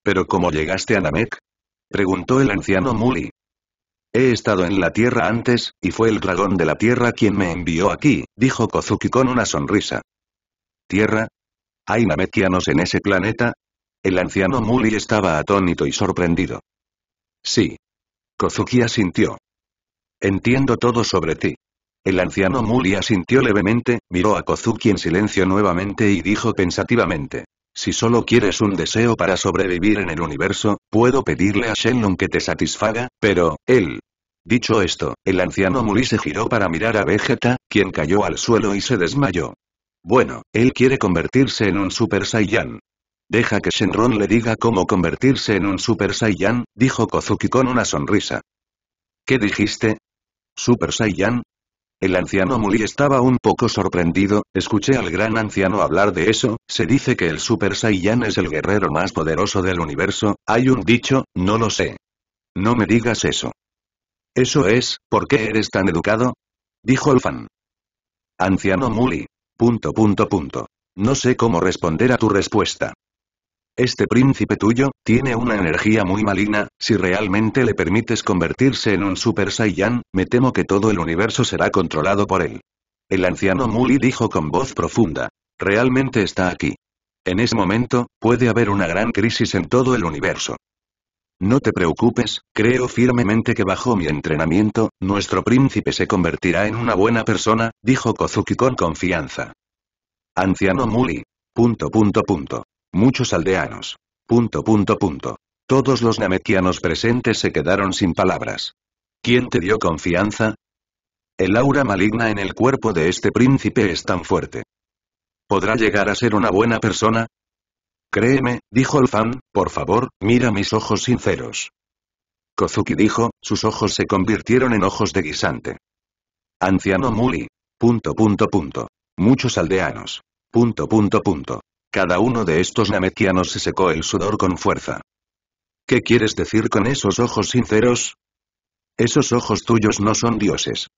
[SPEAKER 1] ¿Pero cómo llegaste a Namek? Preguntó el anciano Muli. He estado en la Tierra antes, y fue el dragón de la Tierra quien me envió aquí, dijo Kozuki con una sonrisa. ¿Tierra? ¿Hay namekianos en ese planeta? El anciano Muli estaba atónito y sorprendido. Sí. Kozuki asintió. Entiendo todo sobre ti. El anciano Muli asintió levemente, miró a Kozuki en silencio nuevamente y dijo pensativamente. Si solo quieres un deseo para sobrevivir en el universo, puedo pedirle a Shenlong que te satisfaga, pero, él... Dicho esto, el anciano Muli se giró para mirar a Vegeta, quien cayó al suelo y se desmayó. Bueno, él quiere convertirse en un Super Saiyan. Deja que Shenron le diga cómo convertirse en un Super Saiyan, dijo Kozuki con una sonrisa. ¿Qué dijiste? ¿Super Saiyan? El anciano Muli estaba un poco sorprendido, escuché al gran anciano hablar de eso, se dice que el Super Saiyan es el guerrero más poderoso del universo, hay un dicho, no lo sé. No me digas eso. Eso es, ¿por qué eres tan educado? Dijo el fan. Anciano Muli, Punto punto punto. No sé cómo responder a tu respuesta. Este príncipe tuyo, tiene una energía muy maligna, si realmente le permites convertirse en un Super Saiyan, me temo que todo el universo será controlado por él. El anciano Muli dijo con voz profunda. Realmente está aquí. En ese momento, puede haber una gran crisis en todo el universo. No te preocupes, creo firmemente que bajo mi entrenamiento, nuestro príncipe se convertirá en una buena persona, dijo Kozuki con confianza. Anciano Muli. Punto punto punto. Muchos aldeanos. Punto punto punto. Todos los namekianos presentes se quedaron sin palabras. ¿Quién te dio confianza? El aura maligna en el cuerpo de este príncipe es tan fuerte. ¿Podrá llegar a ser una buena persona? Créeme, dijo el fan, por favor, mira mis ojos sinceros. Kozuki dijo, sus ojos se convirtieron en ojos de guisante. Anciano Muli. Punto punto punto. Muchos aldeanos. Punto punto punto. Cada uno de estos namekianos se secó el sudor con fuerza. ¿Qué quieres decir con esos ojos sinceros? Esos ojos tuyos no son dioses.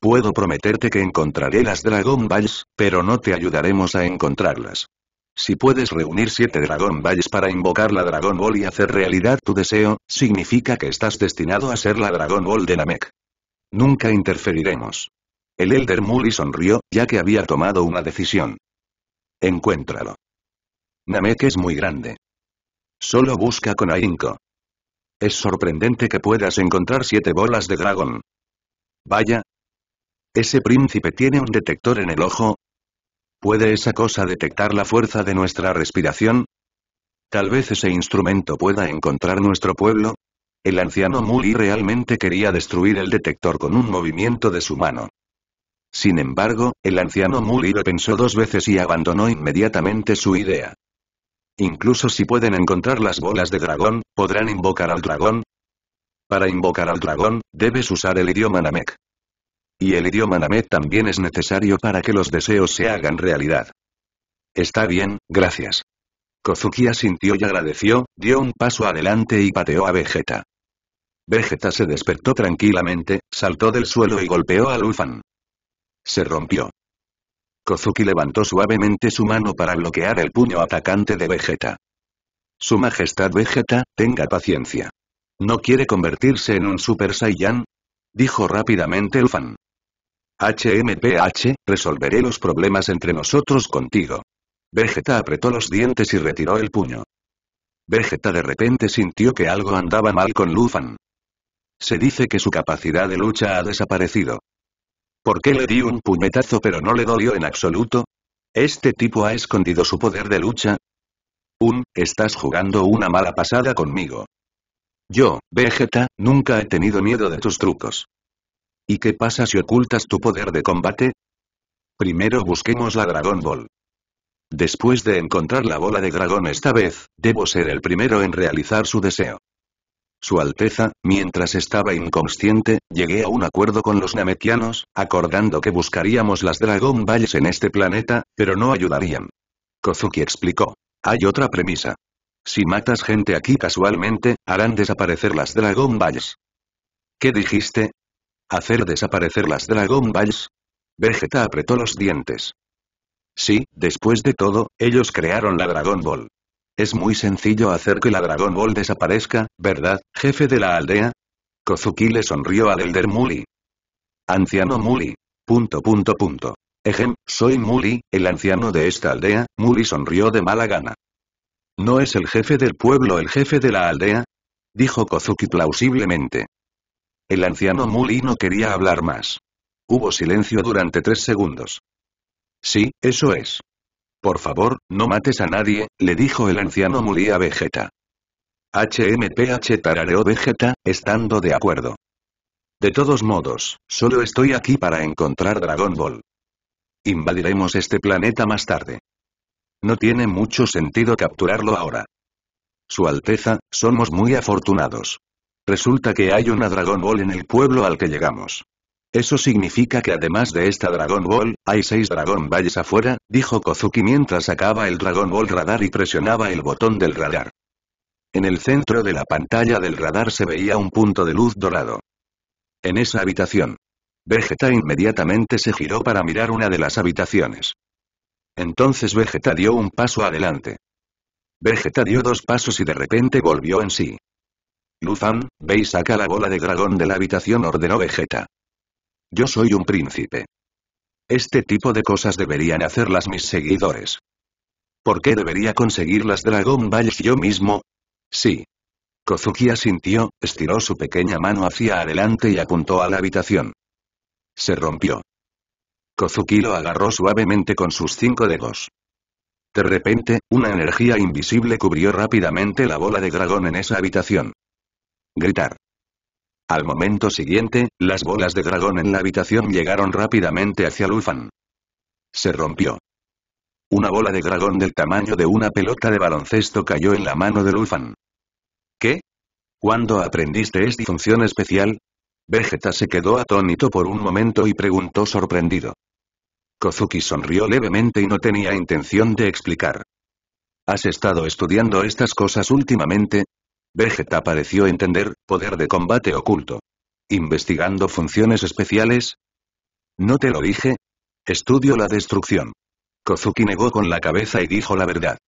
[SPEAKER 1] Puedo prometerte que encontraré las Dragon Balls, pero no te ayudaremos a encontrarlas. Si puedes reunir siete Dragon Balls para invocar la Dragon Ball y hacer realidad tu deseo, significa que estás destinado a ser la Dragon Ball de Namek. Nunca interferiremos. El Elder Muli sonrió, ya que había tomado una decisión. Encuéntralo. Namek es muy grande. Solo busca con ahínco. Es sorprendente que puedas encontrar siete bolas de dragón. Vaya. Ese príncipe tiene un detector en el ojo, ¿Puede esa cosa detectar la fuerza de nuestra respiración? Tal vez ese instrumento pueda encontrar nuestro pueblo. El anciano Muli realmente quería destruir el detector con un movimiento de su mano. Sin embargo, el anciano Muli lo pensó dos veces y abandonó inmediatamente su idea. Incluso si pueden encontrar las bolas de dragón, ¿podrán invocar al dragón? Para invocar al dragón, debes usar el idioma Namek. Y el idioma Namet también es necesario para que los deseos se hagan realidad. Está bien, gracias. Kozuki asintió y agradeció, dio un paso adelante y pateó a Vegeta. Vegeta se despertó tranquilamente, saltó del suelo y golpeó al Ufan. Se rompió. Kozuki levantó suavemente su mano para bloquear el puño atacante de Vegeta. Su Majestad Vegeta, tenga paciencia. ¿No quiere convertirse en un Super Saiyan? Dijo rápidamente el HMPH, resolveré los problemas entre nosotros contigo. Vegeta apretó los dientes y retiró el puño. Vegeta de repente sintió que algo andaba mal con Lufan. Se dice que su capacidad de lucha ha desaparecido. ¿Por qué le di un puñetazo pero no le dolió en absoluto? ¿Este tipo ha escondido su poder de lucha? Un, estás jugando una mala pasada conmigo. Yo, Vegeta, nunca he tenido miedo de tus trucos. ¿Y qué pasa si ocultas tu poder de combate? Primero busquemos la Dragon Ball. Después de encontrar la bola de dragón esta vez, debo ser el primero en realizar su deseo. Su Alteza, mientras estaba inconsciente, llegué a un acuerdo con los namekianos, acordando que buscaríamos las Dragon Balls en este planeta, pero no ayudarían. Kozuki explicó. Hay otra premisa. Si matas gente aquí casualmente, harán desaparecer las Dragon Balls. ¿Qué dijiste? ¿Hacer desaparecer las Dragon Balls? Vegeta apretó los dientes. Sí, después de todo, ellos crearon la Dragon Ball. Es muy sencillo hacer que la Dragon Ball desaparezca, ¿verdad, jefe de la aldea? Kozuki le sonrió a Elder Muli. Anciano Muli. Punto punto punto. Ejem, soy Muli, el anciano de esta aldea, Muli sonrió de mala gana. ¿No es el jefe del pueblo el jefe de la aldea? Dijo Kozuki plausiblemente. El anciano Muli no quería hablar más. Hubo silencio durante tres segundos. Sí, eso es. Por favor, no mates a nadie, le dijo el anciano Muli a Vegeta. HMPH tarareó Vegeta, estando de acuerdo. De todos modos, solo estoy aquí para encontrar Dragon Ball. Invadiremos este planeta más tarde. No tiene mucho sentido capturarlo ahora. Su Alteza, somos muy afortunados. Resulta que hay una Dragon Ball en el pueblo al que llegamos. Eso significa que además de esta Dragon Ball, hay seis Dragon Balls afuera, dijo Kozuki mientras sacaba el Dragon Ball radar y presionaba el botón del radar. En el centro de la pantalla del radar se veía un punto de luz dorado. En esa habitación. Vegeta inmediatamente se giró para mirar una de las habitaciones. Entonces Vegeta dio un paso adelante. Vegeta dio dos pasos y de repente volvió en sí. Luzan, ve y saca la bola de dragón de la habitación ordenó Vegeta. Yo soy un príncipe. Este tipo de cosas deberían hacerlas mis seguidores. ¿Por qué debería conseguir las Dragon Balls yo mismo? Sí. Kozuki asintió, estiró su pequeña mano hacia adelante y apuntó a la habitación. Se rompió. Kozuki lo agarró suavemente con sus cinco dedos. De repente, una energía invisible cubrió rápidamente la bola de dragón en esa habitación gritar. Al momento siguiente, las bolas de dragón en la habitación llegaron rápidamente hacia Lufan. Se rompió. Una bola de dragón del tamaño de una pelota de baloncesto cayó en la mano de Lufan. ¿Qué? ¿Cuándo aprendiste esta función especial? Vegeta se quedó atónito por un momento y preguntó sorprendido. Kozuki sonrió levemente y no tenía intención de explicar. ¿Has estado estudiando estas cosas últimamente? Vegeta pareció entender, poder de combate oculto. ¿Investigando funciones especiales? ¿No te lo dije? Estudio la destrucción. Kozuki negó con la cabeza y dijo la verdad.